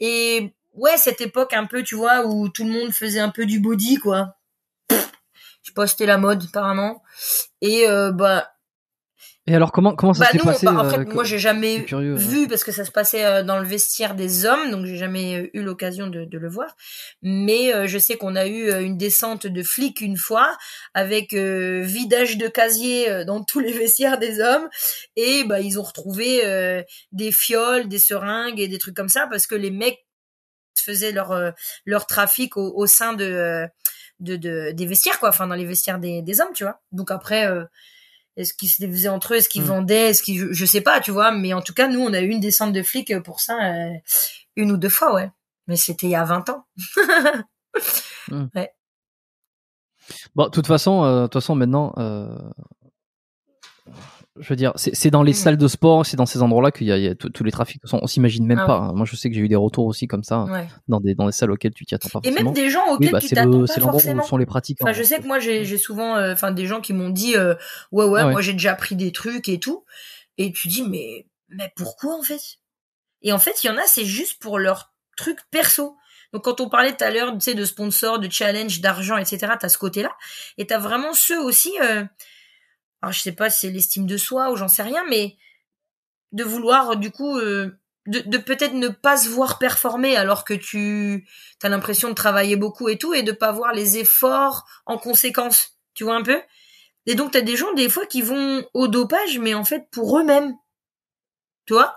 et ouais, cette époque un peu, tu vois, où tout le monde faisait un peu du body quoi. sais je c'était la mode apparemment et euh, bah et alors comment comment ça bah s'est passé bah, En fait, euh, moi j'ai jamais vu parce que ça se passait euh, dans le vestiaire des hommes, donc j'ai jamais euh, eu l'occasion de, de, le voir. Mais je sais qu'on a eu une descente de flics une fois avec vidage de casier dans tous les vestiaires des hommes et bah ils ont retrouvé des fioles, des seringues et des trucs comme ça parce que les mecs faisaient leur leur trafic au, au sein de, de, de, des vestiaires quoi, enfin dans les vestiaires des, des hommes, tu vois. Donc après est-ce qu'ils se faisaient entre eux Est-ce qu'ils mm. vendaient Est-ce qu'ils... Je, sais pas, tu vois. Mais en tout cas, nous, on a eu une descente de flics pour ça euh, une ou deux fois, ouais. Mais c'était il y a 20 ans. Mm. Ouais. Bon, de toute façon, euh, de toute façon maintenant, euh, je veux dire, c'est dans les mmh. salles de sport, c'est dans ces endroits-là qu'il y a, tous les trafics. On, s'imagine même ah pas. Hein. Moi, je sais que j'ai eu des retours aussi comme ça dans des dans des salles auxquelles tu t'y attends pas. Et même des gens auxquels bah, tu t'attends pas forcément. Où sont les pratiques. Enfin, hein. je sais que moi, j'ai mmh. souvent, euh, enfin, des gens qui m'ont dit, euh, ouais, ah ouais, moi j'ai déjà pris des trucs et tout. Et tu dis, mais mais pourquoi en fait Et en fait, il y en a, c'est juste pour leur trucs perso. Donc quand on parlait tout à l'heure, tu sais, de sponsors, de challenge, d'argent, etc. as ce côté-là, et tu as vraiment ceux aussi. Euh, alors je sais pas si c'est l'estime de soi ou j'en sais rien, mais de vouloir du coup euh, de, peut-être ne pas se voir performer alors que tu as l'impression de travailler beaucoup et tout et de pas voir les efforts en conséquence, tu vois un peu Et donc tu as des gens des fois qui vont au dopage mais en fait pour eux-mêmes. Tu vois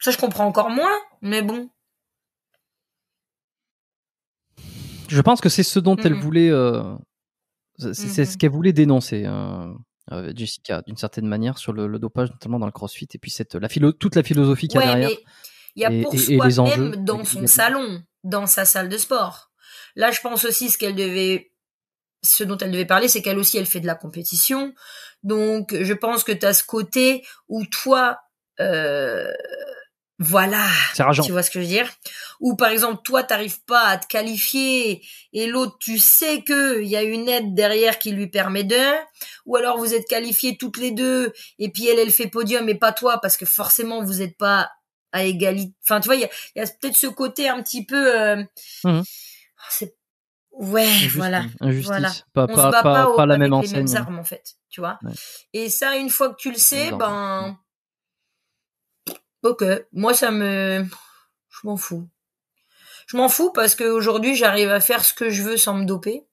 Ça je comprends encore moins, mais bon. Je pense que c'est ce dont elle voulait euh, c'est ce mmh qu'elle voulait dénoncer. Hein, euh, Jessica, d'une certaine manière, sur le, dopage, notamment dans le crossfit, et puis cette, la toute la philosophie qu'il y a ouais, derrière. Il y a pour soi-même dans son salon, dans sa salle de sport. Là, je pense aussi ce qu'elle devait, ce dont elle devait parler, c'est qu'elle aussi, elle fait de la compétition. Donc, je pense que tu as ce côté où toi, euh, voilà. C'est Tu vois ce que je veux dire Ou par exemple, toi, t'arrives pas à te qualifier et l'autre, tu sais que il y a une aide derrière qui lui permet d'un. Ou alors vous êtes qualifiés toutes les deux et puis elle, elle fait podium et pas toi parce que forcément vous n'êtes pas à égalité. Enfin, tu vois, il y a, peut-être ce côté un petit peu. Euh, mmh oh, c'est Ouais, voilà. On pas, se bat pas, pas, la même enseigne. Mêmes hein. armes, en fait, tu vois. Et ça, une fois que tu le sais, ben, hein. Ok, moi ça me, je m'en fous. Je m'en fous parce qu'aujourd'hui j'arrive à faire ce que je veux sans me doper.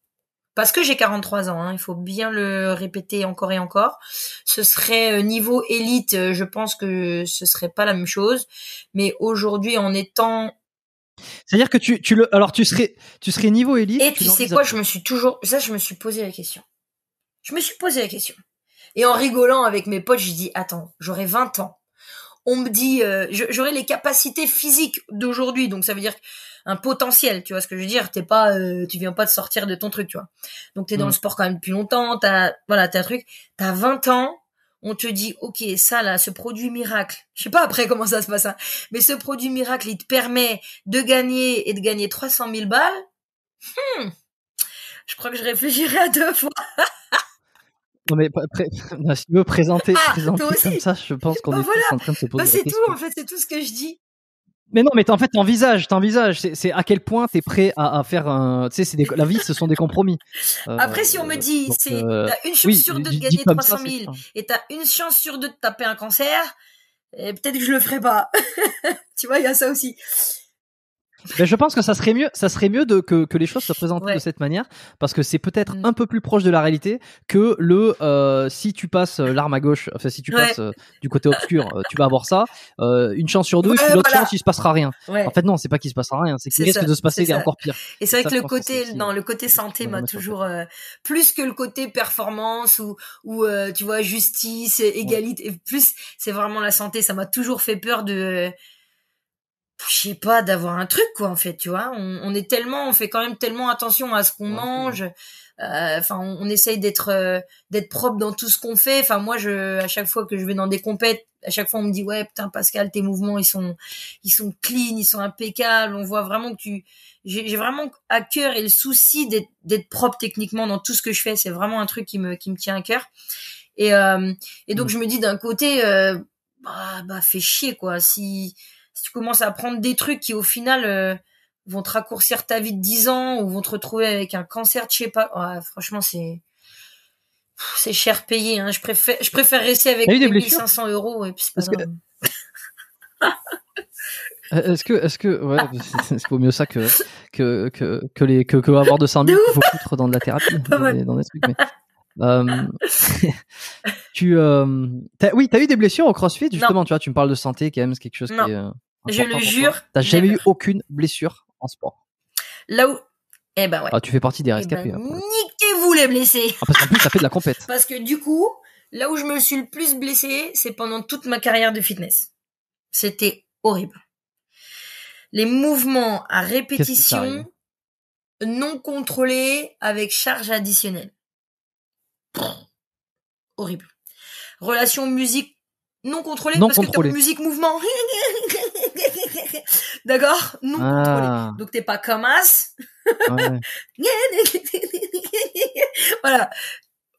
Parce que j'ai 43 ans, hein, il faut bien le répéter encore et encore. Ce serait euh, niveau élite, euh, je pense que ce serait pas la même chose. Mais aujourd'hui, en étant c'est-à-dire que tu, tu le, alors tu serais, tu serais niveau élite. Et tu sais quoi, je me suis toujours, ça, je me suis posé la question. Je me suis posé la question. Et en rigolant avec mes potes, je dis, attends, j'aurai 20 ans on me dit, euh, j'aurai les capacités physiques d'aujourd'hui, donc ça veut dire un potentiel, tu vois ce que je veux dire T'es pas, euh, tu viens pas de sortir de ton truc, tu vois. Donc t'es dans mm. le sport quand même depuis longtemps, t'as, voilà, t'as un truc, t'as 20 ans, on te dit, ok, ça là, ce produit miracle, je sais pas après comment ça se passe, hein, mais ce produit miracle, il te permet de gagner et de gagner 300 000 balles. Hmm. je crois que je réfléchirai à deux fois. Non mais si tu veux présenter, ah, comme ça, je pense qu'on bah est en train de se poser. Bah c'est tout en fait, c'est tout ce que je dis. Mais non, mais en fait, t'envisages, t'envisages. C'est à quel point t'es prêt à, faire un. Tu sais, la vie, ce sont des compromis. Euh, Après, si on me dit, c'est euh, t'as une chance sur deux de gagner 300 000 et t'as une chance sur deux de taper un cancer, eh, peut-être que je le ferai pas. tu vois, il y a ça aussi je pense que ça serait mieux, ça serait mieux de, que, que les choses se présentent de cette manière, parce que c'est peut-être mm. un peu plus proche de la réalité que le euh, si tu passes euh, l'arme à gauche, euh, enfin si tu passes du côté obscur, tu vas avoir ça. une chance sur deux, et puis l'autre chance, il se passera rien. En fait, non, c'est pas qu'il se passera rien, c'est qu'il risque de se passer encore pire. Et c'est vrai que le côté, le côté santé m'a toujours plus que le côté performance ou ou tu vois justice, égalité, et plus c'est vraiment la santé. Ça m'a toujours fait peur de je sais pas d'avoir un truc quoi en fait tu vois on, est tellement on fait quand même tellement attention à ce qu'on mange euh, enfin on, essaye d'être euh, d'être propre dans tout ce qu'on fait enfin moi je à chaque fois que je vais dans des compètes à chaque fois on me dit ouais putain Pascal tes mouvements ils sont ils sont clean ils sont impeccables on voit vraiment que tu j'ai vraiment à cœur et le souci d'être propre techniquement dans tout ce que je fais c'est vraiment un truc qui me qui me tient à cœur et euh, et donc mm. je me dis d'un côté bah, bah fais chier quoi si si tu commences à prendre des trucs qui au final euh, vont te raccourcir ta vie de 10 ans ou vont te retrouver avec un cancer, je sais pas. franchement, c'est c'est cher payé. Hein. Je préfère je préfère rester avec 1500 euros. Euh, est-ce que, est-ce que, ouais, c'est vaut mieux ça que, que, que, que les, que, que avoir 200 000 foutre dans de la thérapie, dans trucs, mais. Euh, tu, as, eu des blessures au CrossFit justement, tu vois, tu me parles de santé quand même, c'est quelque chose qui est. Je le jure. T'as jamais eu aucune blessure en sport. Là où. Eh ben ouais. Ah, tu fais partie des rescapés. Eh ben, niquez-vous les blessés. Ah, parce qu'en plus, ça fait de la compète. parce que du coup, là où je me suis le plus blessée, c'est pendant toute ma carrière de fitness. C'était horrible. Les mouvements à répétition non contrôlés avec charge additionnelle. horrible. Relation musique non contrôlée non parce contrôlée. musique mouvement. D'accord Non contrôlé. Ah. Donc t'es pas comme as. voilà.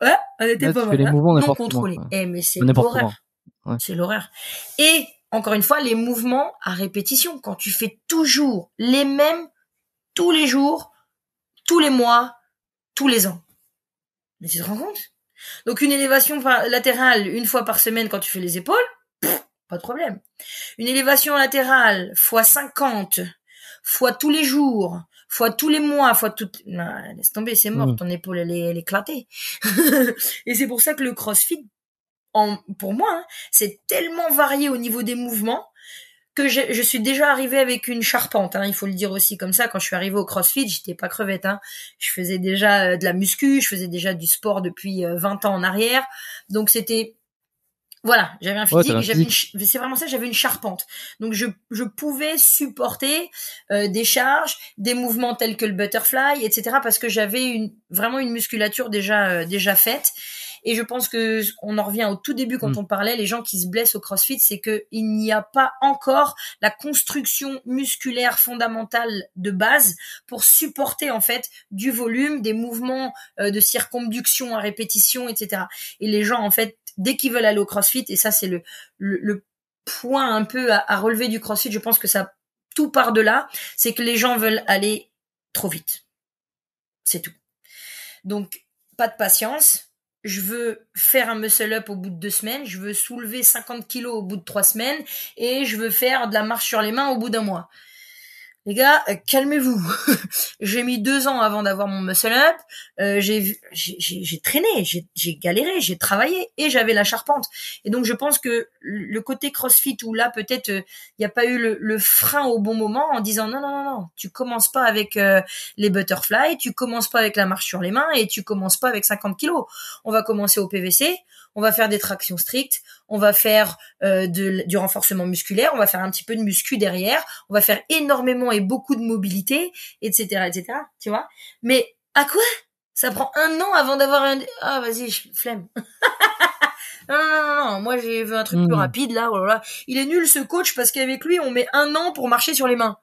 Ouais, on était pas hein? non contrôlés. eh, mais c'est l'horreur. C'est l'horreur. Et encore une fois, les mouvements à répétition. Quand tu fais toujours les mêmes tous les jours, tous les mois, tous les ans. Mais tu te rends compte Donc une élévation latérale une fois par semaine quand tu fais les épaules pas de problème. Une élévation latérale fois 50 fois tous les jours fois tous les mois, fois tout. Non, laisse tomber, c'est mort, hmm. ton épaule elle est, elle est éclatée. et c'est pour ça que le CrossFit, en, pour moi, hein, c'est tellement varié au niveau des mouvements que je, suis déjà arrivée avec une charpente. Hein. il faut le dire aussi comme ça. Quand je suis arrivée au CrossFit, j'étais pas crevette. Hein. Je faisais déjà euh, de la muscu, je faisais déjà du sport depuis 20 euh, ans en arrière, donc c'était voilà, j'avais un physique, c'est vraiment ça, j'avais une charpente. Donc je, je pouvais supporter euh, des charges, des mouvements tels que le butterfly, etc. parce que j'avais une, vraiment une musculature déjà, euh, déjà faite. Et je pense que on en revient au tout début quand mm. on parlait, les gens qui se blessent au CrossFit, c'est que il n'y a pas encore la construction musculaire fondamentale de base pour supporter en fait du volume, des mouvements euh, de circonduction à répétition, etc. Et les gens en fait dès qu'ils veulent aller au CrossFit, et ça c'est le, le, point un peu à, à relever du CrossFit, je pense que ça tout part de là, c'est que les gens veulent aller trop vite. C'est tout. Donc, pas de patience, je veux faire un muscle-up au bout de deux semaines, je veux soulever 50 kilos au bout de trois semaines, et je veux faire de la marche sur les mains au bout d'un mois les gars, euh, calmez-vous. j'ai mis deux ans avant d'avoir mon muscle up. Euh, j'ai, traîné, j'ai, galéré, j'ai travaillé et j'avais la charpente. Et donc je pense que le côté CrossFit où là peut-être il n'y a pas eu le, frein au bon moment en disant non non non non, tu commences pas avec euh, les butterflies, tu commences pas avec la marche sur les mains et tu commences pas avec 50 kilos. On va commencer au PVC on va faire des tractions strictes, on va faire euh, de, du renforcement musculaire, on va faire un petit peu de muscu derrière, on va faire énormément et beaucoup de mobilité, etc., etc. Tu vois Mais à quoi Ça prend un an avant d'avoir un... Ah, vas-y, je... flemme. non, non, non, moi j'ai vu un truc plus hmm. rapide là, Il est nul ce coach parce qu'avec lui on met un an pour marcher sur les mains.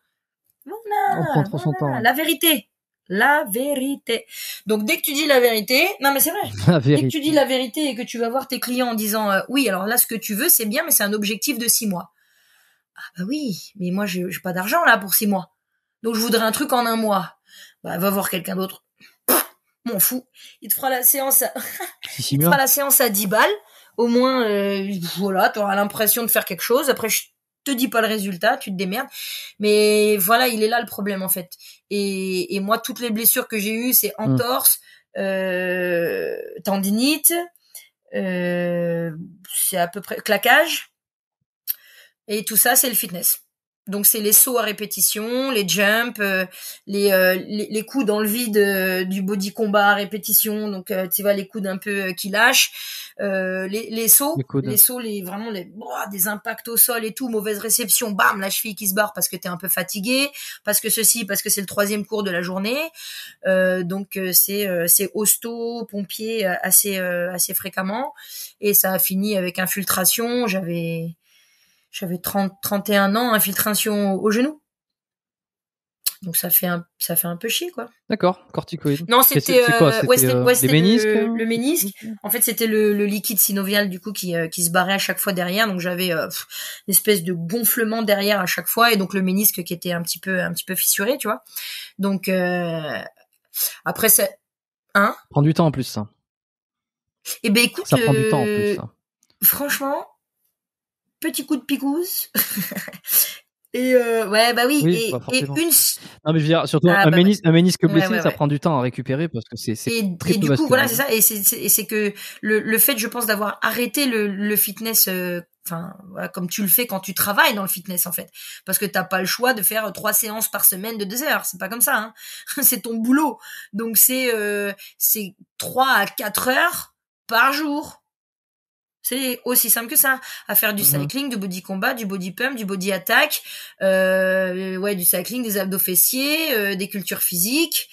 Non hein. la vérité la vérité. Donc dès que tu dis la vérité, non mais c'est vrai. dès que tu dis la vérité et que tu vas voir tes clients en disant euh, oui, alors là ce que tu veux c'est bien mais c'est un objectif de six mois. Ah bah oui, mais moi j'ai pas d'argent là pour six mois. Donc je voudrais un truc en un mois. Bah va voir quelqu'un d'autre. Mon fou, il te fera la séance à... il la séance à 10 balles. Au moins euh, voilà, tu auras l'impression de faire quelque chose. Après je te dis pas le résultat, tu te démerdes. Mais voilà, il est là le problème en fait. Et, et moi, toutes les blessures que j'ai eues, c'est mm. entorse, euh, tendinite, euh, c'est à peu près claquage. Et tout ça, c'est le fitness. Donc c'est les sauts à répétition, les jumps, euh, euh, les, les, coups dans le vide euh, du body combat à répétition. Donc tu vois les coups d'un peu qui lâchent, les, les sauts, les, sauts, les vraiment les des impacts au sol et tout, mauvaise réception, bam la cheville qui se barre parce que t'es un peu fatigué, parce que ceci, parce que c'est le troisième cours de la journée. donc c'est c'est hosto, pompier assez assez fréquemment et ça a fini avec infiltration. J'avais j'avais 30, 31 ans, infiltration au, genou. Donc ça fait un, ça fait un peu chier, quoi. D'accord, corticoïde. Non, euh, c'était euh, le, ménisque. En fait, c'était le, liquide synovial du coup qui, euh, qui se barrait à chaque fois derrière. Donc j'avais euh, une espèce de gonflement derrière à chaque fois, et donc le ménisque qui était un petit peu, un petit peu fissuré, tu vois. Donc après, ça, hein Prend du temps en plus. Ça. Eh ben écoute, ça prend du temps en plus. Ça. Franchement, petit coup de picouse. Et euh, ouais, bah oui, et, bah, une. Non, mais je veux dire, surtout ah, un, bah, ménisque blessé, ça prend du temps à récupérer parce que c'est très Et du coup, voilà, hein. c'est ça. Et c'est que le, le fait, je pense, d'avoir arrêté le, le fitness, euh, enfin, comme tu le fais quand tu travailles dans le fitness, en fait. Parce que t'as pas le choix de faire trois séances par semaine de deux heures. C'est pas comme ça, hein. c'est ton boulot. Donc c'est euh, c'est trois à quatre heures par jour c'est aussi simple que ça. À faire du mm-hmm. cycling, du body combat, du body pump, du body attack, euh, ouais, du cycling, des abdos fessiers, euh, des cultures physiques.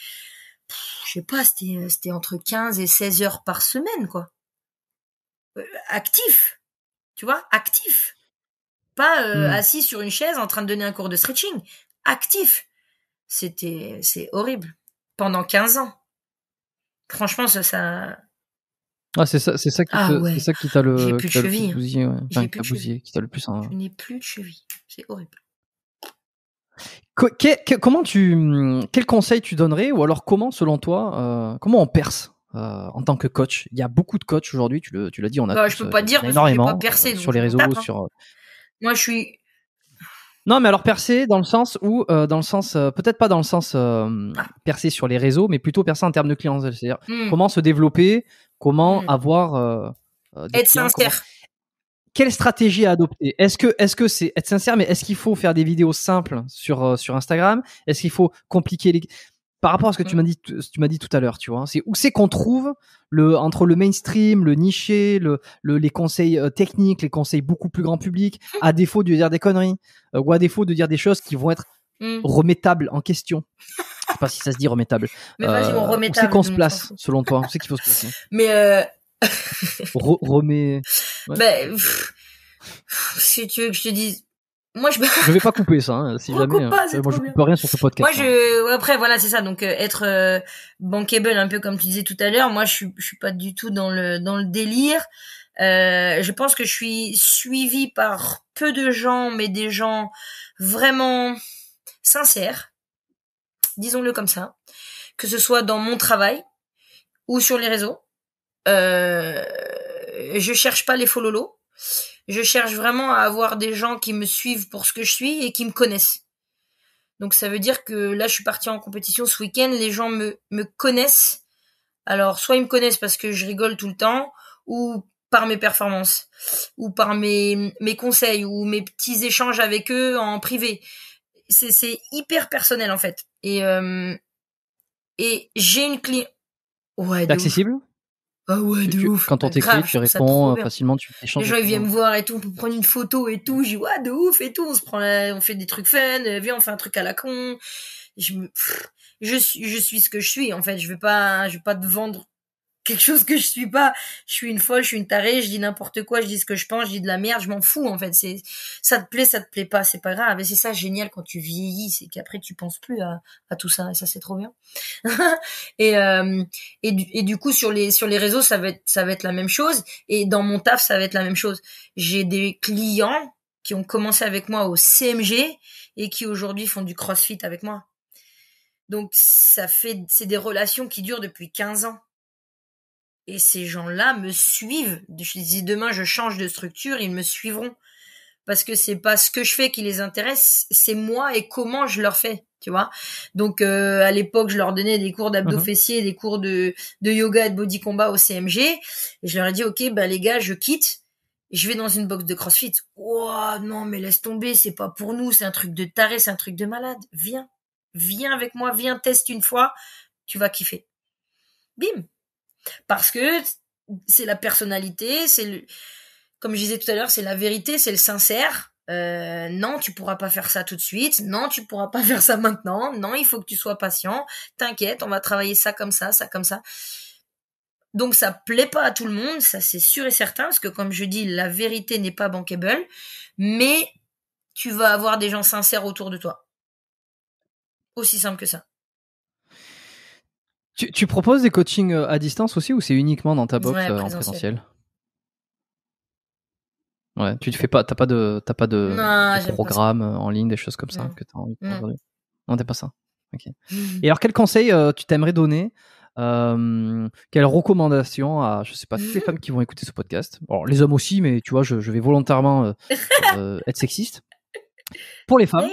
je sais pas, c'était, euh, entre 15 et 16 heures par semaine, quoi. actif. Tu vois, actif. Pas mm. assis sur une chaise en train de donner un cours de stretching. Actif. C'était, c'est horrible. Pendant 15 ans. Franchement, ça, ça, ah, c'est ça, ah ça qui t'a le, plus plus qui le plus. Hein. Je n'ai plus de cheville. C'est horrible. comment tu, hmm, quel conseil tu donnerais ou alors comment, selon toi, euh, comment on perce euh, en tant que coach Il y a beaucoup de coachs aujourd'hui. Tu, tu l'as dit, on a. Bah, je peux euh, pas dire énormément pas percé, sur les réseaux, hein. sur. Moi, je suis. Non, mais alors percer dans le sens où, dans le sens, peut-être pas dans le sens ah. percer sur les réseaux, mais plutôt percer en termes de clients. C'est-à-dire hmm. comment se développer, Comment mm. avoir. Euh, euh, être sincère. Quelle stratégie à adopter Est-ce que est-ce que c'est être sincère, mais est-ce qu'il faut faire des vidéos simples sur euh, sur Instagram Est-ce qu'il faut compliquer les par rapport à ce que tu mm. m'as dit tu m'as dit tout à l'heure, tu vois, hein, c'est où c'est qu'on trouve le entre le mainstream, le niché, le, les conseils techniques, les conseils beaucoup plus grand public, mm. à défaut de dire des conneries ou à défaut de dire des choses qui vont être Mm. remettable en question. Je sais pas si ça se dit remettable. Mais vas on euh, qu'on se place, selon toi. On sait qu'il faut se placer. Mais euh, remet. Bah, si tu veux que je te dise. Moi, je... je vais pas couper ça, hein, si on hein. Pas, euh, moi, je coupe rien sur ce podcast. Moi, hein. après, voilà, c'est ça. Donc, être bankable, un peu comme tu disais tout à l'heure. Moi, je suis, suis pas du tout dans le, dans le délire. je pense que je suis suivie par peu de gens, mais des gens vraiment sincère, disons-le comme ça, que ce soit dans mon travail ou sur les réseaux. Euh, je cherche pas les faux Je cherche vraiment à avoir des gens qui me suivent pour ce que je suis et qui me connaissent. Donc ça veut dire que là, je suis partie en compétition ce week-end, les gens me, connaissent. Alors, soit ils me connaissent parce que je rigole tout le temps, ou par mes performances, ou par mes, mes conseils, ou mes petits échanges avec eux en privé c'est hyper personnel en fait. Et euh, et j'ai une cliente. Ouais. accessible. ouais, de ouf. Ah quand on t'écrit, tu réponds euh, facilement, tu Les gens ils viennent me voir et tout, on peut prendre une photo et tout. J'ai ouais, de ouf et tout. On se prend, on fait des trucs fun. Euh, viens, on fait un truc à la con. Je, je suis, je suis ce que je suis en fait. Je veux pas, je vais pas te vendre quelque chose que je suis pas. Je suis une folle, je suis une tarée, je dis n'importe quoi, je dis ce que je pense, je dis de la merde, je m'en fous en fait. C'est ça te plaît, ça te plaît pas, c'est pas grave. Mais c'est ça génial quand tu vieillis, c'est qu'après tu penses plus à, tout ça et ça c'est trop bien. Euh, et, du, et du coup sur les sur les réseaux ça va être ça va être la même chose et dans mon taf ça va être la même chose. J'ai des clients qui ont commencé avec moi au CMG et qui aujourd'hui font du CrossFit avec moi. Donc ça fait c'est des relations qui durent depuis 15 ans et ces gens-là me suivent. Je dis, demain je change de structure, ils me suivront parce que c'est pas ce que je fais qui les intéresse, c'est moi et comment je leur fais, tu vois. Donc euh, à l'époque, je leur donnais des cours d'abdos fessiers, mhm. des cours de, de yoga et de body combat au CMG, et je leur ai dit ok bah les gars, je quitte, je vais dans une box de CrossFit. Ouah non mais laisse tomber, c'est pas pour nous, c'est un truc de taré, c'est un truc de malade. Viens, viens avec moi, viens teste une fois, tu vas kiffer. Bim, parce que c'est la personnalité, c'est le, comme je disais tout à l'heure, c'est la vérité, c'est le sincère. Euh, non, tu pourras pas faire ça tout de suite. Non, tu pourras pas faire ça maintenant. Non, il faut que tu sois patient. T'inquiète, on va travailler ça comme ça, ça comme ça. Donc ça plaît pas à tout le monde, ça c'est sûr et certain, parce que comme je dis, la vérité n'est pas bankable, mais tu vas avoir des gens sincères autour de toi. Aussi simple que ça. Tu, proposes des coachings euh, à distance aussi ou c'est uniquement dans ta box euh, en présentiel Ouais, tu te fais pas, t'as pas de, t'as pas de, programme euh, en ligne, des choses comme ça que que as envie de non. non, pas ça. Ok. Et alors, quel conseil tu t'aimerais donner quelle recommandation à, je sais pas, toutes les femmes qui vont écouter ce podcast Alors, les hommes aussi, mais tu vois, je, vais volontairement être sexiste. Pour les femmes.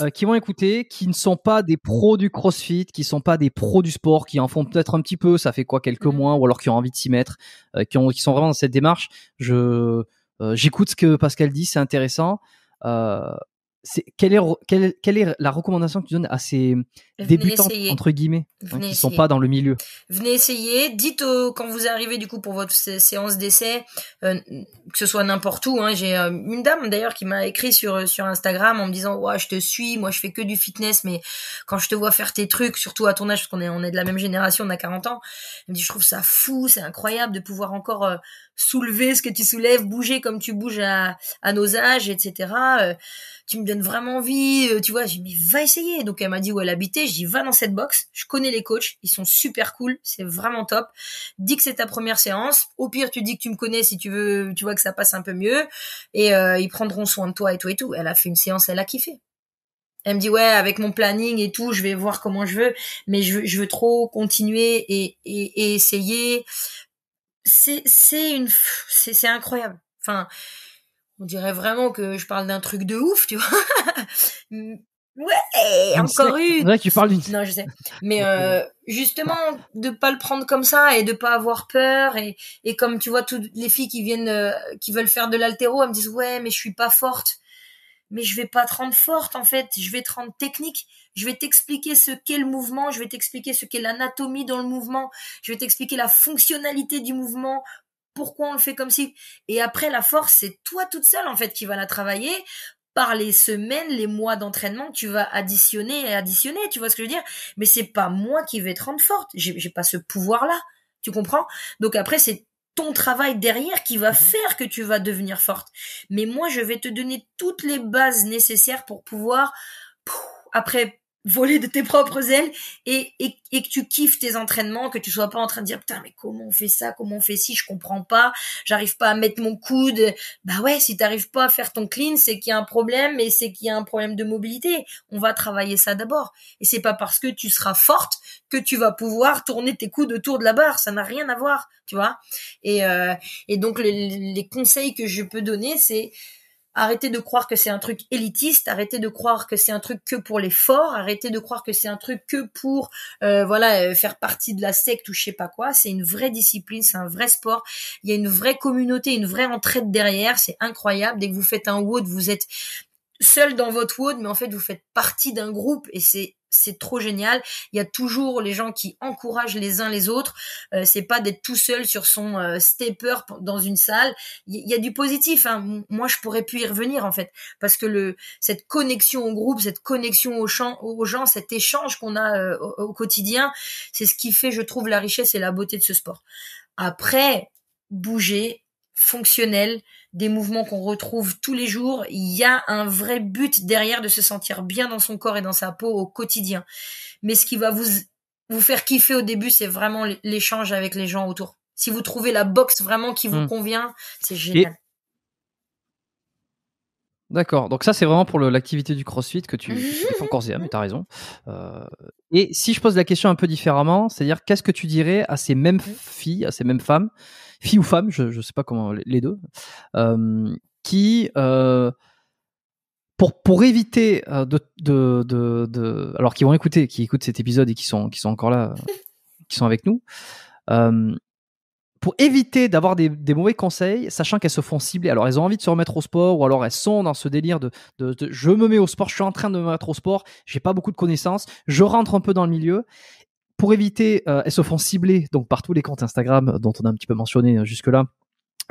Euh, qui vont écouter, qui ne sont pas des pros du CrossFit, qui ne sont pas des pros du sport, qui en font peut-être un petit peu, ça fait quoi quelques mhm. mois, ou alors qui ont envie de s'y mettre, euh, qui, sont vraiment dans cette démarche. Je euh, j'écoute ce que Pascal dit, c'est intéressant quelle, est, quelle, la recommandation que tu donnes à ces débutants entre guillemets hein, qui ne sont pas dans le milieu Venez essayer. Dites quand vous arrivez du coup pour votre séance d'essai, euh, que ce soit n'importe où. Hein. J'ai euh, une dame d'ailleurs qui m'a écrit sur euh, sur Instagram en me disant je te suis, moi je fais que du fitness, mais quand je te vois faire tes trucs, surtout à ton âge parce qu'on est on est de la même génération, on a 40 ans, me dit je trouve ça fou, c'est incroyable de pouvoir encore soulever ce que tu soulèves, bouger comme tu bouges à, à nos âges, etc. Euh, tu me donnes vraiment envie, euh, tu vois. J'ai dit, mais va essayer. Donc, elle m'a dit où elle habitait. J'ai dit, va dans cette box. Je connais les coachs. Ils sont super cool. C'est vraiment top. Dis que c'est ta première séance. Au pire, tu dis que tu me connais si tu veux, tu vois que ça passe un peu mieux. Et euh, ils prendront soin de toi et tout et tout. Elle a fait une séance, elle a kiffé. Elle me dit ouais, avec mon planning et tout, je vais voir comment je veux, mais je veux, trop continuer et, et, et essayer c'est c'est une c'est incroyable. Enfin, on dirait vraiment que je parle d'un truc de ouf, tu vois. Ouais, encore une. Ouais, tu parles d'une. Non, je sais. Mais euh, justement, de pas le prendre comme ça et de pas avoir peur et et comme tu vois toutes les filles qui viennent euh, qui veulent faire de l'altéro, elles me disent ouais, mais je suis pas forte mais je vais pas te rendre forte en fait, je vais te rendre technique, je vais t'expliquer ce qu'est le mouvement, je vais t'expliquer ce qu'est l'anatomie dans le mouvement, je vais t'expliquer la fonctionnalité du mouvement, pourquoi on le fait comme si. Et après la force, c'est toi toute seule en fait qui va la travailler par les semaines, les mois d'entraînement tu vas additionner et additionner, tu vois ce que je veux dire Mais c'est pas moi qui vais te rendre forte, j'ai pas ce pouvoir là. Tu comprends Donc après, c'est ton travail derrière qui va mhm. faire que tu vas devenir forte. Mais moi, je vais te donner toutes les bases nécessaires pour pouvoir, après voler de tes propres ailes et, et, que tu kiffes tes entraînements, que tu sois pas en train de dire putain mais comment on fait ça, comment on fait si je comprends pas, j'arrive pas à mettre mon coude. Bah ouais, si t'arrives pas à faire ton clean, c'est qu'il y a un problème et c'est qu'il y a un problème de mobilité. On va travailler ça d'abord. Et c'est pas parce que tu seras forte que tu vas pouvoir tourner tes coudes autour de la barre, ça n'a rien à voir, tu vois. Et, euh, et donc les conseils que je peux donner, c'est Arrêtez de croire que c'est un truc élitiste, arrêtez de croire que c'est un truc que pour les forts, arrêtez de croire que c'est un truc que pour euh, voilà euh, faire partie de la secte ou je sais pas quoi. C'est une vraie discipline, c'est un vrai sport. Il y a une vraie communauté, une vraie entraide derrière. C'est incroyable. Dès que vous faites un wood, vous êtes seul dans votre wood, mais en fait vous faites partie d'un groupe et c'est c'est trop génial. Il y a toujours les gens qui encouragent les uns les autres. Euh, c'est pas d'être tout seul sur son euh, stepper dans une salle. Il y, a du positif. Hein. Moi, je pourrais plus y revenir en fait, parce que le cette connexion au groupe, cette connexion aux, gens, cet échange qu'on a euh, au quotidien, c'est ce qui fait, je trouve, la richesse et la beauté de ce sport. Après, bouger, fonctionnels, des mouvements qu'on retrouve tous les jours. Il y a un vrai but derrière de se sentir bien dans son corps et dans sa peau au quotidien. Mais ce qui va vous, vous faire kiffer au début, c'est vraiment l'échange avec les gens autour. Si vous trouvez la boxe vraiment qui vous hmm. convient, c'est génial. D'accord. Donc ça, c'est vraiment pour l'activité du CrossFit que tu, tu défends corps et mais t'as raison. Euh, et si je pose la question un peu différemment, c'est-à-dire qu'est-ce que tu dirais à ces mêmes hmm. filles, à ces mêmes femmes fille ou femme, je ne sais pas comment, les deux, euh, qui euh, pour, pour éviter euh, de, de, alors qui vont écouter, qui écoutent cet épisode et qui sont, qui sont encore là, qui sont avec nous, pour éviter d'avoir des, mauvais conseils, sachant qu'elles se font cibler. Alors elles ont envie de se remettre au sport, ou alors elles sont dans ce délire de, de je me mets au sport, je suis en train de me mettre au sport, j'ai pas beaucoup de connaissances, je rentre un peu dans le milieu, pour éviter euh, se ciblé donc par tous les comptes Instagram euh, dont on a un petit peu mentionné euh, jusque-là,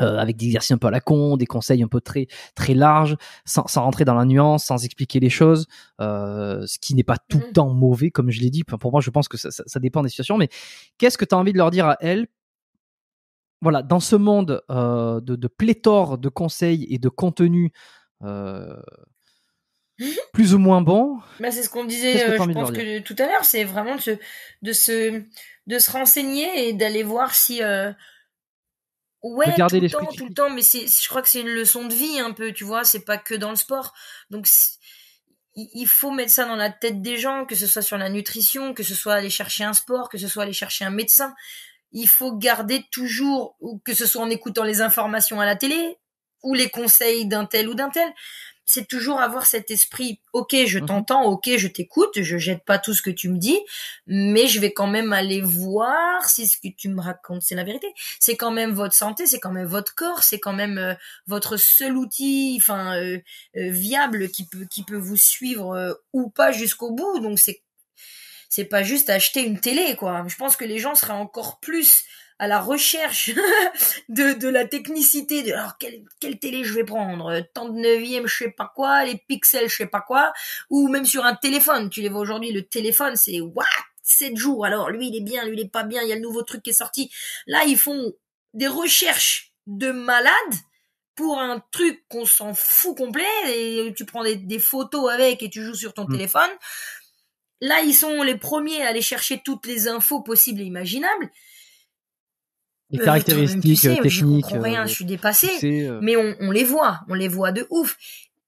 euh, avec des exercices un peu à la con, des conseils un peu très très larges, sans, rentrer dans la nuance, sans expliquer les choses, ce qui n'est pas tout le mmh. temps mauvais, comme je l'ai dit. Pour moi, je pense que ça, dépend des situations. Mais qu'est-ce que tu as envie de leur dire à elles Voilà, dans ce monde de, de, pléthore de conseils et de contenus plus ou moins bon. Bah, c'est ce qu'on disait, euh, je pense que tout à l'heure, c'est vraiment de se, de se, de se renseigner et d'aller voir si. Euh, ouais, tout le temps, tout le temps, mais je crois que c'est une leçon de vie un peu, tu vois, c'est pas que dans le sport. Donc, il faut mettre ça dans la tête des gens, que ce soit sur la nutrition, que ce soit aller chercher un sport, que ce soit aller chercher un médecin. Il faut garder toujours, que ce soit en écoutant les informations à la télé ou les conseils d'un tel ou d'un tel, c'est toujours avoir cet esprit ok je mmh t'entends ok je t'écoute je jette pas tout ce que tu me dis mais je vais quand même aller voir si ce que tu me racontes c'est la vérité c'est quand même votre santé c'est quand même votre corps c'est quand même euh, votre seul outil enfin euh, euh, viable qui peut qui peut vous suivre ou pas jusqu'au bout donc c'est c'est pas juste acheter une télé quoi je pense que les gens seraient encore plus à la recherche de, la technicité de alors quelle, télé je vais prendre, euh, tant de neuvième je sais pas quoi, les pixels je sais pas quoi, ou même sur un téléphone, tu les vois aujourd'hui, le téléphone c'est what 7 jours, alors lui il est bien, lui il est pas bien, il y a le nouveau truc qui est sorti. Là ils font des recherches de malades pour un truc qu'on s'en fout complet, et tu prends des, photos avec et tu joues sur ton mm. téléphone. Là, ils sont les premiers à aller chercher toutes les infos possibles et imaginables les euh, caractéristiques techniques, Je rien, euh, je suis dépassé. Euh. mais on les voit, on les voit de ouf.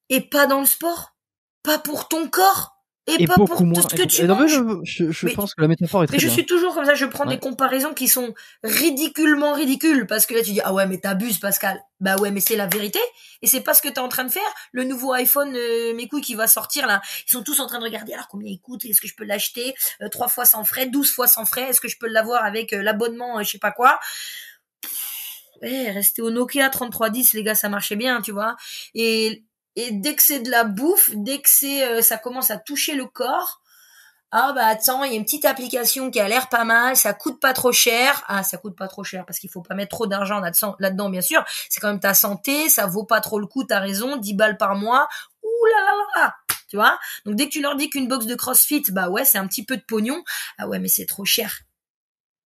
Et pas dans le sport, pas pour ton corps et, pas pour tout ce que tu je, je, pense que la métaphore est très Mais je suis toujours comme ça, je prends des comparaisons qui sont ridiculement ridicules parce que là tu dis ah ouais mais t'abuses Pascal. Bah ouais mais c'est la vérité et c'est pas ce que t'es en train de faire. Le nouveau iPhone euh, mes couilles qui va sortir là, ils sont tous en train de regarder alors combien il coûte, est-ce que je peux l'acheter euh, 3 fois sans frais, 12 fois sans frais, est-ce que je peux l'avoir avec euh, l'abonnement euh, je sais pas quoi. Eh, rester restez au Nokia 3310 les gars, ça marchait bien, tu vois. Et et dès que c'est de la bouffe, dès que euh, ça commence à toucher le corps, ah bah attends, il y a une petite application qui a l'air pas mal, ça coûte pas trop cher. Ah, ça coûte pas trop cher parce qu'il faut pas mettre trop d'argent là-dedans bien sûr. C'est quand même ta santé, ça vaut pas trop le coup, t'as raison, 10 balles par mois. Ouh là là là. Tu vois Donc dès que tu leur dis qu'une box de CrossFit, bah ouais, c'est un petit peu de pognon. Ah ouais, mais c'est trop cher.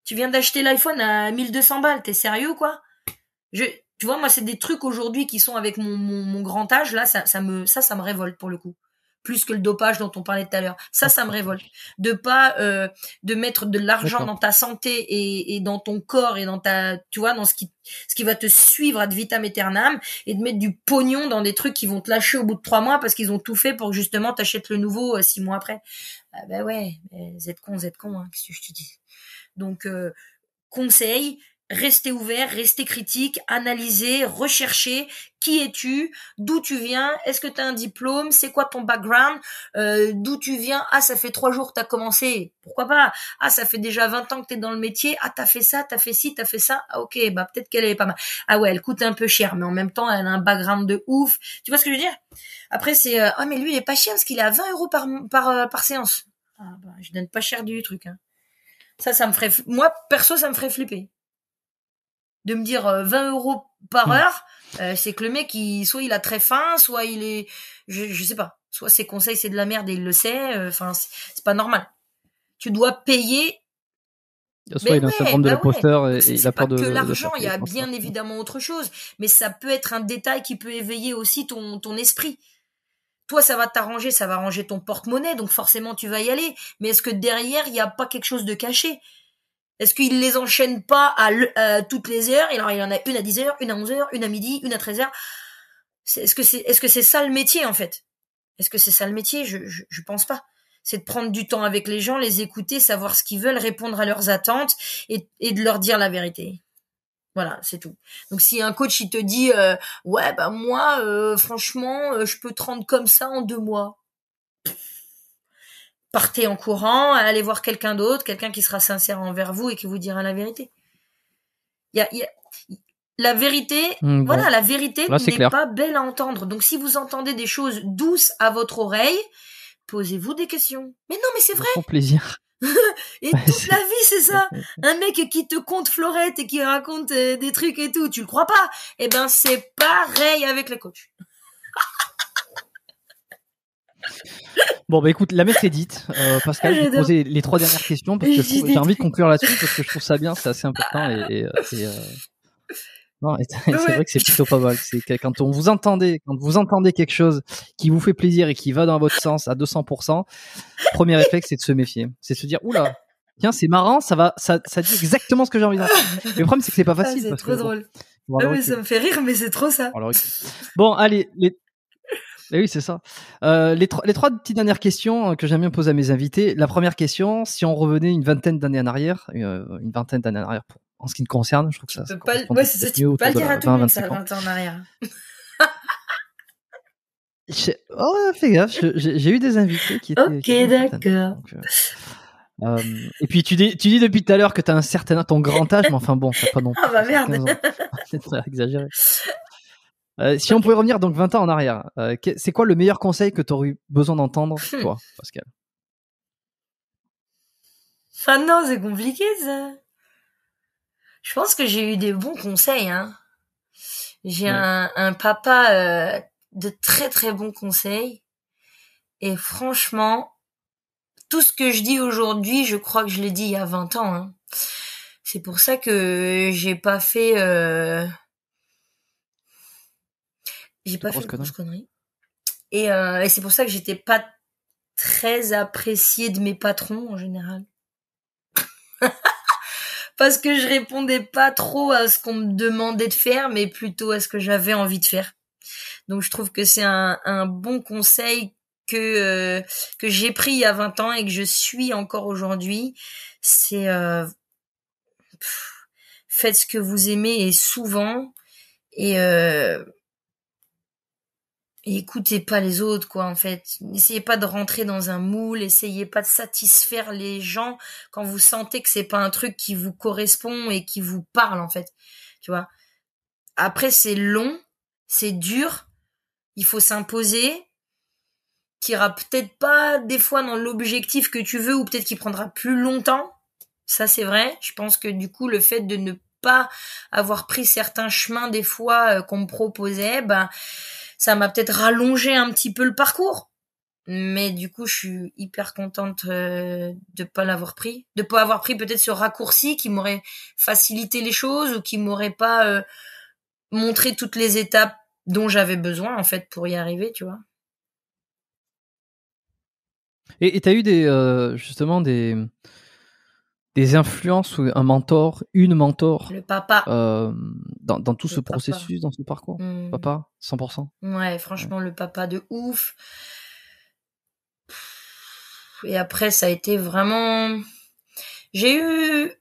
Tu viens d'acheter l'iPhone à 1200 balles, t'es sérieux quoi je, tu vois, moi, c'est des trucs aujourd'hui qui sont avec mon, grand âge, là, ça, ça, me, ça, ça me révolte pour le coup plus que le dopage dont on parlait tout à l'heure. Ça, ça me révolte. De pas euh, de mettre de l'argent dans ta santé et, dans ton corps et dans ta, tu vois, dans ce qui ce qui va te suivre ad vitam aeternam et de mettre du pognon dans des trucs qui vont te lâcher au bout de trois mois parce qu'ils ont tout fait pour que justement t'achètes le nouveau euh, six mois après. ben ouais, vous êtes con, vous êtes con, hein, qu'est-ce que je te dis. Donc euh, conseil, rester ouvert, rester critique, analyser, rechercher qui es-tu, d'où tu viens, est-ce que tu as un diplôme, c'est quoi ton background, euh, d'où tu viens, ah ça fait trois jours que tu as commencé, pourquoi pas, ah ça fait déjà 20 ans que tu es dans le métier, ah t'as fait ça, t'as fait ci, t'as fait ça, ah, ok, bah peut-être qu'elle est pas mal. Ah ouais, elle coûte un peu cher, mais en même temps elle a un background de ouf, tu vois ce que je veux dire Après c'est, euh, ah mais lui il est pas cher parce qu'il est à 20 euros par, par, euh, par séance. Ah bah je donne pas cher du truc. Hein. Ça, ça me ferait, moi perso ça me ferait flipper de me dire 20 euh, euros par hmm. heure, euh, c'est que le mec, soit il a très faim, soit il est, je, sais pas, soit ses conseils c'est de la merde et il le sait. Euh, enfin, c'est pas normal. Tu dois payer. Soit il a ouais, un syndrome de bah l'imposteur et, il de. que l'argent, il y a bien hein. évidemment autre chose, mais ça peut être un détail qui peut éveiller aussi ton ton esprit. Toi, ça va t'arranger, ça va arranger ton porte-monnaie, donc forcément tu vas y aller. Mais est-ce que derrière, il n'y a pas quelque chose de caché est-ce qu'il les enchaîne pas à, toutes les heures Alors, il y en a une à 10 heures, une à 11 heures, une à midi, une à 13 heures. Est-ce que c'est est-ce que c'est ça le métier en fait Est-ce que c'est ça le métier je, je, pense pas. C'est de prendre du temps avec les gens, les écouter, savoir ce qu'ils veulent, répondre à leurs attentes et, et de leur dire la vérité. Voilà, c'est tout. Donc si un coach il te dit euh, ouais bah moi euh, franchement euh, je peux te rendre comme ça en deux mois, partez en courant, allez voir quelqu'un d'autre, quelqu'un qui sera sincère envers vous et qui vous dira la vérité. Il y a, la vérité, hmm, voilà, la vérité n'est pas belle à entendre. Donc si vous entendez des choses douces à votre oreille, posez-vous des questions. Mais non, mais c'est vrai. Pour plaisir. et toute la vie, c'est ça. Un mec qui te compte Florette et qui raconte euh, des trucs et tout, tu le crois pas Eh ben, c'est pareil avec les coach. Bon, bah écoute, la messe est dite. Euh, Pascal, je vais poser les trois dernières questions parce que j'ai envie de conclure là-dessus parce que je trouve ça bien, c'est assez important. Et, euh, euh, Non, c'est vrai que c'est plutôt pas mal. C'est quand on vous entendez, quand vous entendez quelque chose qui vous fait plaisir et qui va dans votre sens à 200%, premier réflexe, c'est de se méfier. C'est de se dire, oula, tiens, c'est marrant, ça va, ça, dit exactement ce que j'ai envie d'entendre. Le problème, c'est que c'est pas ah, facile. c'est trop drôle. Ah ça me fait rire, mais c'est trop ça. Bon, allez, les, eh oui, c'est ça. Euh, les, les, trois petites dernières questions euh, que j'aime bien poser à mes invités. La première question, si on revenait une vingtaine d'années en arrière, euh, une, vingtaine d'années en arrière en ce qui me concerne, je trouve que ça. Tu peux pas, ça, peux pas le dire à tout le monde, ça, 20 ans en arrière. oh, fais gaffe, j'ai eu des invités qui étaient. Ok, d'accord. et puis tu dis, tu dis depuis tout à l'heure que tu as un certain ton grand âge, mais enfin bon, ça pas non ah, plus. Ah bah merde. C'est exagéré. Euh, si on pouvait revenir donc 20 ans en arrière, euh, c'est quoi le meilleur conseil que tu aurais eu besoin d'entendre, hmm. toi, Pascal Enfin non, c'est compliqué ça. Je pense que j'ai eu des bons conseils. Hein. J'ai un, un, papa euh, de très très bons conseils. Et franchement, tout ce que je dis aujourd'hui, je crois que je l'ai dit il y a 20 ans. Hein. C'est pour ça que j'ai pas fait j'ai pas fait de euh, Et, c'est pour ça que j'étais pas très appréciée de mes patrons en général. Parce que je répondais pas trop à ce qu'on me demandait de faire, mais plutôt à ce que j'avais envie de faire. Donc je trouve que c'est un, bon conseil que euh, que j'ai pris il y a 20 ans et que je suis encore aujourd'hui. C'est euh, faites ce que vous aimez et souvent et écoutez pas les autres quoi en fait n'essayez pas de rentrer dans un moule essayez pas de satisfaire les gens quand vous sentez que c'est pas un truc qui vous correspond et qui vous parle en fait tu vois après c'est long c'est dur il faut s'imposer qui ira peut-être pas des fois dans l'objectif que tu veux ou peut-être qui prendra plus longtemps ça c'est vrai je pense que du coup le fait de ne pas avoir pris certains chemins des fois euh, qu'on me proposait ben ça m'a peut-être rallongé un petit peu le parcours. Mais du coup, je suis hyper contente de euh, de pas l'avoir pris, de pas avoir pris peut-être ce raccourci qui m'aurait facilité les choses ou qui m'aurait pas euh, montré toutes les étapes dont j'avais besoin en fait pour y arriver, tu vois. Et tu as eu des euh, justement des des influences ou un mentor, une mentor Le papa. Euh, dans, tout ce processus, dans ce parcours mmh. Papa, 100%. Ouais, franchement, le papa de ouf. Et après, ça a été vraiment. J'ai eu.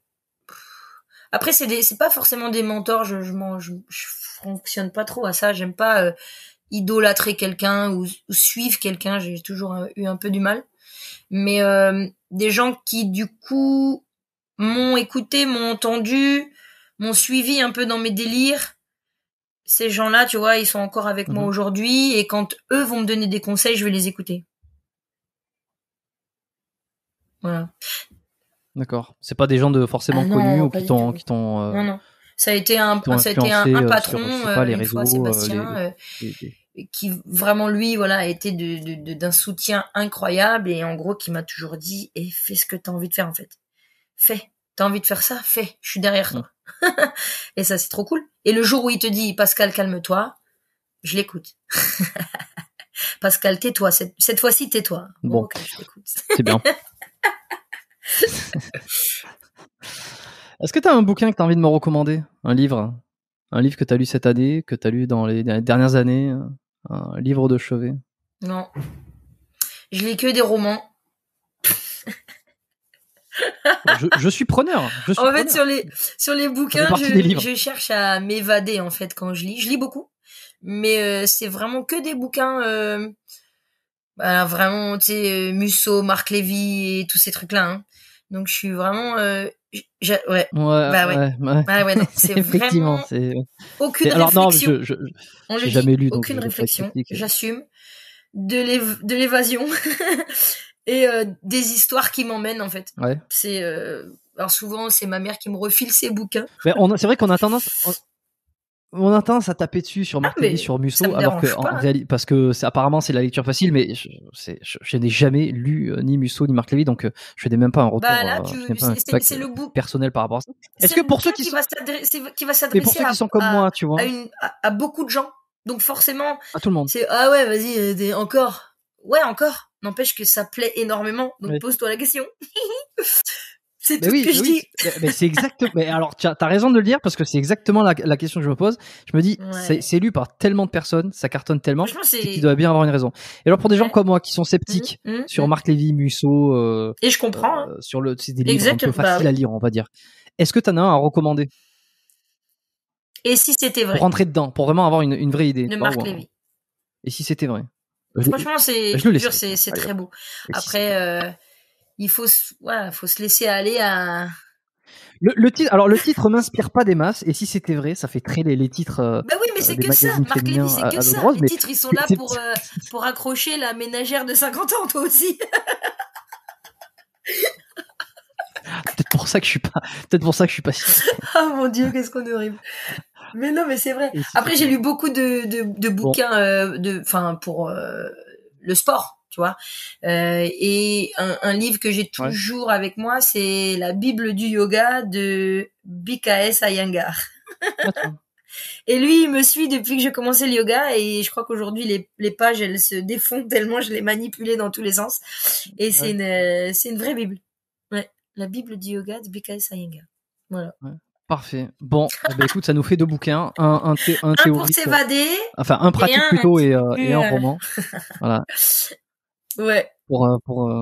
Après, c'est des... pas forcément des mentors. Je, je, je, fonctionne pas trop à ça. J'aime pas euh, idolâtrer quelqu'un ou, suivre quelqu'un. J'ai toujours euh, eu un peu du mal. Mais des gens qui, du coup, m'ont écouté, m'ont entendu, m'ont suivi un peu dans mes délires. Ces gens-là, tu vois, ils sont encore avec moi mhm. aujourd'hui et quand eux vont me donner des conseils, je vais les écouter. Voilà. D'accord. C'est pas des gens de forcément ah connus ou qui t'ont qui euh, t'ont. non non. Ça a été un ça a été un, patron les Sébastien qui vraiment lui voilà a été d'un soutien incroyable et en gros qui m'a toujours dit eh, fais ce que tu as envie de faire en fait fais. T'as envie de faire ça, fais. Je suis derrière toi. et ça, c'est trop cool. Et le jour où il te dit, Pascal, calme-toi, je l'écoute. Pascal, tais-toi. Cette, fois-ci, tais-toi. Bon, je t'écoute. c'est bien. Est-ce que t'as un bouquin que t'as envie de me recommander Un livre Un livre que t'as lu cette année, que t'as lu dans les dernières années Un livre de chevet Non. Je lis que des romans je, suis preneur. en fait, sur les, sur les bouquins, je, cherche à m'évader, en fait, quand je lis. Je lis beaucoup, mais euh, c'est vraiment que des bouquins, euh, bah, vraiment, tu sais, euh, Musso, Marc Lévy et tous ces trucs-là. Hein. Donc, je suis vraiment... Euh, Ouais. ouais. ouais. Bah ouais, ouais. Bah c'est vraiment aucune Alors, réflexion. Non, je, On jamais lu, aucune réflexion. J'assume de l'évasion. et euh, des histoires qui m'emmènent en fait. C'est euh, alors souvent c'est ma mère qui me refile ses bouquins. on c'est vrai qu'on a tendance on... a tendance à taper dessus sur ah, Martelly, sur Musso, alors que hein. parce que apparemment c'est la lecture facile, mais je, n'ai jamais lu euh, ni Musso ni Marc donc je faisais même pas un retour bah, c'est, le bouc... personnel par rapport à ça. Est-ce que pour ceux qui, sont... va s'adresser comme moi, tu vois, à, beaucoup de gens, donc forcément, à tout le monde, c'est ah ouais, vas-y, encore, ouais encore, N'empêche que ça plaît énormément, donc pose-toi la question. c'est tout ce que je dis. Mais, c'est exactement. mais alors, tu as, raison de le dire parce que c'est exactement la, question que je me pose. Je me dis, c'est lu par tellement de personnes, ça cartonne tellement qu'il doit bien avoir une raison. Et alors, pour des gens comme moi qui sont sceptiques mmh, mmh, sur mmh. Marc Lévy, Musso, euh, et je comprends, hein. euh, sur le, c'est des livres un peu bah faciles à lire, on va dire. Est-ce que tu en as un à recommander Et si c'était vrai Pour rentrer dedans, pour vraiment avoir une, vraie idée. Et si c'était vrai Franchement, c'est dur, c'est hein. très beau. Après, euh, il faut, faut se laisser aller à. Le, le titre, alors le titre m'inspire pas des masses, et si c'était vrai, ça fait très les, titres. Euh, bah oui, mais c'est que ça, Marc Lévy, c'est que ça. les titres, ils sont là pour, euh, pour accrocher la ménagère de 50 ans, toi aussi. Peut-être pour ça que je suis pas. Peut-être pour ça que je suis pas. oh mon dieu, qu'est-ce qu'on arrive mais non, mais c'est vrai. Après, j'ai lu beaucoup de, de, bouquins euh, de, enfin, pour euh, le sport, tu vois. Euh, et un, livre que j'ai toujours avec moi, c'est la Bible du yoga de BKS Iyengar. et lui, il me suit depuis que j'ai commencé le yoga et je crois qu'aujourd'hui les, les, pages elles se défont tellement je les manipulais dans tous les sens. Et c'est une c'est une vraie Bible. Ouais, la Bible du yoga de BKS Iyengar. Voilà. Parfait. Bon, eh ben, écoute, ça nous fait deux bouquins, un, un, un, un pour euh, s'évader, enfin un pratique plutôt et, euh, un roman. Voilà. Ouais. Pour euh, pour,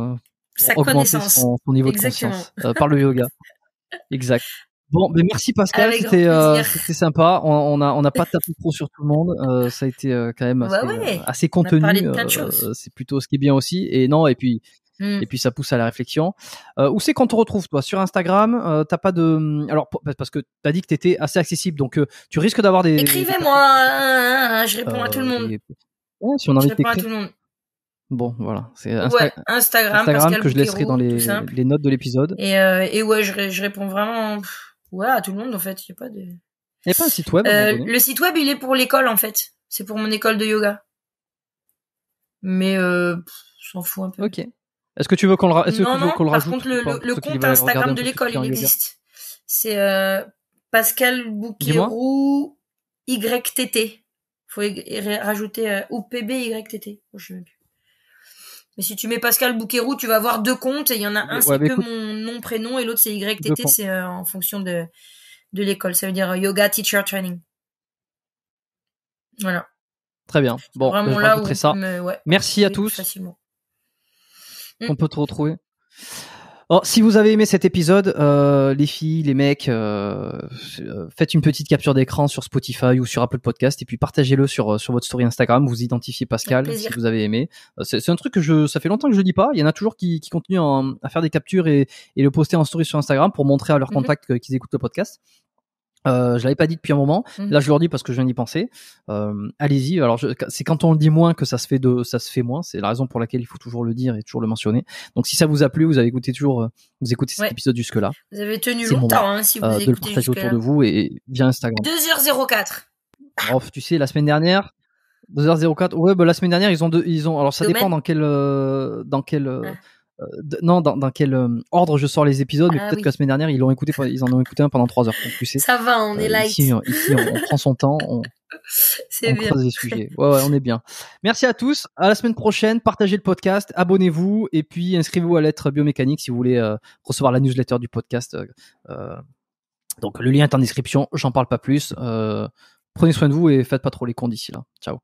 augmenter son, niveau de conscience par le yoga. Exact. Bon, mais ben, merci Pascal, c'était euh, sympa. On, on, a on n'a pas tapé trop sur tout le monde. ça a été quand même assez, assez contenu. C'est plutôt ce qui est bien aussi. Et non, et puis Mmh. et puis ça pousse à la réflexion. Euh, où c'est quand on retrouve toi Sur Instagram, euh, t'as pas de. Mmh, alors, parce que t'as dit que t'étais assez accessible, donc euh, tu risques d'avoir des. Écrivez-moi, hein, hein, hein, je réponds à tout le monde. si on je réponds à tout le monde. Bon, voilà. C'est Instagram, Instagram que je laisserai dans les, notes de l'épisode. Et, ouais, je, réponds vraiment ouais, à tout le monde en fait. Il n'y a pas de. Il n'y a pas un site web Le site web, il est pour l'école en fait. C'est pour mon école de yoga mais euh, s'en fout un peu. Ok. Est-ce que tu veux qu'on le, non, rajoute Par contre, le, compte Instagram de l'école, il existe. C'est euh, Pascal Bouquerou YTT. Faut rajouter euh, ou oh, Mais si tu mets Pascal Bouquerou, tu vas avoir deux comptes et il y en a un, c'est bah, que mon nom, prénom et l'autre, c'est YTT, c'est euh, en fonction de, de l'école. Ça veut dire euh, Yoga Teacher Training. Voilà. Très bien. Bon, on je rajouterai ça. Merci à tous. Facilement. On mm. peut te retrouver. Or si vous avez aimé cet épisode, euh, les filles, les mecs, euh, euh, faites une petite capture d'écran sur Spotify ou sur Apple Podcast et puis partagez-le sur sur votre story Instagram. Vous identifiez Pascal si vous avez aimé. C'est un truc que je, ça fait longtemps que je dis pas. Il y en a toujours qui, qui continuent à, faire des captures et, le poster en story sur Instagram pour montrer à leurs mm-hmm. contacts qu'ils écoutent le podcast. Euh, je l'avais pas dit depuis un moment. Mmh. Là, je leur dis parce que je viens d'y penser. Euh, allez-y. Alors, c'est quand on le dit moins que ça se fait de, ça se fait moins. C'est la raison pour laquelle il faut toujours le dire et toujours le mentionner. Donc, si ça vous a plu, vous avez écouté toujours, euh, vous écoutez cet épisode jusque là. Vous avez tenu longtemps, hein, si vous écoutez De le partager autour de vous et, bien via Instagram. 2h04. tu sais, la semaine dernière, 2h04. Ouais, bah, la semaine dernière, ils ont deux, ils ont. Alors, ça dépend dans quel, dans quel. Euh, non, dans, quel euh, ordre je sors les épisodes, mais ah peut-être que la semaine dernière, ils écouté, ils en ont écouté un pendant trois heures. ça va, on euh, est là. Ici, on, prend son temps, on, bien. on est bien. Merci à tous. À la semaine prochaine. Partagez le podcast, abonnez-vous et puis inscrivez-vous à Lettre biomécanique si vous voulez recevoir la newsletter du podcast. donc le lien est en description. J'en parle pas plus. prenez soin de vous et faites pas trop les cons d'ici là. Ciao.